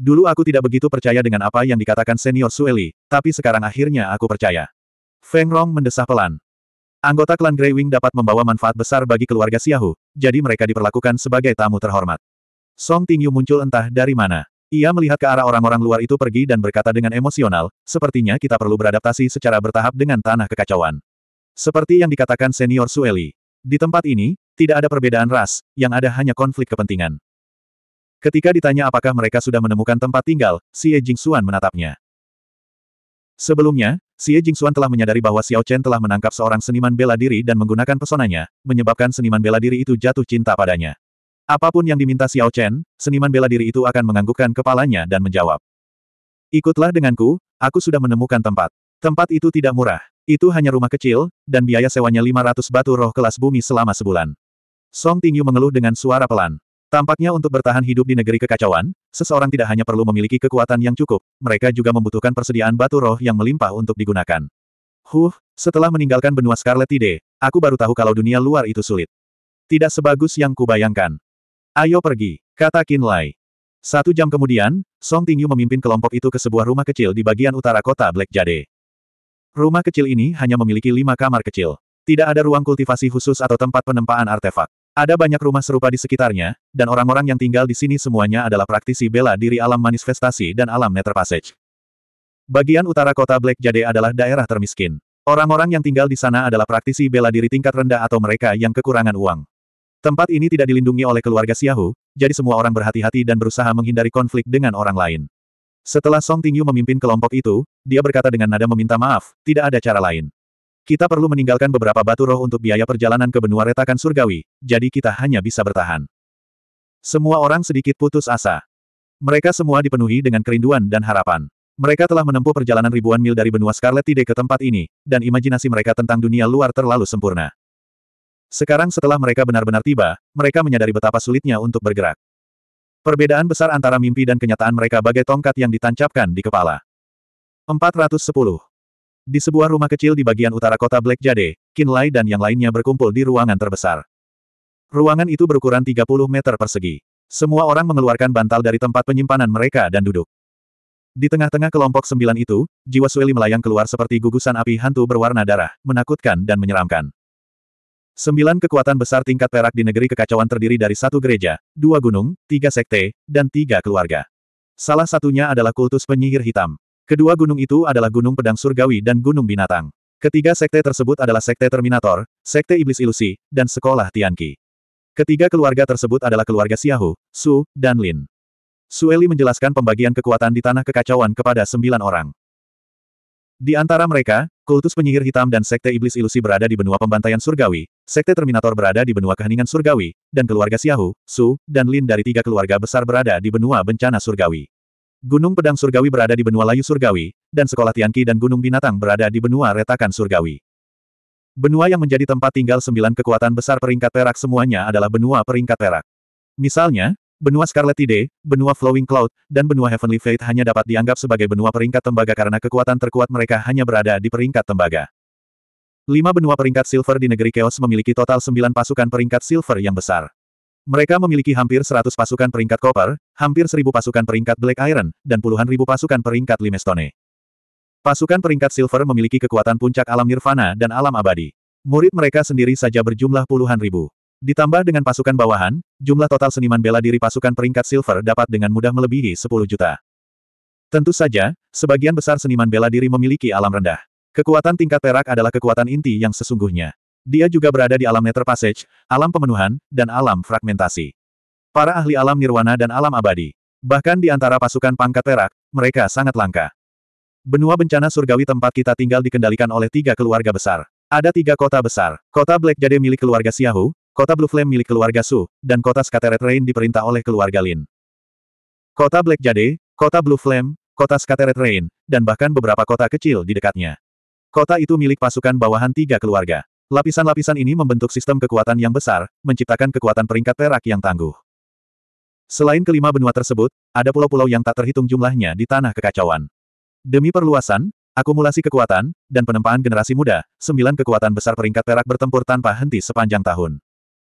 Dulu aku tidak begitu percaya dengan apa yang dikatakan senior Sueli, tapi sekarang akhirnya aku percaya. Feng Rong mendesah pelan. Anggota klan Grey Wing dapat membawa manfaat besar bagi keluarga Xiahu, jadi mereka diperlakukan sebagai tamu terhormat. Song Tingyu muncul entah dari mana. Ia melihat ke arah orang-orang luar itu pergi dan berkata dengan emosional, sepertinya kita perlu beradaptasi secara bertahap dengan tanah kekacauan. Seperti yang dikatakan senior Sueli. Di tempat ini, tidak ada perbedaan ras, yang ada hanya konflik kepentingan. Ketika ditanya apakah mereka sudah menemukan tempat tinggal, Xie Jingxuan menatapnya. Sebelumnya, Xie Jingxuan telah menyadari bahwa Xiao Chen telah menangkap seorang seniman bela diri dan menggunakan pesonanya, menyebabkan seniman bela diri itu jatuh cinta padanya. Apapun yang diminta Xiao Chen, seniman bela diri itu akan menganggukkan kepalanya dan menjawab. Ikutlah denganku, aku sudah menemukan tempat. Tempat itu tidak murah. Itu hanya rumah kecil, dan biaya sewanya 500 batu roh kelas bumi selama sebulan. Song Tingyu mengeluh dengan suara pelan. Tampaknya untuk bertahan hidup di negeri kekacauan, seseorang tidak hanya perlu memiliki kekuatan yang cukup, mereka juga membutuhkan persediaan batu roh yang melimpah untuk digunakan. Huh, setelah meninggalkan benua Scarlet Tide, aku baru tahu kalau dunia luar itu sulit. Tidak sebagus yang kubayangkan. Ayo pergi, kata Qin Lai. Satu jam kemudian, Song Tingyu memimpin kelompok itu ke sebuah rumah kecil di bagian utara kota Black Jade. Rumah kecil ini hanya memiliki lima kamar kecil. Tidak ada ruang kultivasi khusus atau tempat penempaan artefak. Ada banyak rumah serupa di sekitarnya, dan orang-orang yang tinggal di sini semuanya adalah praktisi bela diri alam manifestasi dan alam Nether Passage. Bagian utara kota Black Jade adalah daerah termiskin. Orang-orang yang tinggal di sana adalah praktisi bela diri tingkat rendah atau mereka yang kekurangan uang. Tempat ini tidak dilindungi oleh keluarga Xiahu, jadi semua orang berhati-hati dan berusaha menghindari konflik dengan orang lain. Setelah Song Tingyu memimpin kelompok itu, dia berkata dengan nada meminta maaf, tidak ada cara lain. Kita perlu meninggalkan beberapa batu roh untuk biaya perjalanan ke benua retakan surgawi, jadi kita hanya bisa bertahan. Semua orang sedikit putus asa. Mereka semua dipenuhi dengan kerinduan dan harapan. Mereka telah menempuh perjalanan ribuan mil dari benua Scarlet Tide ke tempat ini, dan imajinasi mereka tentang dunia luar terlalu sempurna. Sekarang setelah mereka benar-benar tiba, mereka menyadari betapa sulitnya untuk bergerak. Perbedaan besar antara mimpi dan kenyataan mereka bagai tongkat yang ditancapkan di kepala. 410 di sebuah rumah kecil di bagian utara kota Black Jade, Kinlay dan yang lainnya berkumpul di ruangan terbesar. Ruangan itu berukuran 30 meter persegi. Semua orang mengeluarkan bantal dari tempat penyimpanan mereka dan duduk. Di tengah-tengah kelompok sembilan itu, jiwa Sueli melayang keluar seperti gugusan api hantu berwarna darah, menakutkan dan menyeramkan. Sembilan kekuatan besar tingkat perak di negeri kekacauan terdiri dari satu gereja, dua gunung, tiga sekte, dan tiga keluarga. Salah satunya adalah kultus penyihir hitam. Kedua gunung itu adalah Gunung Pedang Surgawi dan Gunung Binatang. Ketiga sekte tersebut adalah Sekte Terminator, Sekte Iblis Ilusi, dan Sekolah Tianqi. Ketiga keluarga tersebut adalah keluarga Xiahu, Su, dan Lin. Sueli menjelaskan pembagian kekuatan di Tanah Kekacauan kepada sembilan orang. Di antara mereka, kultus penyihir hitam dan Sekte Iblis Ilusi berada di benua pembantaian surgawi, Sekte Terminator berada di benua keheningan surgawi, dan keluarga Xiahu, Su, dan Lin dari tiga keluarga besar berada di benua bencana surgawi. Gunung Pedang Surgawi berada di benua Layu Surgawi, dan Sekolah Tianqi dan Gunung Binatang berada di benua Retakan Surgawi. Benua yang menjadi tempat tinggal sembilan kekuatan besar peringkat perak semuanya adalah benua peringkat perak. Misalnya, benua Scarlet Tide, benua Flowing Cloud, dan benua Heavenly Fate hanya dapat dianggap sebagai benua peringkat tembaga karena kekuatan terkuat mereka hanya berada di peringkat tembaga. Lima benua peringkat silver di negeri Chaos memiliki total sembilan pasukan peringkat silver yang besar. Mereka memiliki hampir seratus pasukan peringkat koper, hampir seribu pasukan peringkat Black Iron, dan puluhan ribu pasukan peringkat Limestone. Pasukan peringkat Silver memiliki kekuatan puncak alam nirvana dan alam abadi. Murid mereka sendiri saja berjumlah puluhan ribu. Ditambah dengan pasukan bawahan, jumlah total seniman bela diri pasukan peringkat Silver dapat dengan mudah melebihi 10 juta. Tentu saja, sebagian besar seniman bela diri memiliki alam rendah. Kekuatan tingkat perak adalah kekuatan inti yang sesungguhnya. Dia juga berada di alam Nether Passage, alam pemenuhan, dan alam fragmentasi. Para ahli alam nirwana dan alam abadi. Bahkan di antara pasukan pangkat perak, mereka sangat langka. Benua bencana surgawi tempat kita tinggal dikendalikan oleh tiga keluarga besar. Ada tiga kota besar. Kota Black Jade milik keluarga Xiahu, kota Blue Flame milik keluarga Su, dan kota Skateret Rain diperintah oleh keluarga Lin. Kota Black Jade, kota Blue Flame, kota Skateret Rain, dan bahkan beberapa kota kecil di dekatnya. Kota itu milik pasukan bawahan tiga keluarga. Lapisan-lapisan ini membentuk sistem kekuatan yang besar, menciptakan kekuatan peringkat perak yang tangguh. Selain kelima benua tersebut, ada pulau-pulau yang tak terhitung jumlahnya di tanah kekacauan. Demi perluasan, akumulasi kekuatan, dan penempaan generasi muda, sembilan kekuatan besar peringkat perak bertempur tanpa henti sepanjang tahun.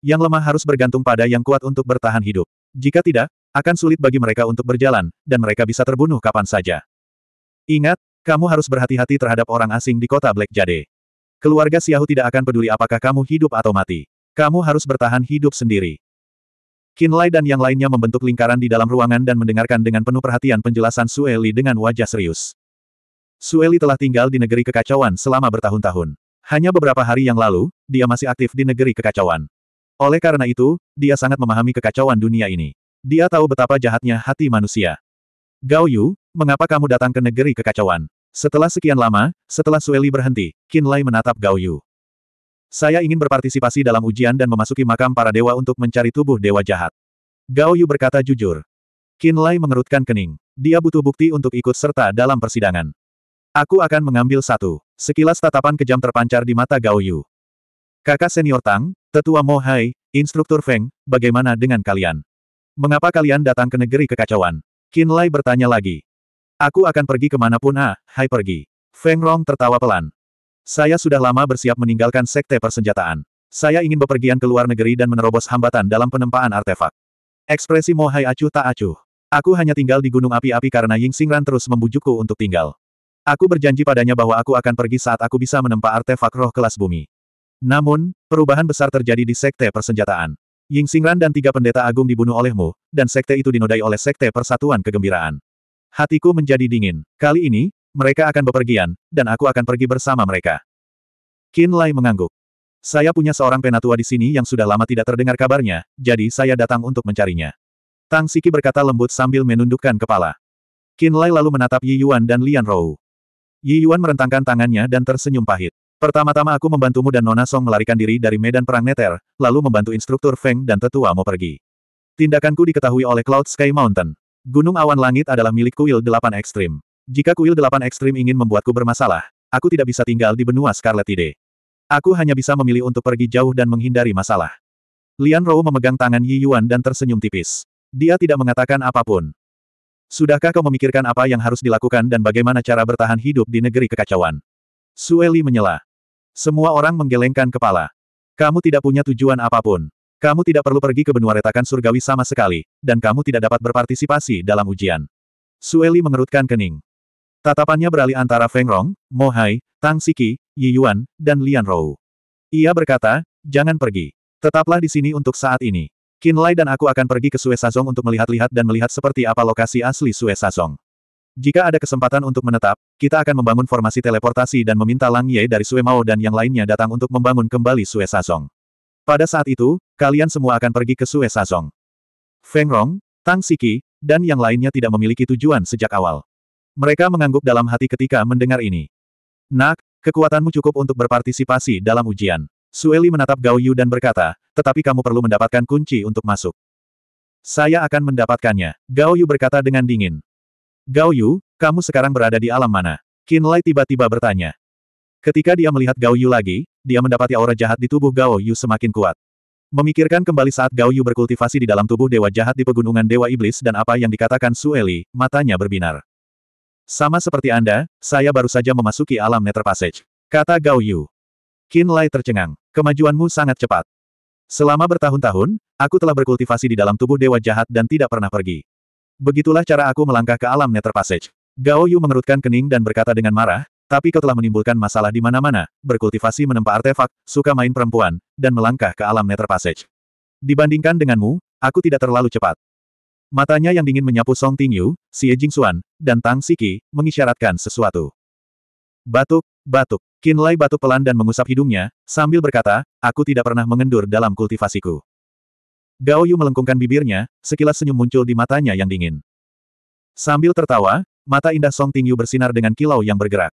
Yang lemah harus bergantung pada yang kuat untuk bertahan hidup. Jika tidak, akan sulit bagi mereka untuk berjalan, dan mereka bisa terbunuh kapan saja. Ingat, kamu harus berhati-hati terhadap orang asing di kota Black Jade. Keluarga Siahu tidak akan peduli apakah kamu hidup atau mati. Kamu harus bertahan hidup sendiri. Kinlay dan yang lainnya membentuk lingkaran di dalam ruangan dan mendengarkan dengan penuh perhatian penjelasan Sueli dengan wajah serius. Sueli telah tinggal di negeri kekacauan selama bertahun-tahun. Hanya beberapa hari yang lalu, dia masih aktif di negeri kekacauan. Oleh karena itu, dia sangat memahami kekacauan dunia ini. Dia tahu betapa jahatnya hati manusia. Gao Yu, mengapa kamu datang ke negeri kekacauan? Setelah sekian lama, setelah Sueli berhenti, Qin Lai menatap Gao Yu. Saya ingin berpartisipasi dalam ujian dan memasuki makam para dewa untuk mencari tubuh dewa jahat. Gao Yu berkata jujur. Qin Lai mengerutkan kening. Dia butuh bukti untuk ikut serta dalam persidangan. Aku akan mengambil satu. Sekilas tatapan kejam terpancar di mata Gao Yu. Kakak senior Tang, tetua Mo Hai, instruktur Feng, bagaimana dengan kalian? Mengapa kalian datang ke negeri kekacauan? Qin Lai bertanya lagi. Aku akan pergi kemanapun ah, Hai pergi. Feng Rong tertawa pelan. Saya sudah lama bersiap meninggalkan sekte persenjataan. Saya ingin bepergian ke luar negeri dan menerobos hambatan dalam penempaan artefak. Ekspresi Mohai acuh tak acuh. Aku hanya tinggal di gunung api-api karena Ying Xingran terus membujukku untuk tinggal. Aku berjanji padanya bahwa aku akan pergi saat aku bisa menempa artefak roh kelas bumi. Namun, perubahan besar terjadi di sekte persenjataan. Ying Xingran dan tiga pendeta agung dibunuh olehmu, dan sekte itu dinodai oleh sekte persatuan kegembiraan. Hatiku menjadi dingin. Kali ini, mereka akan bepergian, dan aku akan pergi bersama mereka. Qin Lai mengangguk. Saya punya seorang penatua di sini yang sudah lama tidak terdengar kabarnya, jadi saya datang untuk mencarinya. Tang Siki berkata lembut sambil menundukkan kepala. Qin Lai lalu menatap Yi Yuan dan Lian Rou. Yi Yuan merentangkan tangannya dan tersenyum pahit. Pertama-tama aku membantumu dan Nona Song melarikan diri dari medan perang Neter, lalu membantu instruktur Feng dan tetua mau pergi. Tindakanku diketahui oleh Cloud Sky Mountain. Gunung awan langit adalah milik kuil delapan ekstrim. Jika kuil delapan ekstrim ingin membuatku bermasalah, aku tidak bisa tinggal di benua Scarlet Ide. Aku hanya bisa memilih untuk pergi jauh dan menghindari masalah. Lian Rou memegang tangan Yi Yuan dan tersenyum tipis. Dia tidak mengatakan apapun. Sudahkah kau memikirkan apa yang harus dilakukan dan bagaimana cara bertahan hidup di negeri kekacauan? Sueli menyela. Semua orang menggelengkan kepala. Kamu tidak punya tujuan apapun. Kamu tidak perlu pergi ke benua retakan surgawi sama sekali, dan kamu tidak dapat berpartisipasi dalam ujian. Sueli mengerutkan kening. Tatapannya beralih antara Feng Rong, Mo Hai, Tang Siki, Yi Yuan, dan Lian Rou. Ia berkata, jangan pergi. Tetaplah di sini untuk saat ini. Qin Lai dan aku akan pergi ke Sue Sazong untuk melihat-lihat dan melihat seperti apa lokasi asli Sue Sazong. Jika ada kesempatan untuk menetap, kita akan membangun formasi teleportasi dan meminta Lang Ye dari Sue Mao dan yang lainnya datang untuk membangun kembali Sue Sazong. Pada saat itu, kalian semua akan pergi ke Sue Sazong. Feng Rong, Tang Siki, dan yang lainnya tidak memiliki tujuan sejak awal. Mereka mengangguk dalam hati ketika mendengar ini. Nak, kekuatanmu cukup untuk berpartisipasi dalam ujian. Sueli menatap Gao Yu dan berkata, tetapi kamu perlu mendapatkan kunci untuk masuk. Saya akan mendapatkannya, Gao Yu berkata dengan dingin. Gao Yu, kamu sekarang berada di alam mana? Qin Lai tiba-tiba bertanya. Ketika dia melihat Gao Yu lagi, dia mendapati aura jahat di tubuh Gao Yu semakin kuat. Memikirkan kembali saat Gao Yu berkultivasi di dalam tubuh dewa jahat di pegunungan Dewa Iblis dan apa yang dikatakan Sueli, matanya berbinar. Sama seperti Anda, saya baru saja memasuki alam Nether Passage. Kata Gao Yu. Qin Lai tercengang. Kemajuanmu sangat cepat. Selama bertahun-tahun, aku telah berkultivasi di dalam tubuh Dewa Jahat dan tidak pernah pergi. Begitulah cara aku melangkah ke alam Nether Passage. Gao Yu mengerutkan kening dan berkata dengan marah, tapi kau telah menimbulkan masalah di mana-mana, berkultivasi menempa artefak, suka main perempuan, dan melangkah ke alam Nether Passage. Dibandingkan denganmu, aku tidak terlalu cepat. Matanya yang dingin menyapu Song Tingyu, Si Jingxuan, dan Tang Siki, mengisyaratkan sesuatu. Batuk, batuk. Qin Lai batuk pelan dan mengusap hidungnya, sambil berkata, aku tidak pernah mengendur dalam kultivasiku. Gao Yu melengkungkan bibirnya, sekilas senyum muncul di matanya yang dingin. Sambil tertawa, mata indah Song Tingyu bersinar dengan kilau yang bergerak.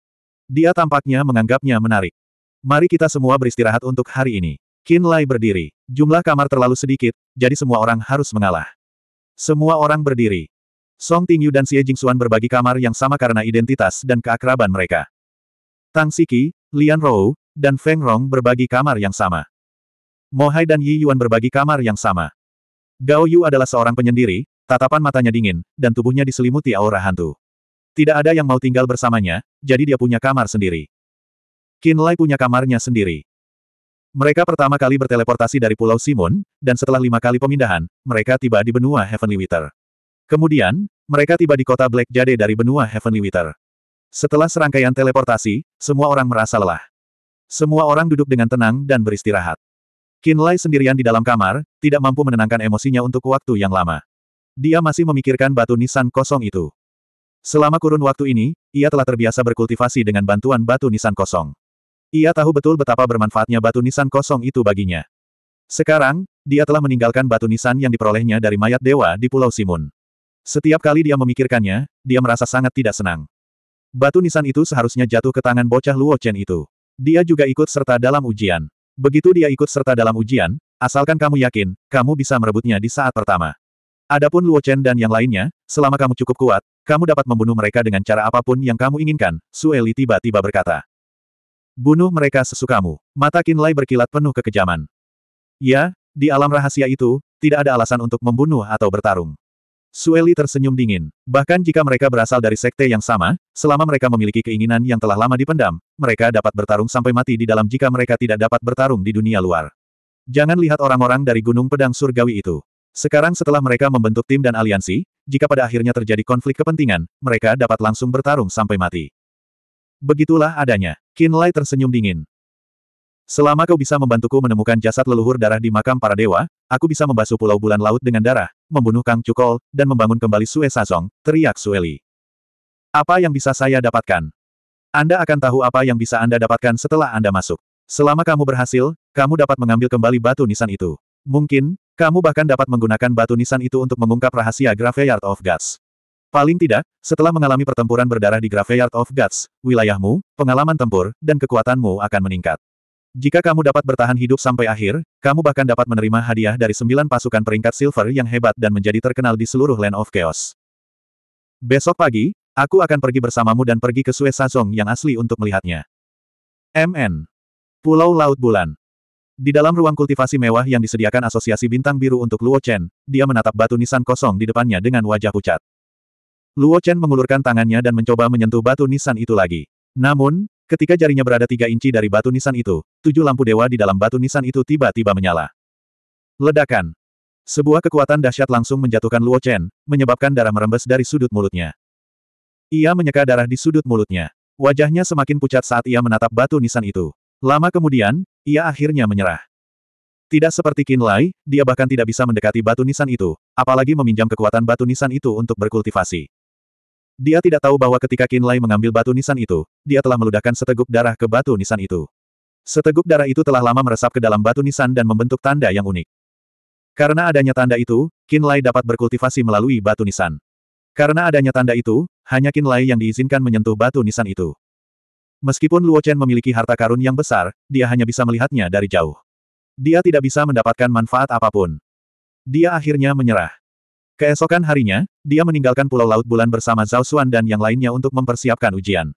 Dia tampaknya menganggapnya menarik. Mari kita semua beristirahat untuk hari ini. Qin Lai berdiri. Jumlah kamar terlalu sedikit, jadi semua orang harus mengalah. Semua orang berdiri. Song Tingyu dan Xie Jingxuan berbagi kamar yang sama karena identitas dan keakraban mereka. Tang Siki, Lian Rou, dan Feng Rong berbagi kamar yang sama. Mohai dan Yi Yuan berbagi kamar yang sama. Gao Yu adalah seorang penyendiri, tatapan matanya dingin, dan tubuhnya diselimuti aura hantu. Tidak ada yang mau tinggal bersamanya, jadi dia punya kamar sendiri. Qin Lai punya kamarnya sendiri. Mereka pertama kali berteleportasi dari Pulau Simon, dan setelah lima kali pemindahan, mereka tiba di benua Heavenly Wither. Kemudian, mereka tiba di kota Black Jade dari benua Heavenly Wither. Setelah serangkaian teleportasi, semua orang merasa lelah. Semua orang duduk dengan tenang dan beristirahat. Kinlay sendirian di dalam kamar, tidak mampu menenangkan emosinya untuk waktu yang lama. Dia masih memikirkan batu nisan kosong itu. Selama kurun waktu ini, ia telah terbiasa berkultivasi dengan bantuan batu nisan kosong. Ia tahu betul betapa bermanfaatnya batu nisan kosong itu baginya. Sekarang, dia telah meninggalkan batu nisan yang diperolehnya dari mayat dewa di Pulau Simun. Setiap kali dia memikirkannya, dia merasa sangat tidak senang. Batu nisan itu seharusnya jatuh ke tangan bocah Luo Chen itu. Dia juga ikut serta dalam ujian. Begitu dia ikut serta dalam ujian, asalkan kamu yakin, kamu bisa merebutnya di saat pertama. Adapun Luo Chen dan yang lainnya, selama kamu cukup kuat, kamu dapat membunuh mereka dengan cara apapun yang kamu inginkan, Sueli tiba-tiba berkata. Bunuh mereka sesukamu. Mata Kinlay berkilat penuh kekejaman. Ya, di alam rahasia itu, tidak ada alasan untuk membunuh atau bertarung. Sueli tersenyum dingin. Bahkan jika mereka berasal dari sekte yang sama, selama mereka memiliki keinginan yang telah lama dipendam, mereka dapat bertarung sampai mati di dalam jika mereka tidak dapat bertarung di dunia luar. Jangan lihat orang-orang dari Gunung Pedang Surgawi itu. Sekarang setelah mereka membentuk tim dan aliansi, jika pada akhirnya terjadi konflik kepentingan, mereka dapat langsung bertarung sampai mati. Begitulah adanya. Kinlay tersenyum dingin. Selama kau bisa membantuku menemukan jasad leluhur darah di makam para dewa, aku bisa membasuh pulau bulan laut dengan darah, membunuh Kang Cukol, dan membangun kembali Sue Sazong, teriak Sueli. Apa yang bisa saya dapatkan? Anda akan tahu apa yang bisa Anda dapatkan setelah Anda masuk. Selama kamu berhasil, kamu dapat mengambil kembali batu nisan itu. Mungkin, kamu bahkan dapat menggunakan batu nisan itu untuk mengungkap rahasia Graveyard of Gods. Paling tidak, setelah mengalami pertempuran berdarah di Graveyard of Gods, wilayahmu, pengalaman tempur, dan kekuatanmu akan meningkat. Jika kamu dapat bertahan hidup sampai akhir, kamu bahkan dapat menerima hadiah dari sembilan pasukan peringkat silver yang hebat dan menjadi terkenal di seluruh Land of Chaos. Besok pagi, aku akan pergi bersamamu dan pergi ke Sue Sazong yang asli untuk melihatnya. MN. Pulau Laut Bulan. Di dalam ruang kultivasi mewah yang disediakan Asosiasi Bintang Biru untuk Luo Chen, dia menatap batu nisan kosong di depannya dengan wajah pucat. Luo Chen mengulurkan tangannya dan mencoba menyentuh batu nisan itu lagi. Namun, ketika jarinya berada tiga inci dari batu nisan itu, tujuh lampu dewa di dalam batu nisan itu tiba-tiba menyala. Ledakan. Sebuah kekuatan dahsyat langsung menjatuhkan Luo Chen, menyebabkan darah merembes dari sudut mulutnya. Ia menyeka darah di sudut mulutnya. Wajahnya semakin pucat saat ia menatap batu nisan itu. Lama kemudian, ia akhirnya menyerah. Tidak seperti Qin Lai, dia bahkan tidak bisa mendekati batu nisan itu, apalagi meminjam kekuatan batu nisan itu untuk berkultivasi. Dia tidak tahu bahwa ketika Kinlay mengambil batu nisan itu, dia telah meludahkan seteguk darah ke batu nisan itu. Seteguk darah itu telah lama meresap ke dalam batu nisan dan membentuk tanda yang unik. Karena adanya tanda itu, Kinlay dapat berkultivasi melalui batu nisan. Karena adanya tanda itu, hanya Kinlay yang diizinkan menyentuh batu nisan itu. Meskipun Luo Chen memiliki harta karun yang besar, dia hanya bisa melihatnya dari jauh. Dia tidak bisa mendapatkan manfaat apapun. Dia akhirnya menyerah. Keesokan harinya, dia meninggalkan Pulau Laut Bulan bersama Zhao Xuan dan yang lainnya untuk mempersiapkan ujian.